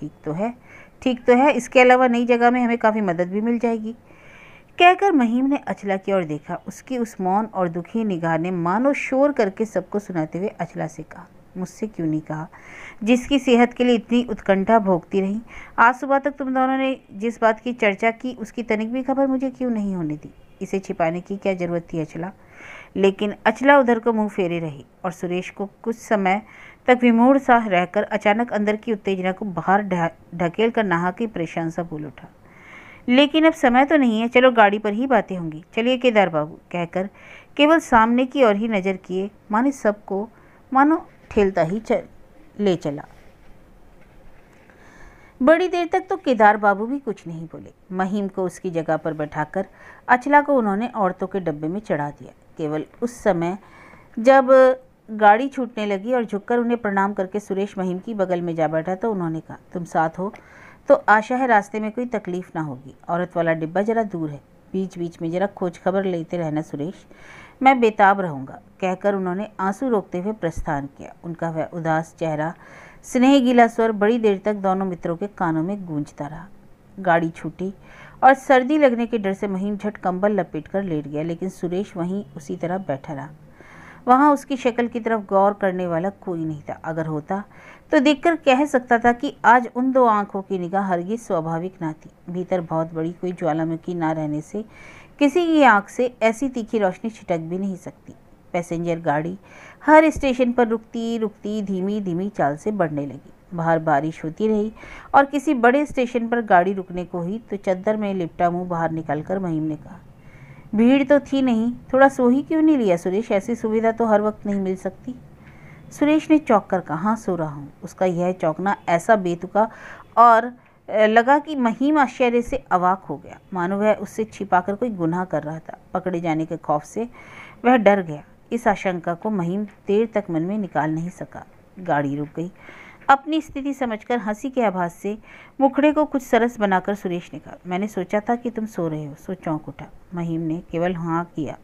ठीक तो है ठीक तो है इसके अलावा नई जगह में हमें काफ़ी मदद भी मिल जाएगी कहकर महीम ने अचला की ओर देखा उसकी उस मौन और दुखी निगाह ने मानो शोर करके सबको सुनाते हुए अचला से कहा मुझसे क्यों नहीं कहा जिसकी सेहत के लिए इतनी उत्कंठा भोगती रही आज सुबह तक तुम दोनों ने जिस बात की चर्चा की उसकी तनिक भी खबर मुझे क्यों नहीं होने दी इसे छिपाने की क्या ज़रूरत थी अचला लेकिन अचला उधर को मुंह फेरे रही और सुरेश को कुछ समय तक विमूढ़ सा रहकर अचानक अंदर की उत्तेजना को बाहर ढकेल कर नहा की परेशान सा भूल उठा लेकिन अब समय तो नहीं है चलो गाड़ी पर ही बातें होंगी चलिए केदार बाबू कहकर केवल सामने की ओर ही नज़र किए माने सबको मानो ठेलता ही चल ले चला बड़ी देर तक तो केदार बाबू भी कुछ नहीं बोले महीम को उसकी जगह पर बैठाकर अचला को उन्होंने औरतों के डब्बे में चढ़ा दिया केवल उस समय जब गाड़ी छूटने लगी और झुककर उन्हें प्रणाम करके सुरेश महीम की बगल में जा बैठा तो उन्होंने कहा तुम साथ हो तो आशा है रास्ते में कोई तकलीफ़ ना होगी औरत वाला डिब्बा ज़रा दूर है बीच बीच में ज़रा खोज खबर लेते रहना सुरेश मैं बेताब रहूँगा कहकर उन्होंने आंसू रोकते हुए प्रस्थान किया उनका वह उदास चेहरा स्नेह गीला स्वर बड़ी देर तक दोनों मित्रों के कानों में गूंजता रहा गाड़ी छूटी और सर्दी लगने के डर से महीम झट कंबल लपेट कर लेट गया लेकिन सुरेश वहीं उसी तरह बैठा रहा वहाँ उसकी शक्ल की तरफ गौर करने वाला कोई नहीं था अगर होता तो देखकर कह सकता था कि आज उन दो आंखों की निगाह हरगिज स्वाभाविक ना थी भीतर बहुत बड़ी कोई ज्वालामुखी ना रहने से किसी की आंख से ऐसी तीखी रोशनी छिटक भी नहीं सकती पैसेंजर गाड़ी हर स्टेशन पर रुकती रुकती धीमी धीमी चाल से बढ़ने लगी बाहर बारिश होती रही और किसी बड़े स्टेशन पर गाड़ी रुकने को ही तो चद्दर में लिपटा मुंह बाहर कर महीम ने कहा भीड़ तो थी नहीं थोड़ा सो ही क्यों नहीं लिया सुरेश ऐसी सुविधा तो हर वक्त नहीं मिल सकती सुरेश ने चौंक कर कहा सो रहा हूँ उसका यह चौंकना ऐसा बेतुका और लगा कि महीम आश्चर्य से अवाक हो गया मानो वह उससे छिपाकर कोई गुनाह कर रहा था पकड़े जाने के खौफ से वह डर गया इस आशंका को महीम देर तक मन में निकाल नहीं सका गाड़ी रुक गई अपनी स्थिति समझकर हंसी के आभास से मुखड़े को कुछ सरस बनाकर सुरेश ने कहा मैंने सोचा था कि तुम सो रहे हो सो चौंक उठा महीम ने केवल हाँ किया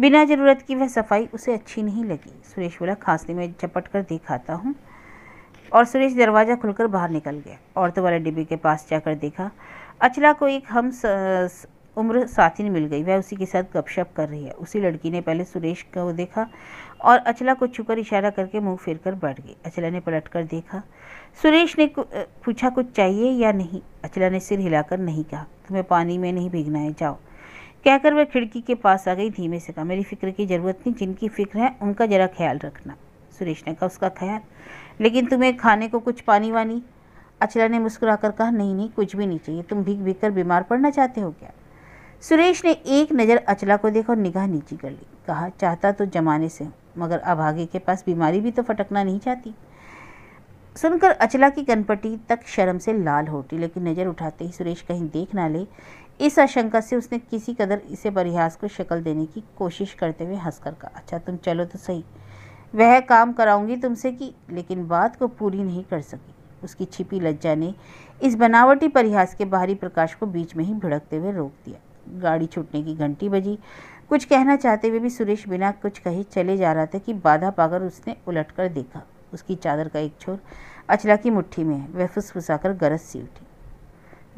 बिना ज़रूरत की वह सफाई उसे अच्छी नहीं लगी सुरेश बोला खांसने में झपट कर देखाता हूँ और सुरेश दरवाज़ा खुलकर बाहर निकल गया औरतों वाले डिब्बे के पास जाकर देखा अचला को एक हम स, उम्र साथी मिल गई वह उसी के साथ गपशप कर रही है उसी लड़की ने पहले सुरेश को देखा और अचला को छुकर इशारा करके मुंह फेर कर बैठ गई अचला ने पलट कर देखा सुरेश ने पूछा कुछ चाहिए या नहीं अचला ने सिर हिलाकर नहीं कहा तुम्हें पानी में नहीं भीगना है जाओ कहकर वह खिड़की के पास आ गई धीमे से कहा मेरी फिक्र की ज़रूरत नहीं जिनकी फिक्र है उनका ज़रा ख्याल रखना सुरेश ने कहा उसका ख्याल लेकिन तुम्हें खाने को कुछ पानी वानी अचला ने मुस्कुरा कर कहा नहीं नहीं कुछ भी नहीं चाहिए तुम भीग भीग कर बीमार पड़ना चाहते हो क्या सुरेश ने एक नज़र अचला को देखा और निगाह नीची कर ली कहा चाहता तो जमाने से मगर अभागे के पास बीमारी भी तो फटकना नहीं चाहती सुनकर अचला की कनपट्टी तक शर्म से लाल होती लेकिन नज़र उठाते ही सुरेश कहीं देख ना ले इस आशंका से उसने किसी कदर इसे परिहास को शक्ल देने की कोशिश करते हुए हंसकर कहा अच्छा तुम चलो तो सही वह काम कराऊंगी तुमसे कि लेकिन बात को पूरी नहीं कर सकी उसकी छिपी लज्जा ने इस बनावटी परिहास के बाहरी प्रकाश को बीच में ही भिड़कते हुए रोक दिया गाड़ी छूटने की घंटी बजी कुछ कहना चाहते हुए भी सुरेश बिना कुछ कहे चले जा रहा था कि बाधा पाकर उसने उलट कर देखा उसकी चादर का एक छोर अचला की मुट्ठी में है वह फुसफुसाकर गरज सी उठी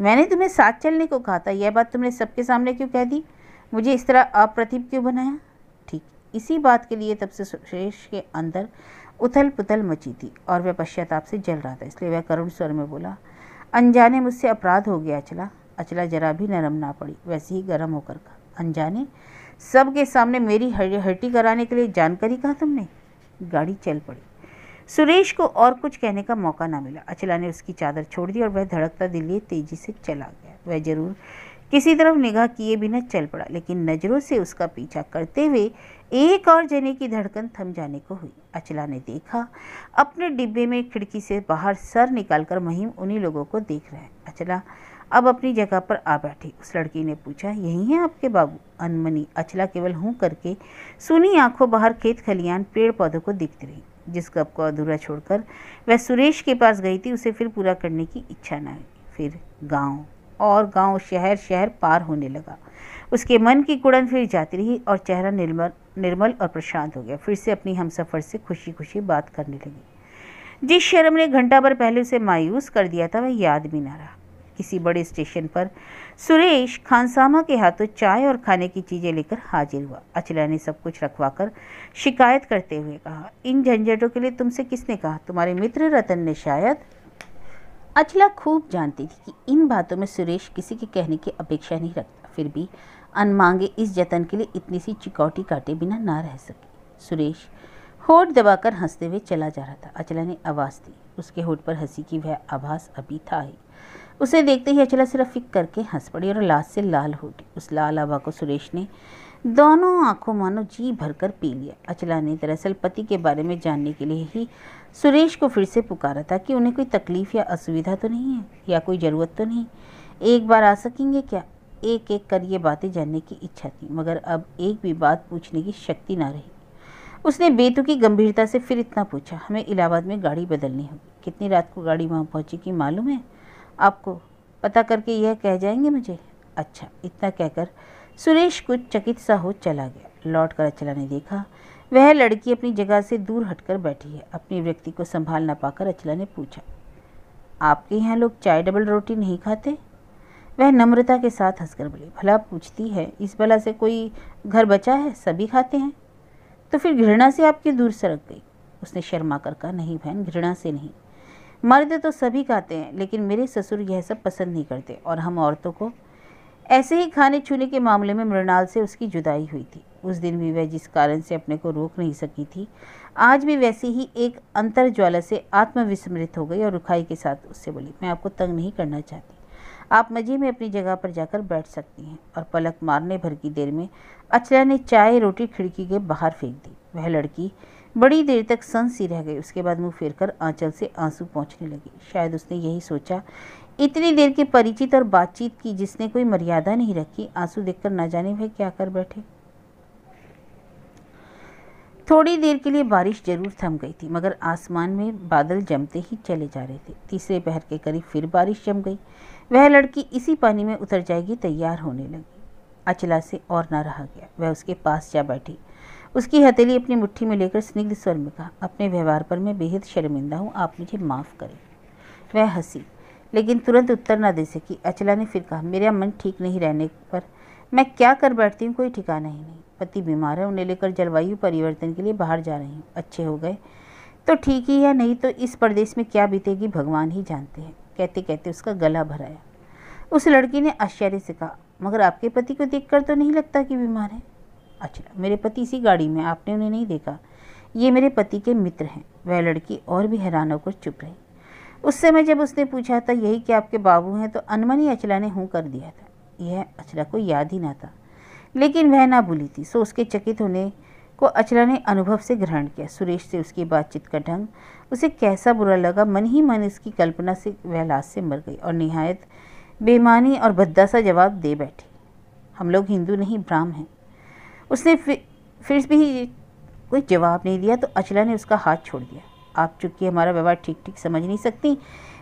मैंने तुम्हें साथ चलने को कहा था यह बात तुमने सबके सामने क्यों कह दी मुझे इस तरह अप्रतिभ क्यों बनाया ठीक इसी बात के लिए तब से सुरेश के अंदर उथल पुथल मची थी और वह पश्चाताप से जल रहा था इसलिए वह करुण स्वर में बोला अनजाने मुझसे अपराध हो गया अचला अचला जरा भी नरम ना पड़ी वैसे ही गर्म होकर कहा अनजाने सबके सामने मेरी हड्डी कराने के लिए जानकारी कहा तुमने गाड़ी चल पड़ी सुरेश को और कुछ कहने का मौका ना मिला अचला ने उसकी चादर छोड़ दी और वह धड़कता दिल्ली तेजी से चला गया वह जरूर किसी तरफ निगाह किए बिना चल पड़ा लेकिन नज़रों से उसका पीछा करते हुए एक और जने की धड़कन थम जाने को हुई अचला ने देखा अपने डिब्बे में खिड़की से बाहर सर निकालकर महिम उन्हीं लोगों को देख रहे हैं अचला अब अपनी जगह पर आ बैठी उस लड़की ने पूछा यही है आपके बाबू अनमनी अचला केवल हूँ करके सुनी आंखों बाहर खेत खलियान पेड़ पौधों को दिखती रही जिस गप को अधूरा छोड़कर वह सुरेश के पास गई थी उसे फिर पूरा करने की इच्छा न हुई फिर गांव और गांव शहर शहर पार होने लगा उसके मन की कुड़न फिर जाती रही और चेहरा निर्मल निर्मल और प्रशांत हो गया फिर से अपनी हम सफ़र से खुशी खुशी बात करने लगी जिस शर्म ने घंटा भर पहले उसे मायूस कर दिया था वह याद भी ना रहा किसी बड़े स्टेशन पर सुरेश खानसामा के हाथों चाय और खाने की चीज़ें लेकर हाजिर हुआ अचला ने सब कुछ रखवा कर शिकायत करते हुए कहा इन झंझटों के लिए तुमसे किसने कहा तुम्हारे मित्र रतन ने शायद अचला खूब जानती थी कि इन बातों में सुरेश किसी के कहने की अपेक्षा नहीं रखता फिर भी अनमांगे इस जतन के लिए इतनी सी चिकौटी काटे बिना ना रह सके सुरेश होठ दबाकर हंसते हुए चला जा रहा था अचला ने आवाज़ दी उसके होठ पर हंसी की वह आभास अभी था ही उसे देखते ही अचला सिर्फ फिक करके हंस पड़ी और लाश से लाल हो गई उस लाल आबा को सुरेश ने दोनों आंखों मानो जी भरकर पी लिया अचला ने दरअसल पति के बारे में जानने के लिए ही सुरेश को फिर से पुकारा था कि उन्हें कोई तकलीफ़ या असुविधा तो नहीं है या कोई ज़रूरत तो नहीं एक बार आ सकेंगे क्या एक एक कर ये बातें जानने की इच्छा थी मगर अब एक भी बात पूछने की शक्ति ना रही उसने बेतु की गंभीरता से फिर इतना पूछा हमें इलाहाबाद में गाड़ी बदलनी होगी कितनी रात को गाड़ी वहाँ पहुँची कि मालूम है आपको पता करके यह कह जाएंगे मुझे अच्छा इतना कहकर सुरेश कुछ चकित सा हो चला गया लौट कर अचला ने देखा वह लड़की अपनी जगह से दूर हटकर बैठी है अपनी व्यक्ति को संभाल ना पाकर अचला ने पूछा आपके यहाँ लोग चाय डबल रोटी नहीं खाते वह नम्रता के साथ हंसकर बोली भला पूछती है इस भला से कोई घर बचा है सभी खाते हैं तो फिर घृणा से आपकी दूर सरक गई उसने शर्मा कर कहा नहीं बहन घृणा से नहीं मर्द तो सभी खाते हैं लेकिन मेरे ससुर यह सब पसंद नहीं करते और हम औरतों को ऐसे ही खाने छूने के मामले में मृणाल से उसकी जुदाई हुई थी उस दिन भी वह जिस कारण से अपने को रोक नहीं सकी थी आज भी वैसी ही एक अंतर ज्वाला से आत्मविस्मृत हो गई और रुखाई के साथ उससे बोली मैं आपको तंग नहीं करना चाहती आप मज़े में अपनी जगह पर जाकर बैठ सकती हैं और पलक मारने भर की देर में अचला ने चाय रोटी खिड़की के बाहर फेंक दी वह लड़की बड़ी देर तक सनसी रह गई उसके बाद मुंह फेरकर आंचल से आंसू पहुंचने लगी शायद उसने यही सोचा इतनी देर के परिचित और बातचीत की जिसने कोई मर्यादा नहीं रखी आंसू देखकर ना जाने वह क्या कर बैठे थोड़ी देर के लिए बारिश जरूर थम गई थी मगर आसमान में बादल जमते ही चले जा रहे थे तीसरे पहर के करीब फिर बारिश जम गई वह लड़की इसी पानी में उतर जाएगी तैयार होने लगी अचला से और ना रहा गया वह उसके पास जा बैठी उसकी हथेली अपनी मुट्ठी में लेकर स्निग्ध स्वर में कहा अपने व्यवहार पर मैं बेहद शर्मिंदा हूँ आप मुझे माफ़ करें वह हंसी लेकिन तुरंत उत्तर न दे सकी अचला ने फिर कहा मेरा मन ठीक नहीं रहने पर मैं क्या कर बैठती हूँ कोई ठिकाना ही नहीं पति बीमार है उन्हें लेकर जलवायु परिवर्तन के लिए बाहर जा रही हूँ अच्छे हो गए तो ठीक ही है नहीं तो इस प्रदेश में क्या बीतेगी भगवान ही जानते हैं कहते कहते उसका गला भराया उस लड़की ने आश्चर्य से कहा मगर आपके पति को देखकर तो नहीं लगता कि बीमार है अच्छा मेरे पति इसी गाड़ी में आपने उन्हें नहीं देखा ये मेरे पति के मित्र हैं वह लड़की और भी हैरान होकर चुप रही उस समय जब उसने पूछा था यही कि आपके बाबू हैं तो अनमनी अचला ने हूँ कर दिया था यह अचला को याद ही ना था लेकिन वह ना भूली थी सो उसके चकित होने को अचला ने अनुभव से ग्रहण किया सुरेश से उसकी बातचीत का ढंग उसे कैसा बुरा लगा मन ही मन इसकी कल्पना से वह लाश से मर गई और निहायत बेमानी और भद्दा सा जवाब दे बैठी हम लोग हिंदू नहीं ब्राह्म हैं उसने फिर फिर भी कोई जवाब नहीं दिया तो अचला ने उसका हाथ छोड़ दिया आप चूँकि हमारा व्यवहार ठीक ठीक समझ नहीं सकती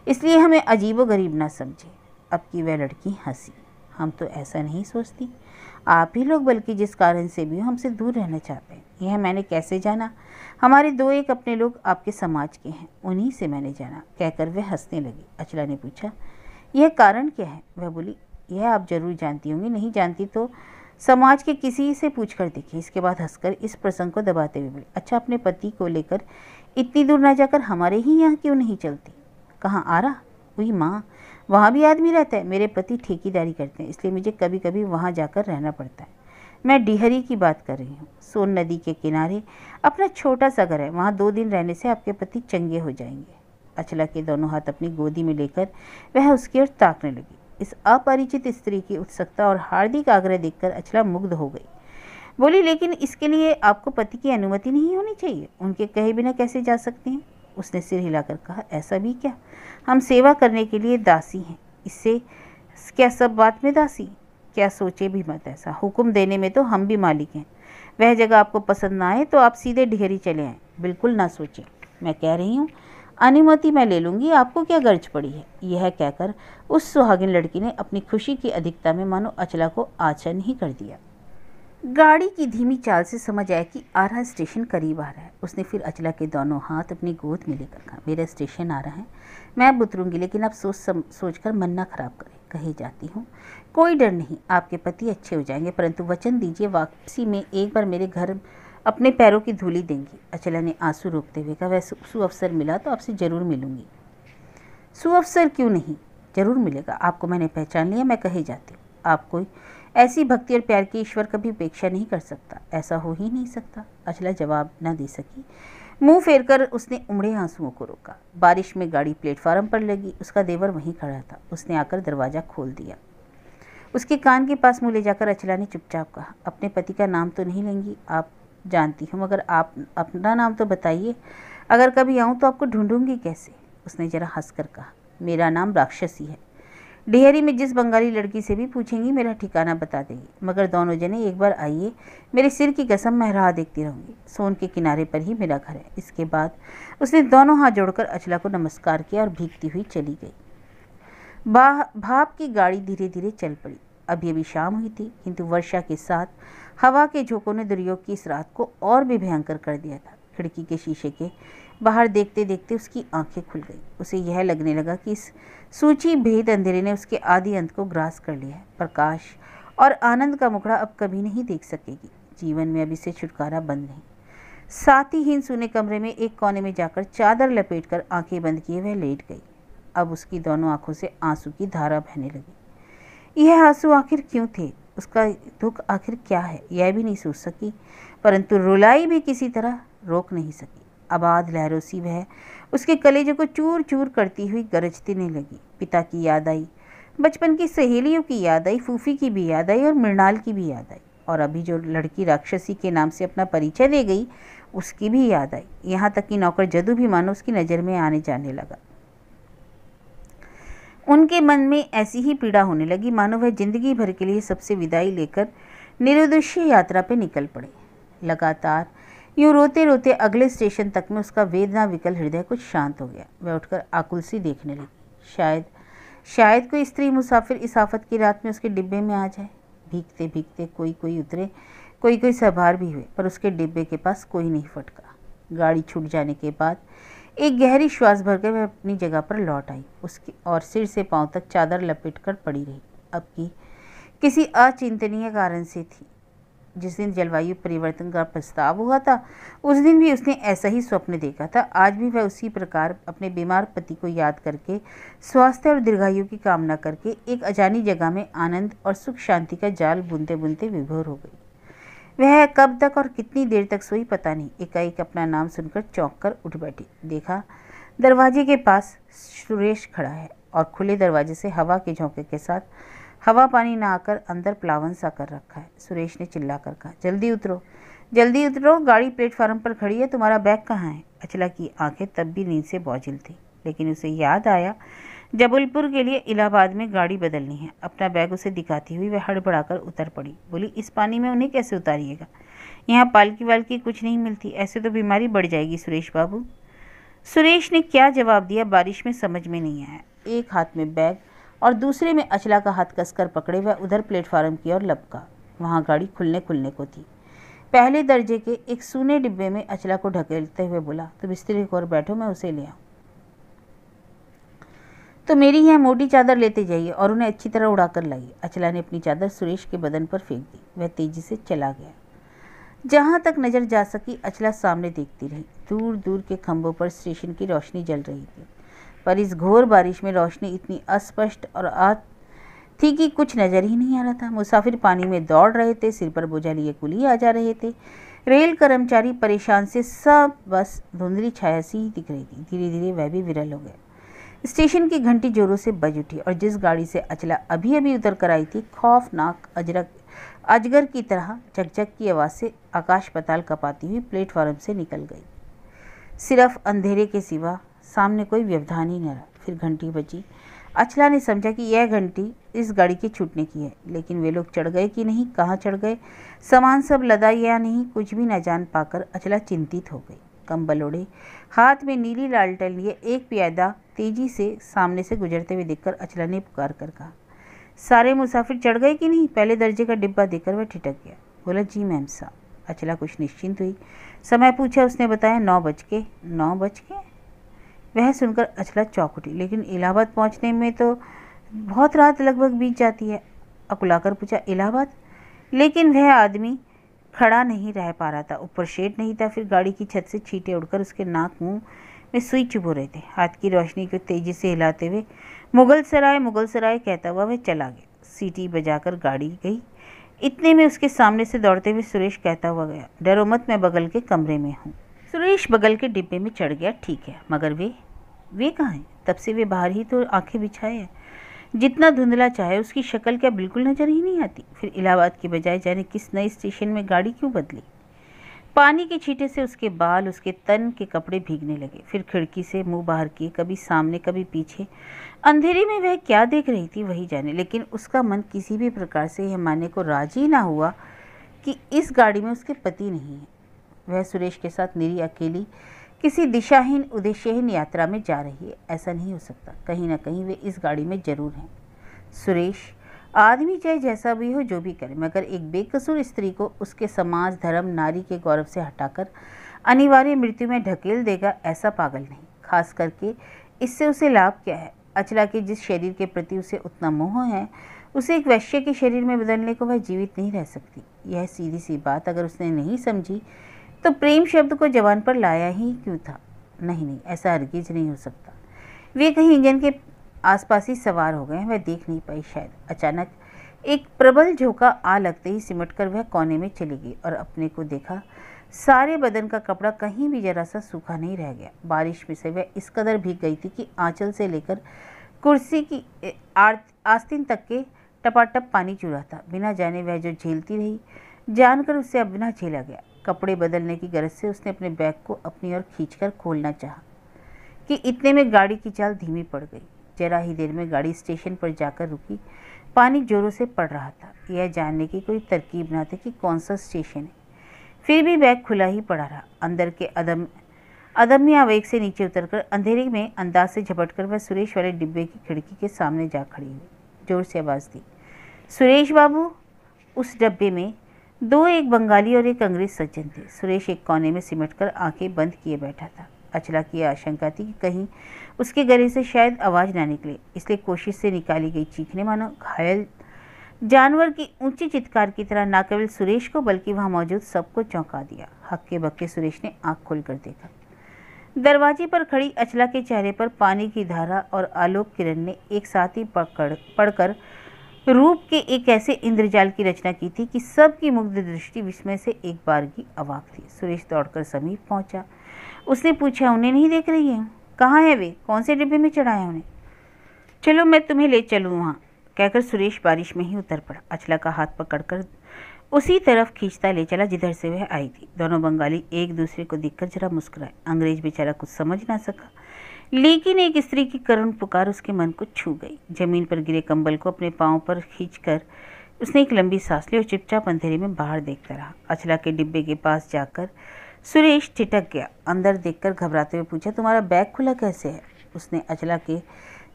इसलिए हमें अजीब व गरीब ना समझे अब की वह लड़की हंसी हम तो ऐसा नहीं सोचती आप ही लोग बल्कि जिस कारण से भी हमसे दूर रहना चाहते हैं यह मैंने कैसे जाना हमारे दो एक अपने लोग आपके समाज के हैं उन्हीं से मैंने जाना कहकर वह हंसने लगी अचला ने पूछा यह कारण क्या है वह बोली यह आप जरूर जानती होंगी नहीं जानती तो समाज के किसी से पूछ कर देखिए इसके बाद हंसकर इस प्रसंग को दबाते हुए बोले अच्छा अपने पति को लेकर इतनी दूर ना जाकर हमारे ही यहाँ क्यों नहीं चलती कहाँ आ रहा हुई माँ वहाँ भी आदमी रहता है मेरे पति ठेकेदारी करते हैं इसलिए मुझे कभी कभी वहाँ जाकर रहना पड़ता है मैं डिहरी की बात कर रही हूँ सोन नदी के किनारे अपना छोटा सा घर है वहाँ दो दिन रहने से आपके पति चंगे हो जाएंगे अचला के दोनों हाथ अपनी गोदी में लेकर वह उसकी ओर ताकने लगी इस अपरिचित स्त्री की उत्सुकता और हार्दिक आग्रह देखकर अचला मुग्ध हो गई बोली लेकिन इसके लिए आपको पति की अनुमति नहीं होनी चाहिए उनके कहे बिना कैसे जा सकते हैं उसने सिर हिलाकर कहा ऐसा भी क्या हम सेवा करने के लिए दासी हैं इससे क्या सब बात में दासी क्या सोचे भी मत ऐसा हुक्म देने में तो हम भी मालिक हैं वह जगह आपको पसंद ना आए तो आप सीधे ढेरी चले आएँ बिल्कुल ना सोचें मैं कह रही हूँ अनुमति मैं ले लूँगी आपको क्या गर्ज पड़ी है यह कहकर उस सुहागिन लड़की ने अपनी खुशी की अधिकता में मानो अचला को आचरण ही कर दिया गाड़ी की धीमी चाल से समझ आया कि आरा स्टेशन करीब आ रहा है उसने फिर अचला के दोनों हाथ अपनी गोद में लेकर कहा मेरा स्टेशन आ रहा है मैं बुतरूंगी लेकिन आप सोच सम, सोच कर मन ना खराब करें कही जाती हूँ कोई डर नहीं आपके पति अच्छे हो जाएंगे परंतु वचन दीजिए वापसी में एक बार मेरे घर अपने पैरों की धूली देंगी अचला ने आंसू रोकते हुए कहा वैसे सु मिला तो आपसे ज़रूर मिलूंगी सुअवसर क्यों नहीं ज़रूर मिलेगा आपको मैंने पहचान लिया मैं कही जाती हूँ आप कोई ऐसी भक्ति और प्यार की ईश्वर कभी उपेक्षा नहीं कर सकता ऐसा हो ही नहीं सकता अचला जवाब न दे सकी मुंह फेरकर उसने उमड़े आंसुओं को रोका बारिश में गाड़ी प्लेटफार्म पर लगी उसका देवर वहीं खड़ा था उसने आकर दरवाज़ा खोल दिया उसके कान के पास मुँह ले जाकर अचला ने चुपचाप कहा अपने पति का नाम तो नहीं लेंगी आप जानती हूँ मगर आप अपना नाम तो बताइए अगर कभी आऊँ तो आपको ढूंढूंगी कैसे उसने जरा हंस कर कहा मेरा नाम राक्षसी है डेहरी में जिस बंगाली लड़की से भी पूछेंगी मेरा ठिकाना बता देगी मगर दोनों जने एक बार आइए मेरे सिर की कसम मैं राह देखती रहूँगी सोन के किनारे पर ही मेरा घर है इसके बाद उसने दोनों हाथ जोड़कर अचला को नमस्कार किया और भीगती हुई चली गई भाप की गाड़ी धीरे धीरे चल पड़ी अभी अभी शाम हुई थी किंतु वर्षा के साथ हवा के झोंकों ने दुर्योग की इस रात को और भी भयंकर कर दिया था खिड़की के शीशे के बाहर देखते देखते उसकी आंखें खुल गई उसे यह लगने लगा कि इस सूची भेद अंधेरे ने उसके आदि अंत को ग्रास कर लिया है प्रकाश और आनंद का मुखड़ा अब कभी नहीं देख सकेगी जीवन में अब इसे छुटकारा बंद नहीं साथ ही हीन सूने कमरे में एक कोने में जाकर चादर लपेट कर आंखें बंद किए वह लेट गई अब उसकी दोनों आंखों से आंसू की धारा बहने लगी यह आंसू आखिर क्यों थे उसका दुख आखिर क्या है यह भी नहीं सोच सकी परंतु रुलाई भी किसी तरह रोक नहीं सकी आबाद लहरों सी वह उसके कलेजे को चूर चूर करती हुई गरजने लगी पिता की याद आई बचपन की सहेलियों की याद आई फूफी की भी याद आई और मृणाल की भी याद आई और अभी जो लड़की राक्षसी के नाम से अपना परिचय दे गई उसकी भी याद आई यहाँ तक कि नौकर जदू भी मानो उसकी नज़र में आने जाने लगा उनके मन में ऐसी ही पीड़ा होने लगी मानो वह जिंदगी भर के लिए सबसे विदाई लेकर निरुद्देश्य यात्रा पर निकल पड़े लगातार यूँ रोते रोते अगले स्टेशन तक में उसका वेदना विकल हृदय कुछ शांत हो गया वह उठकर आकुल सी देखने लगी शायद शायद कोई स्त्री मुसाफिर इस आफत की रात में उसके डिब्बे में आ जाए भीगते भीगते कोई कोई उतरे कोई कोई सवार भी हुए पर उसके डिब्बे के पास कोई नहीं फटका गाड़ी छूट जाने के बाद एक गहरी श्वास भरकर वह अपनी जगह पर लौट आई उसकी और सिर से पांव तक चादर लपेट कर पड़ी रही अब की किसी अचिंतनीय कारण से थी जिस दिन जलवायु परिवर्तन का प्रस्ताव हुआ था उस दिन भी उसने ऐसा ही स्वप्न देखा था आज भी वह उसी प्रकार अपने बीमार पति को याद करके स्वास्थ्य और दीर्घायु की कामना करके एक अजानी जगह में आनंद और सुख शांति का जाल बुनते बुनते विभोर हो गई वह कब तक और कितनी देर तक सोई पता नहीं एकाएक अपना नाम सुनकर चौंक कर उठ बैठी देखा दरवाजे के पास सुरेश खड़ा है और खुले दरवाजे से हवा के झोंके के साथ हवा पानी ना आकर अंदर प्लावन सा कर रखा है सुरेश ने चिल्ला कर कहा जल्दी उतरो जल्दी उतरो गाड़ी प्लेटफार्म पर खड़ी है तुम्हारा बैग कहाँ है अचला की आंखें तब भी नींद से बौझिल थी लेकिन उसे याद आया जबलपुर के लिए इलाहाबाद में गाड़ी बदलनी है अपना बैग उसे दिखाती हुई वह हड़बड़ाकर उतर पड़ी बोली इस पानी में उन्हें कैसे उतारिएगा यहाँ पालकी वालकी कुछ नहीं मिलती ऐसे तो बीमारी बढ़ जाएगी सुरेश बाबू सुरेश ने क्या जवाब दिया बारिश में समझ में नहीं आया एक हाथ में बैग और दूसरे में अचला का हाथ कसकर पकड़े वह उधर प्लेटफार्म की ओर लपका वहाँ गाड़ी खुलने खुलने को थी पहले दर्जे के एक सूने डिब्बे में अचला को ढकेलते हुए बोला तुम तो स्त्री को और बैठो मैं उसे ले आऊँ तो मेरी यह मोटी चादर लेते जाइए और उन्हें अच्छी तरह उड़ा कर लाइए अचला ने अपनी चादर सुरेश के बदन पर फेंक दी वह तेजी से चला गया जहाँ तक नज़र जा सकी अचला सामने देखती रही दूर दूर के खंभों पर स्टेशन की रोशनी जल रही थी पर इस घोर बारिश में रोशनी इतनी अस्पष्ट और आ थी कि कुछ नज़र ही नहीं आ रहा था मुसाफिर पानी में दौड़ रहे थे सिर पर बोझा लिए कुली आ जा रहे थे रेल कर्मचारी परेशान से सब बस धुंधली छाया सी ही दिख रही थी धीरे धीरे वह भी विरल हो गए स्टेशन की घंटी जोरों से बज उठी और जिस गाड़ी से अचला अभी अभी उतर कर आई थी खौफनाक अजरक अजगर की तरह चकचक की आवाज़ से आकाश पताल कपाती हुई प्लेटफार्म से निकल गई सिर्फ अंधेरे के सिवा सामने कोई व्यवधान ही न रहा फिर घंटी बची अचला ने समझा कि यह घंटी इस गाड़ी के छूटने की है लेकिन वे लोग चढ़ गए कि नहीं कहाँ चढ़ गए सामान सब लदा या नहीं कुछ भी न जान पाकर अचला चिंतित हो गई कंबल ओढ़े हाथ में नीली लालटन लिए एक प्यादा तेजी से सामने से गुजरते हुए देखकर अचला ने पुकार कर कहा सारे मुसाफिर चढ़ गए कि नहीं पहले दर्जे का डिब्बा देकर वह ठिटक गया बोला जी मैम साहब अचला कुछ निश्चिंत हुई समय पूछा उसने बताया नौ बज के नौ बज के वह सुनकर अचला चौक उठी लेकिन इलाहाबाद पहुंचने में तो बहुत रात लगभग बीत जाती है अकुलाकर पूछा इलाहाबाद लेकिन वह आदमी खड़ा नहीं रह पा रहा था ऊपर शेड नहीं था फिर गाड़ी की छत से छीटे उड़कर उसके नाक मुंह में सुई चुभो रहे थे हाथ की रोशनी को तेज़ी से हिलाते हुए मुगल सराय मुगल सराय कहता हुआ वह चला गया सीटी बजाकर गाड़ी गई इतने में उसके सामने से दौड़ते हुए सुरेश कहता हुआ गया डरो मत मैं बगल के कमरे में हूँ सुरेश बगल के डिब्बे में चढ़ गया ठीक है मगर वे वे कहाँ हैं तब से वे बाहर ही तो आंखें बिछाए हैं जितना धुंधला चाहे उसकी शक्ल क्या बिल्कुल नज़र ही नहीं आती फिर इलाहाबाद के बजाय जाने किस नए स्टेशन में गाड़ी क्यों बदली पानी के छींटे से उसके बाल उसके तन के कपड़े भीगने लगे फिर खिड़की से मुंह बाहर किए कभी सामने कभी पीछे अंधेरे में वह क्या देख रही थी वही जाने लेकिन उसका मन किसी भी प्रकार से यह मानने को राजी ना हुआ कि इस गाड़ी में उसके पति नहीं है वह सुरेश के साथ मेरी अकेली किसी दिशाहीन उद्देश्यहीन यात्रा में जा रही है ऐसा नहीं हो सकता कहीं ना कहीं वे इस गाड़ी में ज़रूर हैं सुरेश आदमी चाहे जैसा भी हो जो भी करे मगर एक बेकसूर स्त्री को उसके समाज धर्म नारी के गौरव से हटाकर अनिवार्य मृत्यु में ढकेल देगा ऐसा पागल नहीं खास करके इससे उसे लाभ क्या है अचला के जिस शरीर के प्रति उसे उतना मोह है उसे एक वैश्य के शरीर में बदलने को वह जीवित नहीं रह सकती यह सीधी सी बात अगर उसने नहीं समझी तो प्रेम शब्द को जवान पर लाया ही क्यों था नहीं नहीं ऐसा हरगिज नहीं हो सकता वे कहीं इंजन के आसपास ही सवार हो गए वह देख नहीं पाई शायद अचानक एक प्रबल झोंका आ लगते ही सिमट कर वह कोने में चली गई और अपने को देखा सारे बदन का कपड़ा कहीं भी जरा सा सूखा नहीं रह गया बारिश में से वह इस कदर भीग गई थी कि आंचल से लेकर कुर्सी की आस्तीन तक के टपाटप पानी चूरा था बिना जाने वह जो झेलती रही जानकर उससे अब ना झेला गया कपड़े बदलने की गरज से उसने अपने बैग को अपनी ओर खींचकर खोलना चाहा कि इतने में गाड़ी की चाल धीमी पड़ गई जरा ही देर में गाड़ी स्टेशन पर जाकर रुकी पानी जोरों से पड़ रहा था यह जानने की कोई तरकीब ना थी कि कौन सा स्टेशन है फिर भी बैग खुला ही पड़ा रहा अंदर के अदम अदम्य आवेग से नीचे उतरकर अंधेरे में अंदाज से झपटकर वह सुरेश वाले डिब्बे की खिड़की के सामने जा खड़ी हुई जोर से आवाज़ दी सुरेश बाबू उस डब्बे में दो एक बंगाली और एक अंग्रेज सज्जन थे सुरेश एक कोने में सिमट कर आंखें बंद किए बैठा था अचला की आशंका थी कि कहीं उसके गले से शायद आवाज़ ना निकले इसलिए कोशिश से निकाली गई चीखने मानो घायल जानवर की ऊंची चित्कार की तरह ना केवल सुरेश को बल्कि वहाँ मौजूद सबको चौंका दिया हक्के बक्के सुरेश ने आँख खोल कर देखा दरवाजे पर खड़ी अचला के चेहरे पर पानी की धारा और आलोक किरण ने एक साथ ही पकड़ पढ़कर रूप के एक ऐसे इंद्रजाल की रचना की थी कि सबकी मुग्ध दृष्टि विस्मय से एक बार की अवाक थी सुरेश दौड़कर समीप पहुंचा उसने पूछा उन्हें नहीं देख रही है कहाँ है वे कौन से डिब्बे में चढ़ाया उन्हें चलो मैं तुम्हें ले चलूँ वहाँ कहकर सुरेश बारिश में ही उतर पड़ा अचला का हाथ पकड़कर उसी तरफ खींचता ले चला जिधर से वह आई थी दोनों बंगाली एक दूसरे को देखकर जरा मुस्कुराए अंग्रेज बेचारा कुछ समझ ना सका लेकिन एक स्त्री की करुण पुकार उसके मन को छू गई जमीन पर गिरे कंबल को अपने पाँव पर खींचकर उसने एक लंबी सांस ली और चुपचाप अंधेरे में बाहर देखता रहा अचला के डिब्बे के पास जाकर सुरेश ठिटक गया अंदर देखकर घबराते हुए पूछा तुम्हारा बैग खुला कैसे है उसने अचला के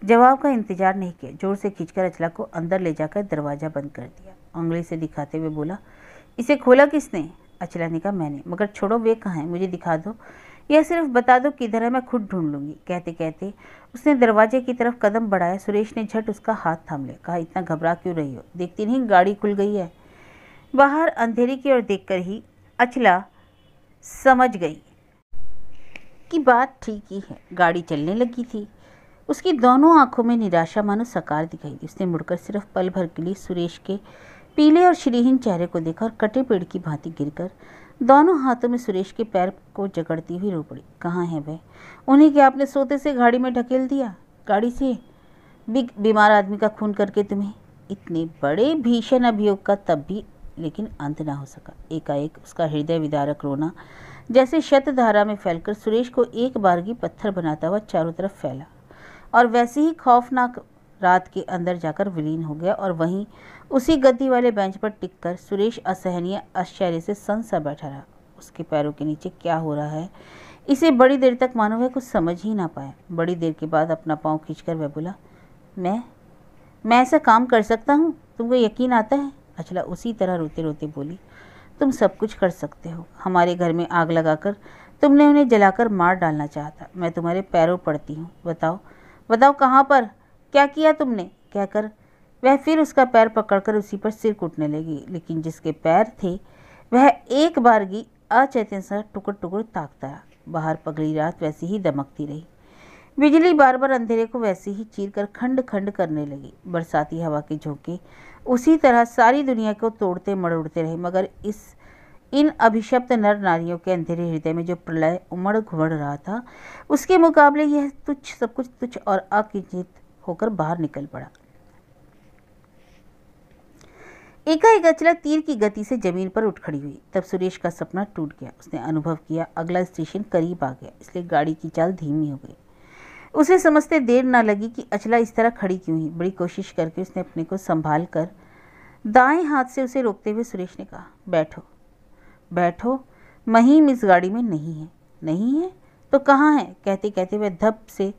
जवाब का इंतजार नहीं किया जोर से खींचकर अचला को अंदर ले जाकर दरवाज़ा बंद कर दिया उंगली से दिखाते हुए बोला इसे खोला किसने अचला ने कहा मैंने मगर छोड़ो वे कहाँ है मुझे दिखा दो यह सिर्फ बता दो किधर है मैं खुद ढूंढ लूँगी कहते कहते उसने दरवाजे की तरफ कदम बढ़ाया सुरेश ने झट उसका हाथ थाम लिया कहा इतना घबरा क्यों रही हो देखती नहीं गाड़ी खुल गई है बाहर अंधेरी की ओर देखकर ही अचला समझ गई कि बात ठीक ही है गाड़ी चलने लगी थी उसकी दोनों आंखों में निराशा मानो सकार दिखाई दी उसने मुड़कर सिर्फ पल भर के लिए सुरेश के पीले और श्रीहीन चेहरे को देखा और कटे पेड़ की भांति गिरकर दोनों हाथों में सुरेश के पैर को जकड़ती हुई रो पड़ी कहाँ है वह उन्हें क्या आपने सोते से गाड़ी में ढकेल दिया गाड़ी से बिग बीमार आदमी का खून करके तुम्हें इतने बड़े भीषण अभियोग का तब भी लेकिन अंत ना हो सका एकाएक उसका हृदय विदारक रोना जैसे शतधारा में फैलकर सुरेश को एक बारगी पत्थर बनाता हुआ चारों तरफ फैला और वैसे ही खौफनाक रात के अंदर जाकर विलीन हो गया और वहीं उसी गद्दी वाले बेंच पर टिककर सुरेश असहनीय आश्चर्य से सन सा बैठा रहा उसके पैरों के नीचे क्या हो रहा है इसे बड़ी देर तक मानो वह कुछ समझ ही ना पाया बड़ी देर के बाद अपना पाँव खींचकर वह बोला मैं मैं ऐसा काम कर सकता हूँ तुमको यकीन आता है अचला उसी तरह रोते रोते बोली तुम सब कुछ कर सकते हो हमारे घर में आग लगाकर तुमने उन्हें जलाकर मार डालना चाहता मैं तुम्हारे पैरों पड़ती हूँ बताओ बताओ कहाँ पर क्या किया तुमने कहकर वह फिर उसका पैर पकड़कर उसी पर सिर कूटने लगी लेकिन जिसके पैर थे वह एक बार बारगी अचैतन सा टुकड़ टुकड़ ताकता रहा बाहर पगड़ी रात वैसी ही दमकती रही बिजली बार बार अंधेरे को वैसे ही चीर कर खंड खंड करने लगी बरसाती हवा के झोंके उसी तरह सारी दुनिया को तोड़ते मड़ोड़ते रहे मगर इस इन अभिशप्त नर नारियों के अंधेरे हृदय में जो प्रलय उमड़ घुमड़ रहा था उसके मुकाबले यह तुच्छ सब कुछ तुच्छ और अकिंचित होकर बाहर निकल पड़ा एकाएक अचला तीर की गति से जमीन पर उठ खड़ी हुई तब सुरेश का सपना टूट गया उसने अनुभव किया अगला स्टेशन करीब आ गया इसलिए गाड़ी की चाल धीमी हो गई उसे समझते देर ना लगी कि अचला इस तरह खड़ी क्यों ही बड़ी कोशिश करके उसने अपने को संभाल कर दाएं हाथ से उसे रोकते हुए सुरेश ने कहा बैठो बैठो महीम इस गाड़ी में नहीं है नहीं है तो कहाँ है कहते कहते वह धप से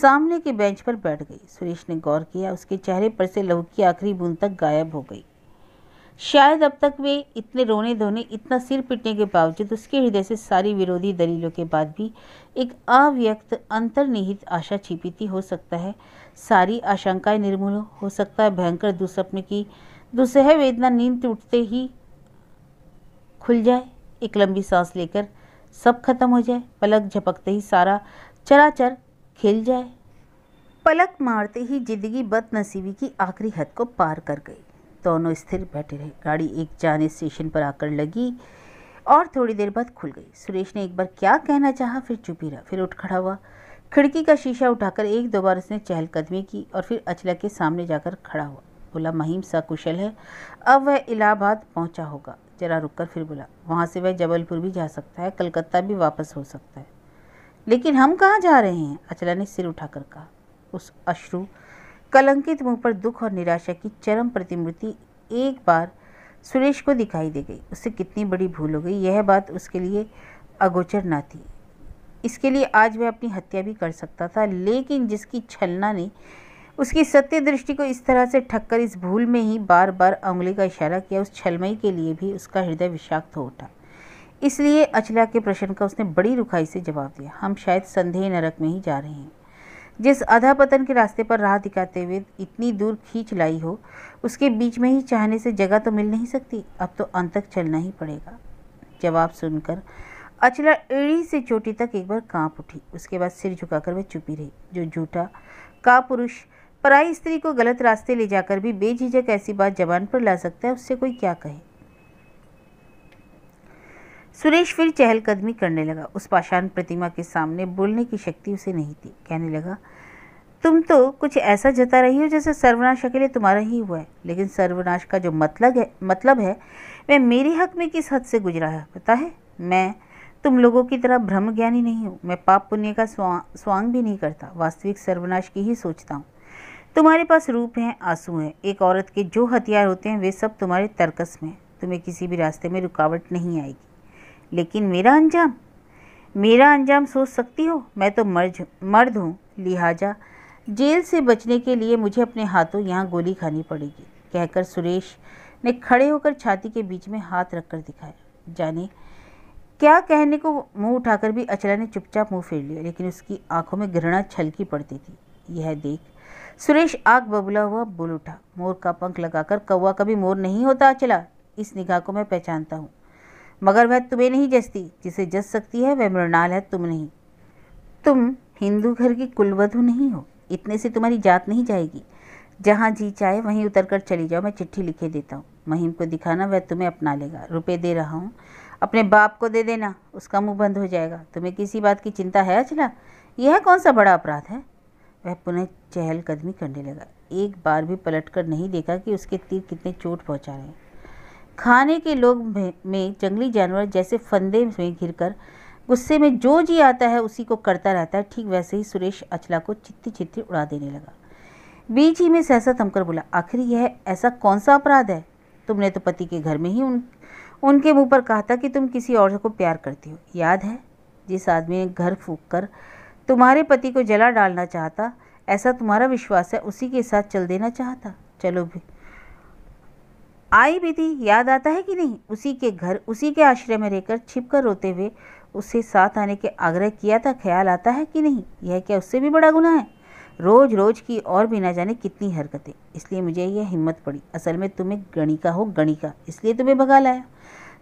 सामने के बेंच पर बैठ गई सुरेश ने गौर किया उसके चेहरे पर से लहू की आखिरी बूंद तक गायब हो गई शायद अब तक वे इतने रोने धोने इतना सिर पिटने के बावजूद उसके हृदय से सारी विरोधी दलीलों के बाद भी एक अव्यक्त अंतर्निहित आशा छिपी थी हो सकता है सारी आशंकाएं निर्मूल हो सकता है भयंकर दुस्वप्न की दुसह वेदना नींद टूटते ही खुल जाए एक लंबी सांस लेकर सब खत्म हो जाए पलक झपकते ही सारा चराचर खिल जाए पलक मारते ही जिंदगी बदनसीबी की आखिरी हद को पार कर गई दोनों स्थिर बैठे रहे गाड़ी एक जाने स्टेशन पर आकर लगी और थोड़ी देर बाद खुल गई सुरेश ने एक बार क्या कहना चाहा फिर चुप ही रहा फिर उठ खड़ा हुआ खिड़की का शीशा उठाकर एक दो बार उसने चहलकदमी की और फिर अचला के सामने जाकर खड़ा हुआ बोला महीम सा कुशल है अब वह इलाहाबाद पहुंचा होगा जरा कर फिर बोला वहाँ से वह जबलपुर भी जा सकता है कलकत्ता भी वापस हो सकता है लेकिन हम कहाँ जा रहे हैं अचला ने सिर उठाकर कहा उस अश्रु कलंकित मुंह पर दुख और निराशा की चरम प्रतिमूर्ति एक बार सुरेश को दिखाई दे गई उससे कितनी बड़ी भूल हो गई यह बात उसके लिए अगोचर ना थी इसके लिए आज वह अपनी हत्या भी कर सकता था लेकिन जिसकी छलना ने उसकी सत्य दृष्टि को इस तरह से ठक्कर इस भूल में ही बार बार उंगली का इशारा किया उस छलमई के लिए भी उसका हृदय विषाक्त हो उठा इसलिए अचला के प्रश्न का उसने बड़ी रुखाई से जवाब दिया हम शायद संदेह नरक में ही जा रहे हैं जिस अधापतन के रास्ते पर राह दिखाते हुए इतनी दूर खींच लाई हो उसके बीच में ही चाहने से जगह तो मिल नहीं सकती अब तो अंत तक चलना ही पड़ेगा जवाब सुनकर अचला एड़ी से चोटी तक एक बार कांप उठी उसके बाद सिर झुकाकर वह चुपी रही जो झूठा का पुरुष पराई स्त्री को गलत रास्ते ले जाकर भी बेझिझक ऐसी बात जबान पर ला सकता है उससे कोई क्या कहे सुरेश फिर चहलकदमी करने लगा उस पाषाण प्रतिमा के सामने बोलने की शक्ति उसे नहीं थी कहने लगा तुम तो कुछ ऐसा जता रही हो जैसे सर्वनाश अकेले तुम्हारा ही हुआ है लेकिन सर्वनाश का जो मतलब है मतलब है वह मेरे हक में किस हद से गुजरा है पता है मैं तुम लोगों की तरह भ्रम ज्ञानी नहीं हूँ मैं पाप पुण्य का स्वा, स्वांग भी नहीं करता वास्तविक सर्वनाश की ही सोचता हूँ तुम्हारे पास रूप हैं आंसू हैं एक औरत के जो हथियार होते हैं वे सब तुम्हारे तर्कस में तुम्हें किसी भी रास्ते में रुकावट नहीं आएगी लेकिन मेरा अंजाम मेरा अंजाम सोच सकती हो मैं तो मर्ज मर्द हूँ लिहाजा जेल से बचने के लिए मुझे अपने हाथों यहाँ गोली खानी पड़ेगी कहकर सुरेश ने खड़े होकर छाती के बीच में हाथ रखकर दिखाया जाने क्या कहने को मुंह उठाकर भी अचला ने चुपचाप मुंह फेर लिया लेकिन उसकी आंखों में घृणा छलकी पड़ती थी यह देख सुरेश आग बबुला हुआ बोल उठा मोर का पंख लगाकर कौवा कभी मोर नहीं होता अचला इस निगाह को मैं पहचानता हूँ मगर वह तुम्हें नहीं जसती जिसे जस सकती है वह मृणाल है तुम नहीं तुम हिंदू घर की कुलवधु नहीं हो इतने से तुम्हारी जात नहीं जाएगी जहाँ जी चाहे वहीं उतर कर चली जाओ मैं चिट्ठी लिखे देता हूँ महिम को दिखाना वह तुम्हें अपना लेगा रुपये दे रहा हूँ अपने बाप को दे देना उसका मुंह बंद हो जाएगा तुम्हें किसी बात की चिंता है अचला यह कौन सा बड़ा अपराध है वह पुनः चहलकदमी करने लगा एक बार भी पलट कर नहीं देखा कि उसके तीर कितने चोट पहुँचा रहे हैं खाने के लोग में जंगली जानवर जैसे फंदे में घिरकर गुस्से में जो जी आता है उसी को करता रहता है ठीक वैसे ही सुरेश अचला को चित्ती चित्ती उड़ा देने लगा बीच ही में सहसा थमकर बोला आखिर यह ऐसा कौन सा अपराध है तुमने तो पति के घर में ही उन उनके मुंह पर कहा था कि तुम किसी और को प्यार करती हो याद है जिस आदमी ने घर फूक कर तुम्हारे पति को जला डालना चाहता ऐसा तुम्हारा विश्वास है उसी के साथ चल देना चाहता चलो भी आई विधि याद आता है कि नहीं उसी के घर उसी के आश्रय में रहकर छिप कर रोते हुए उससे साथ आने के आग्रह किया था ख्याल आता है कि नहीं यह क्या उससे भी बड़ा गुना है रोज रोज की और भी ना जाने कितनी हरकतें इसलिए मुझे यह हिम्मत पड़ी असल में तुम्हें गणिका हो गणिका इसलिए तुम्हें भगा लाया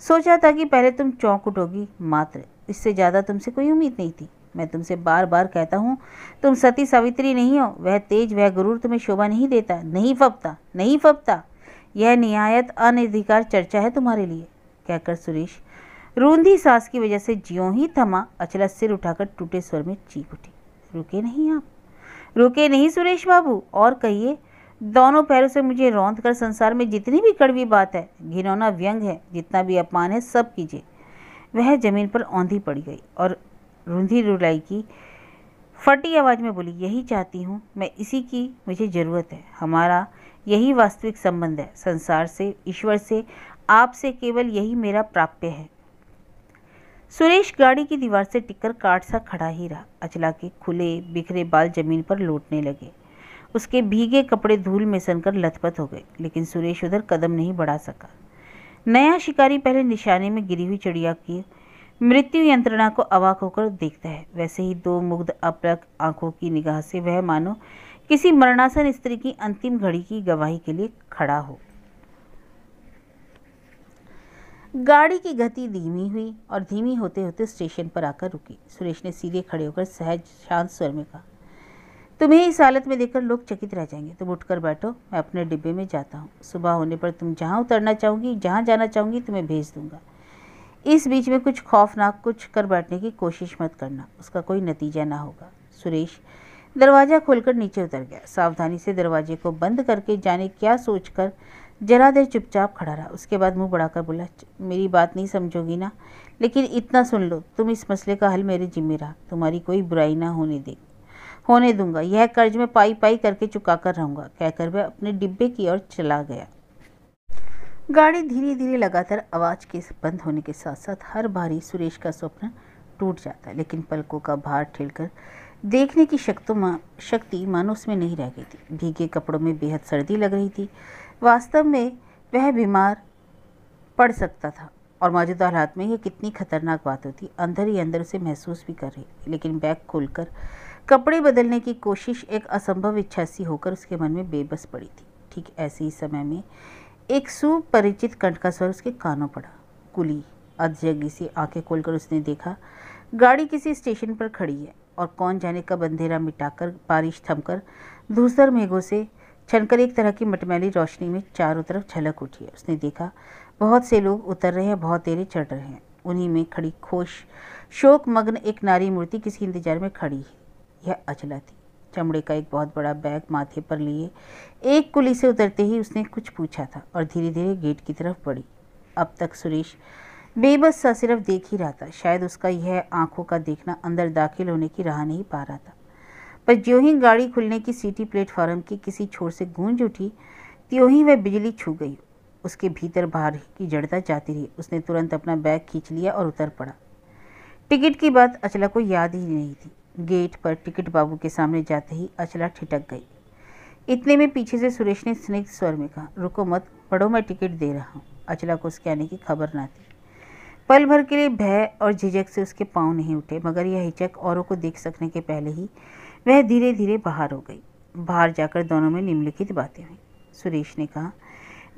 सोचा था कि पहले तुम चौंक उठोगी मात्र इससे ज़्यादा तुमसे कोई उम्मीद नहीं थी मैं तुमसे बार बार कहता हूँ तुम सती सावित्री नहीं हो वह तेज वह गुरूर तुम्हें शोभा नहीं देता नहीं फपता नहीं फपता यह नियायत अनधिकार चर्चा है तुम्हारे लिए कहकर सुरेश रूंधी सांस की वजह से ज्यों ही थमा अचला सिर उठाकर टूटे स्वर में चीख उठी रुके नहीं आप रुके नहीं सुरेश बाबू और कहिए दोनों पैरों से मुझे रौंद कर संसार में जितनी भी कड़वी बात है घिनौना व्यंग है जितना भी अपमान है सब कीजिए वह जमीन पर औंधी पड़ गई और रूंधी रुलाई की फटी आवाज़ में बोली यही चाहती हूँ मैं इसी की मुझे ज़रूरत है हमारा यही वास्तविक संबंध है संसार से ईश्वर से आपसे केवल यही मेरा प्राप्य है सुरेश गाड़ी की दीवार से टिकर काट सा खड़ा ही रहा अचला के खुले बिखरे बाल जमीन पर लौटने लगे उसके भीगे कपड़े धूल में सनकर लथपथ हो गए लेकिन सुरेश उधर कदम नहीं बढ़ा सका नया शिकारी पहले निशाने में गिरी हुई चिड़िया की मृत्यु यंत्रणा को अवाक होकर देखता है वैसे ही दो मुग्ध अपलक आंखों की निगाह से वह मानो किसी मरणासन स्त्री की अंतिम घड़ी की गवाही के लिए खड़ा हो गाड़ी की गति धीमी हुई और धीमी होते होते स्टेशन पर आकर रुकी सुरेश ने सीधे खड़े होकर सहज शांत स्वर में कहा तुम्हें इस हालत में देखकर लोग चकित रह जाएंगे तुम उठकर बैठो मैं अपने डिब्बे में जाता हूँ सुबह होने पर तुम जहाँ उतरना चाहूँगी जहाँ जाना चाहूँगी तुम्हें भेज दूंगा इस बीच में कुछ खौफनाक कुछ कर बैठने की कोशिश मत करना उसका कोई नतीजा ना होगा सुरेश दरवाज़ा खोलकर नीचे उतर गया सावधानी से दरवाजे को बंद करके जाने क्या सोचकर जरा देर चुपचाप खड़ा रहा उसके बाद मुंह बढ़ाकर बोला मेरी बात नहीं समझोगी ना लेकिन इतना सुन लो तुम इस मसले का हल मेरे जिम्मे रहा तुम्हारी कोई बुराई ना होने दे होने दूंगा यह कर्ज मैं पाई पाई करके चुका कर रहूँगा कहकर वह अपने डिब्बे की ओर चला गया गाड़ी धीरे धीरे लगातार आवाज़ के बंद होने के साथ साथ हर बारी सुरेश का स्वप्न टूट जाता लेकिन पलकों का भार ठेल देखने की शक्ति मन उसमें नहीं रह गई थी भीगे कपड़ों में बेहद सर्दी लग रही थी वास्तव में वह बीमार पड़ सकता था और मौजूदा हालात में यह कितनी खतरनाक बात होती अंदर ही अंदर उसे महसूस भी कर रही लेकिन बैग खोलकर कपड़े बदलने की कोशिश एक असंभव इच्छा सी होकर उसके मन में बेबस पड़ी थी ठीक ऐसे ही समय में एक सुपरिचित कंठ का स्वर उसके कानों पड़ा कुली अधजगी से आंखें खोलकर उसने देखा गाड़ी किसी स्टेशन पर खड़ी है और कौन जाने कब अंधेरा मिटाकर बारिश थमकर धूसर मेघों से छनकर एक तरह की मटमैली रोशनी में चारों तरफ झलक उठी उसने देखा बहुत से लोग उतर रहे हैं बहुत देरी चढ़ रहे हैं उन्हीं में खड़ी खोश शोक मग्न एक नारी मूर्ति किसी इंतजार में खड़ी है यह अचला थी चमड़े का एक बहुत बड़ा बैग माथे पर लिए एक कुली से उतरते ही उसने कुछ पूछा था और धीरे धीरे गेट की तरफ बढ़ी अब तक सुरेश बेबस सा सिर्फ देख ही रहा था शायद उसका यह आंखों का देखना अंदर दाखिल होने की राह नहीं पा रहा था पर ज्यों ही गाड़ी खुलने की सीटी प्लेटफार्म की किसी छोर से गूंज उठी त्यों ही वह बिजली छू गई उसके भीतर बाहर की जड़ता जाती रही उसने तुरंत अपना बैग खींच लिया और उतर पड़ा टिकट की बात अचला को याद ही नहीं थी गेट पर टिकट बाबू के सामने जाते ही अचला ठिटक गई इतने में पीछे से सुरेश ने स्निग्ध स्वर में कहा रुको मत पढ़ो मैं टिकट दे रहा हूँ अचला को उसके आने की खबर ना थी पल भर के लिए भय और झिझक से उसके पांव नहीं उठे मगर यह हिचक औरों को देख सकने के पहले ही वह धीरे धीरे बाहर हो गई बाहर जाकर दोनों में निम्नलिखित बातें हुई सुरेश ने कहा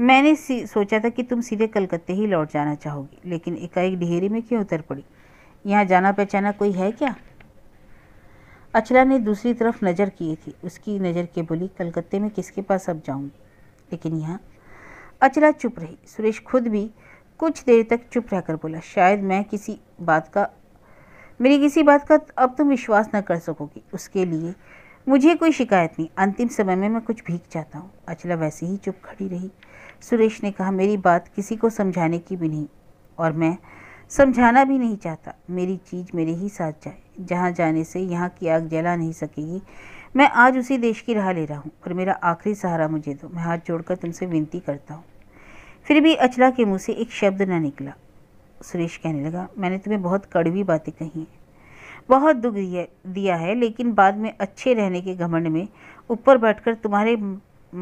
मैंने सोचा था कि तुम सीधे कलकत्ते ही लौट जाना चाहोगी लेकिन एकाएक ढेरी में क्यों उतर पड़ी यहाँ जाना पहचाना कोई है क्या अचला ने दूसरी तरफ नज़र की थी उसकी नज़र के बोली कलकत्ते में किसके पास अब जाऊंगी लेकिन यहाँ अचला चुप रही सुरेश खुद भी कुछ देर तक चुप रहकर बोला शायद मैं किसी बात का मेरी किसी बात का अब तुम विश्वास न कर सकोगी उसके लिए मुझे कोई शिकायत नहीं अंतिम समय में मैं कुछ भीग जाता हूँ अचला वैसे ही चुप खड़ी रही सुरेश ने कहा मेरी बात किसी को समझाने की भी नहीं और मैं समझाना भी नहीं चाहता मेरी चीज़ मेरे ही साथ जाए जहाँ जाने से यहाँ की आग जला नहीं सकेगी मैं आज उसी देश की राह ले रहा हूँ और मेरा आखिरी सहारा मुझे दो मैं हाथ जोड़कर तुमसे विनती करता हूँ फिर भी अचला के मुंह से एक शब्द न निकला सुरेश कहने लगा मैंने तुम्हें बहुत कड़वी बातें कही हैं बहुत दुख दिया है लेकिन बाद में अच्छे रहने के घमंड में ऊपर बैठकर तुम्हारे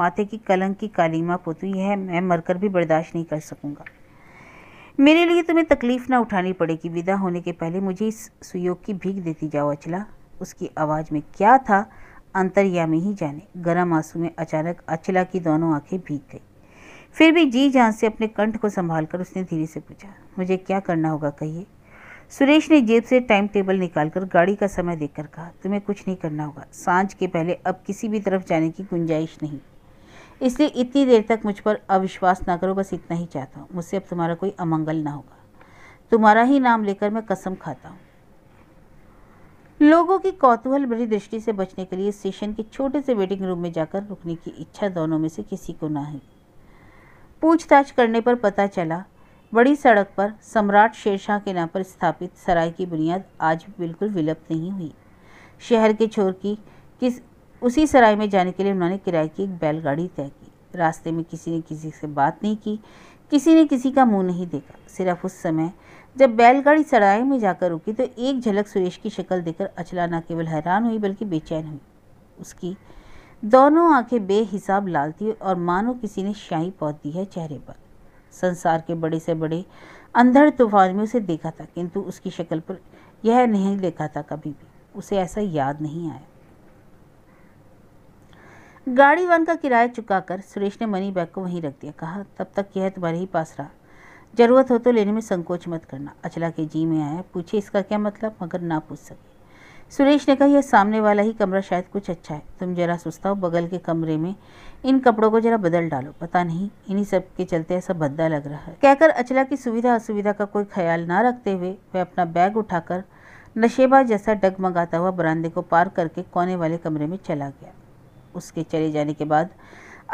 माथे की कलंक की कालीमा पोतु है मैं मरकर भी बर्दाश्त नहीं कर सकूंगा मेरे लिए तुम्हें तकलीफ़ ना उठानी पड़ेगी विदा होने के पहले मुझे इस सुयोग की भीख देती जाओ अचला उसकी आवाज़ में क्या था अंतरयामी में ही जाने गर्म आंसू में अचानक अचला की दोनों आंखें भीग गई फिर भी जी जान से अपने कंठ को संभाल कर उसने धीरे से पूछा मुझे क्या करना होगा कहिए सुरेश ने जेब से टाइम टेबल निकालकर गाड़ी का समय देखकर कहा तुम्हें कुछ नहीं करना होगा सांझ के पहले अब किसी भी तरफ जाने की गुंजाइश नहीं इसलिए इतनी देर तक मुझ पर अविश्वास ना करो बस इतना ही चाहता हूँ मुझसे अब तुम्हारा कोई अमंगल ना होगा तुम्हारा ही नाम लेकर मैं कसम खाता हूँ लोगों की कौतूहल भरी दृष्टि से बचने के लिए स्टेशन के छोटे से वेटिंग रूम में जाकर रुकने की इच्छा दोनों में से किसी को ना है पूछताछ करने पर पता चला बड़ी सड़क पर सम्राट शेरशाह के नाम पर स्थापित सराय की बुनियाद आज भी बिल्कुल विलुप्त नहीं हुई शहर के छोर की किस उसी सराय में जाने के लिए उन्होंने किराए की एक बैलगाड़ी तय की रास्ते में किसी ने किसी से बात नहीं की किसी ने किसी का मुंह नहीं देखा सिर्फ उस समय जब बैलगाड़ी सराय में जाकर रुकी तो एक झलक सुरेश की शक्ल देकर अचला न केवल हैरान हुई बल्कि बेचैन हुई उसकी दोनों आंखें बेहिसाब लाल थी और मानो किसी ने शाही पौध दी है चेहरे पर संसार के बड़े से बड़े अंधड़ तूफान में उसे देखा था किंतु उसकी शक्ल पर यह नहीं देखा था कभी भी उसे ऐसा याद नहीं आया गाड़ी वन का किराया चुकाकर सुरेश ने मनी बैग को वहीं रख दिया कहा तब तक यह तुम्हारे ही पास रहा जरूरत हो तो लेने में संकोच मत करना अचला के जी में आया पूछे इसका क्या मतलब मगर ना पूछ सके सुरेश ने कहा यह सामने वाला ही कमरा शायद कुछ अच्छा है तुम जरा सुस्ता हो बगल के कमरे में इन कपड़ों को जरा बदल डालो पता नहीं इन्हीं सब के चलते ऐसा भद्दा लग रहा है कहकर अचला की सुविधा असुविधा का कोई ख्याल ना रखते हुए वह अपना बैग उठाकर नशेबा जैसा डगमगाता हुआ बरामदे को पार करके कोने वाले कमरे में चला गया उसके चले जाने के बाद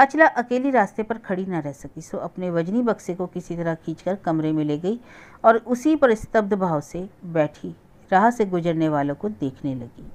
अचला अकेली रास्ते पर खड़ी न रह सकी सो अपने वजनी बक्से को किसी तरह खींचकर कमरे में ले गई और उसी पर स्तब्ध भाव से बैठी राह से गुजरने वालों को देखने लगी